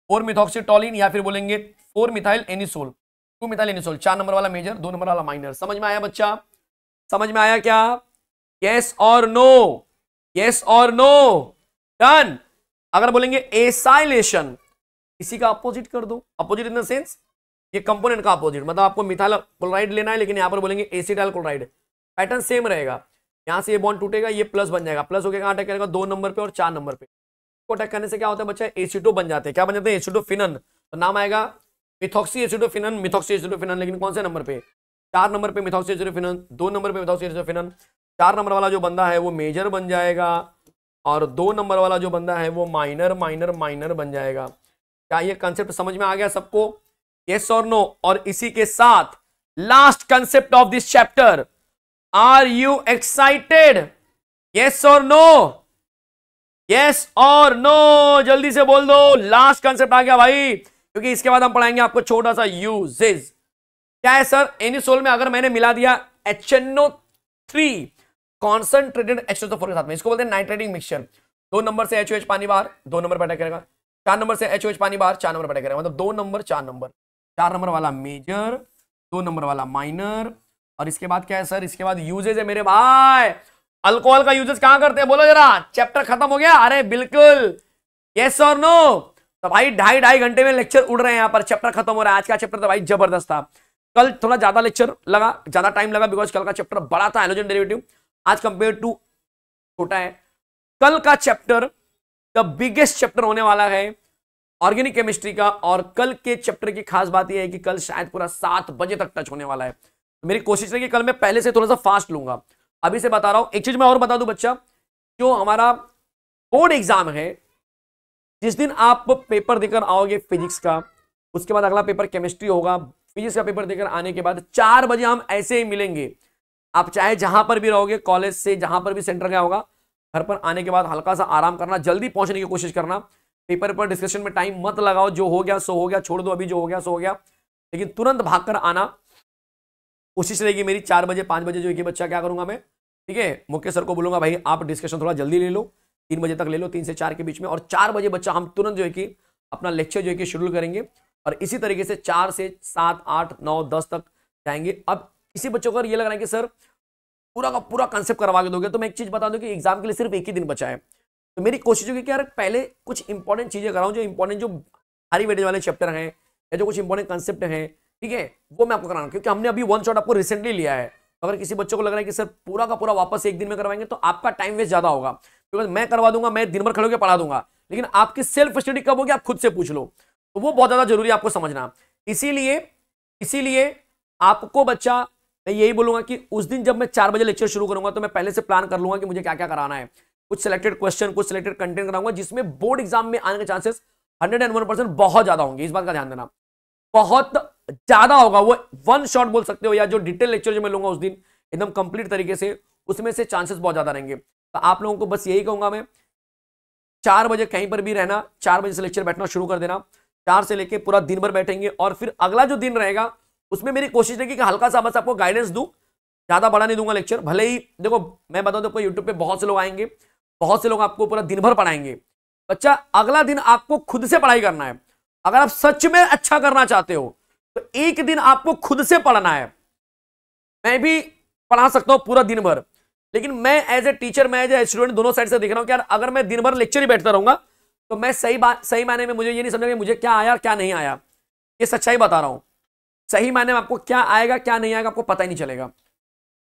Speaker 2: फोर मिथॉक्सिटोलिन या फिर बोलेंगे four methyl anisole two methyl anisole चार नंबर वाला मेजर दो नंबर वाला माइनर समझ में आया बच्चा समझ में आया क्या यस और नो यस और नो डन अगर बोलेंगे एसाइलेशन इसी का अपोजिट कर दो अपोजिट इन द सेंस ये कंपोनेंट का अपोजिट मतलब आपको मिथाइल क्लोराइड लेना है लेकिन यहां पर बोलेंगे एसिटाइल क्लोराइड पैटर्न सेम रहेगा यहां से ये बॉन्ड टूटेगा ये प्लस बन जाएगा प्लस हो गया कहाँ अटैक करेगा दो नंबर पे और चार नंबर पे को अटैक करने से क्या होता है बच्चा एसिडो बन जाते हैं क्या बन जाते हैं एसिडोफिनन तो नाम आएगा मिथॉक्सी एसिडोफिनन मिथॉक्सी एसिडोफिनन लेकिन कौन से नंबर पे चार नंबर पे मिथॉक्सी एसिडोफिनन दो नंबर पे मिथॉक्सी एसिडोफिनन चार नंबर वाला जो बंदा है वो मेजर बन जाएगा और दो नंबर वाला जो बंदा है वो माइनर माइनर माइनर बन जाएगा क्या ये कंसेप्ट समझ में आ गया सबको यस और नो और इसी के साथ last concept of this chapter are you excited yes और नो यस और नो जल्दी से बोल दो लास्ट कंसेप्ट आ गया भाई क्योंकि इसके बाद हम पढ़ाएंगे आपको छोटा सा यूजेज क्या है सर एनिसोल में अगर मैंने मिला दिया H N O three concentrated H के साथ में इसको बोलते हैं नाइट्रेटिंग मिक्सचर दो नंबर से एच ओ एच पानी बार दो नंबर बैठा करेगा चार नंबर से एच पानी बार चार नंबर बैठा करेगा मतलब दो नंबर चार नंबर चार नंबर वाला मेजर दो नंबर वाला माइनर और इसके बाद क्या है सर इसके बाद यूजेज है मेरे भाई अल्कोहल का यूजेस कहां करते हैं बोलो जरा चैप्टर खत्म हो गया अरे बिल्कुल यस और नो तो भाई ढाई ढाई घंटे में लेक्चर उड़ रहे हैं यहाँ पर चैप्टर खत्म हो रहा है आज का चैप्टर तो भाई जबरदस्त था कल थोड़ा ज्यादा लेक्चर लगा ज्यादा टाइम लगा बिकॉज कल का चैप्टर बड़ा था एलोजन डेरिवेटिव आज कंपेयर टू छोटा है कल का चैप्टर द बिगेस्ट चैप्टर होने वाला है ऑर्गेनिक केमिस्ट्री का और कल के चैप्टर की खास बात यह है कि कल शायद पूरा सात बजे तक टच होने वाला है मेरी कोशिश है कि कल मैं पहले से थोड़ा सा फास्ट लूंगा अभी से बता रहा हूं एक चीज मैं और बता दू बच्चा जो हमारा बोर्ड एग्जाम है जिस दिन आप पेपर देकर आओगे फिजिक्स का उसके बाद अगला पेपर केमिस्ट्री होगा फिजिक्स का पेपर देकर आने के बाद चार बजे हम ऐसे ही मिलेंगे आप चाहे जहां पर भी रहोगे कॉलेज से जहां पर भी सेंटर गया होगा घर पर आने के बाद हल्का सा आराम करना जल्दी पहुंचने की कोशिश करना पेपर पर डिस्कशन में टाइम मत लगाओ जो हो गया सो हो गया छोड़ दो अभी जो हो गया सो हो गया लेकिन तुरंत भागकर आना कोशिश रहेगी मेरी चार बजे पाँच बजे जो कि बच्चा क्या करूँगा मैं ठीक है मुकेश सर को बोलूँगा भाई आप डिस्कशन थोड़ा जल्दी ले लो तीन बजे तक ले लो तीन से चार के बीच में और चार बजे बच्चा हम तुरंत जो है कि अपना लेक्चर जो है कि शेड्यूल करेंगे और इसी तरीके से चार से सात आठ नौ दस तक जाएंगे अब इसी बच्चों को अगर ये लग रहा है कि सर पूरा का पूरा कंसेप्ट करवा के दोगे तो मैं एक चीज़ बता दूं कि एग्जाम के लिए सिर्फ एक ही दिन बचा है तो मेरी कोशिश होगी कि यार पहले कुछ इंपॉर्टेंट चीज़ें कराऊँ जो इंपॉर्टेंट जो हरी वेटेज वाले चैप्टर हैं या जो कुछ इंपॉर्टेंट कंसेप्ट हैं ठीक है वो मैं आपको कराना क्योंकि हमने अभी वन शॉट आपको रिसेंटली लिया है अगर किसी बच्चों को लग रहा है कि सर पूरा का पूरा वापस एक दिन में करवाएंगे तो आपका टाइम वेस्ट ज्यादा होगा क्योंकि मैं करवा दूंगा मैं दिन भर खड़े होकर पढ़ा दूंगा लेकिन आपकी सेल्फ स्टडी कब होगी आप खुद से पूछ लो तो वो बहुत ज्यादा जरूरी है आपको समझना इसीलिए इसीलिए आपको बच्चा मैं यही बोलूंगा कि उस दिन जब मैं चार बजे लेक्चर शुरू करूंगा तो मैं पहले से प्लान कर लूंगा कि मुझे क्या क्या कराना है कुछ सिलेक्टेड क्वेश्चन कुछ सिलेक्टेड कंटेंट कराऊंगा जिसमें बोर्ड एग्जाम में आने के chances hundred and one percent बहुत ज्यादा होंगे इस बात का ध्यान देना बहुत ज्यादा होगा वो वन शॉट बोल सकते हो या जो डिटेल लेक्चर जो मैं लूंगा उस दिन एकदम कंप्लीट तरीके से उसमें से चांसेस बहुत ज्यादा रहेंगे तो आप लोगों को बस यही कहूंगा मैं चार बजे कहीं पर भी रहना चार बजे से लेक्चर बैठना शुरू कर देना चार से लेके पूरा दिन भर बैठेंगे और फिर अगला जो दिन रहेगा उसमें मेरी कोशिश रहेगी कि हल्का सा बस आपको गाइडेंस दूँ ज़्यादा बड़ा नहीं दूंगा लेक्चर भले ही देखो मैं बता देखो यूट्यूब पे बहुत से लोग आएंगे बहुत से लोग आपको पूरा दिन भर पढ़ाएंगे बच्चा अगला दिन आपको खुद से पढ़ाई करना है अगर आप सच में अच्छा करना चाहते हो तो एक दिन आपको खुद से पढ़ना है मैं भी पढ़ा सकता हूं पूरा दिन भर लेकिन मैं एज ए टीचर मैं एज ए स्टूडेंट दोनों साइड से देख रहा हूँ कि यार अगर मैं दिन भर लेक्चर ही बैठता रहूंगा तो मैं सही बात सही मायने में मुझे ये नहीं समझा कि मुझे क्या आया क्या नहीं आया ये सच्चाई बता रहा हूँ सही मायने में आपको क्या आएगा क्या नहीं आएगा आपको पता ही नहीं चलेगा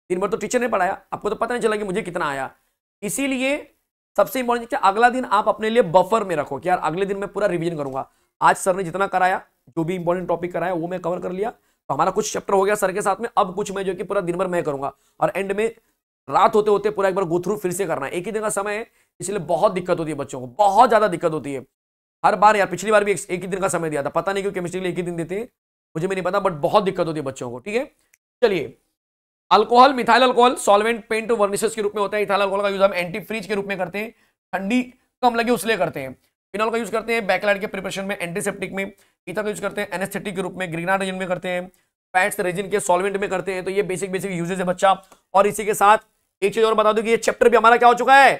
Speaker 2: दिन भर तो टीचर ने पढ़ाया आपको तो पता नहीं चला कि मुझे कितना आया इसीलिए सबसे इंपॉर्टेंट अगला दिन आप अपने लिए बफर में रखो कि यार अगले दिन मैं पूरा रिवीजन करूंगा आज सर ने जितना कराया जो भी इंपॉर्टेंट टॉपिक कराया वो मैं कवर कर लिया तो हमारा कुछ चैप्टर हो गया सर के साथ में अब कुछ मैं जो कि पूरा दिन भर मैं करूंगा और एंड में रात होते होते पूरा एक बार गुथरू फिर से करना एक ही दिन का समय है इसलिए बहुत दिक्कत होती है बच्चों को बहुत ज्यादा दिक्कत होती है हर बार यार पिछली बार भी एक, एक ही दिन का समय दिया था पता नहीं क्यों केमिस्ट्री लिए एक ही दिन देते हैं मुझे भी नहीं पता बट बहुत दिक्कत होती है बच्चों को ठीक है चलिए alcohol methyl alcohol solvent paint varnishes के रूप में होता है इथाइल अल्कोहल का यूज हम एंटी फ्रिज के रूप में करते हैं ठंडी कम लगे उसलिए करते हैं फिनॉल का यूज करते हैं बैकलाइट के प्रिपरेशन में एंटीसेप्टिक में इथर का यूज करते हैं एनेस्थेटिक के रूप में ग्रीना रेजन में करते हैं पैट्स रेजिन के सॉल्वेंट में करते हैं तो ये बेसिक बेसिक यूजेज है बच्चा और इसी के साथ एक चीज और बता दूं कि ये चैप्टर भी हमारा क्या हो चुका है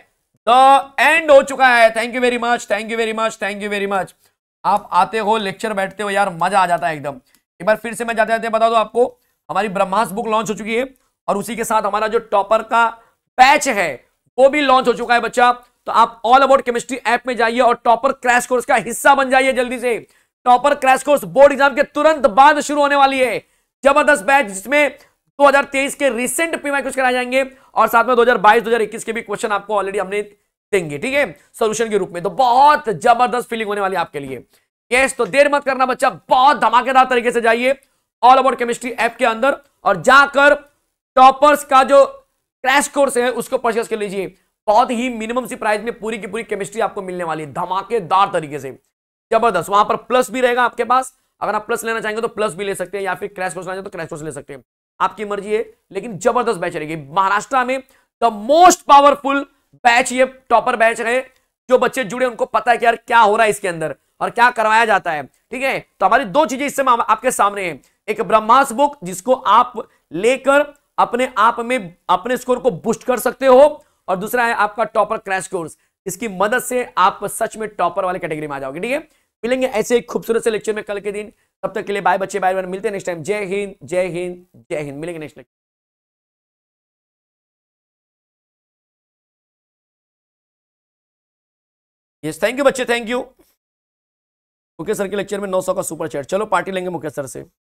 Speaker 2: द एंड हो चुका है thank you very much thank you very much thank you very much आप आते हो लेक्चर बैठते हो यार मजा आ जाता है एकदम एक बार फिर से मैं जाते जाते बता दो आपको हमारी ब्रह्मास बुक लॉन्च हो चुकी है और उसी के साथ हमारा जो टॉपर का पैच है वो भी लॉन्च हो चुका है बच्चा तो आप ऑल अबाउट केमिस्ट्री ऐप में जाइए और टॉपर क्रैश कोर्स का हिस्सा बन जाइए जल्दी से topper crash course board exam के तुरंत बाद शुरू होने वाली है जबरदस्त बैच जिसमें 2023 के रिसेंट पीमा क्वेश्चन आ जाएंगे और साथ में 2022 2021 के भी क्वेश्चन आपको ऑलरेडी हमने देंगे ठीक है सोल्यूशन के रूप में तो बहुत जबरदस्त फीलिंग होने वाली आपके लिए यस तो देर मत करना बच्चा बहुत धमाकेदार तरीके से जाइए ऑल अबाउट केमिस्ट्री ऐप के अंदर और जाकर टॉपर्स का जो क्रैश कोर्स है उसको परचेस कर लीजिए बहुत ही मिनिमम सी प्राइस में पूरी की पूरी केमिस्ट्री आपको मिलने वाली है धमाकेदार तरीके से जबरदस्त वहां पर प्लस भी रहेगा आपके पास अगर आप प्लस लेना चाहेंगे तो प्लस भी ले सकते हैं या फिर क्रैश कोर्स लेना तो क्रैश कोर्स ले सकते हैं आपकी मर्जी है लेकिन जबरदस्त बैच रहेगी महाराष्ट्र में द मोस्ट पावरफुल बैच ये टॉपर बैच रहे जो बच्चे जुड़े उनको पता है कि यार क्या हो रहा है इसके अंदर और क्या करवाया जाता है ठीक है तो हमारी दो चीजें इससे आपके सामने है एक ब्रह्मास बुक जिसको आप लेकर अपने आप में अपने स्कोर को बूस्ट कर सकते हो और दूसरा है आपका टॉपर क्रैश कोर्स इसकी मदद से आप सच में टॉपर वाले कैटेगरी में आ जाओगे ठीक है मिलेंगे ऐसे एक
Speaker 1: खूबसूरत से लेक्चर में कल के दिन तब तक के लिए बाय बच्चे बाय बाय मिलते हैं नेक्स्ट टाइम जय हिंद जय हिंद जय हिंद मिलेंगे next lecture yes thank you बच्चे थैंक यू मुकेश सर के लेक्चर में 900 का सुपर चैट चलो पार्टी लेंगे मुकेश सर से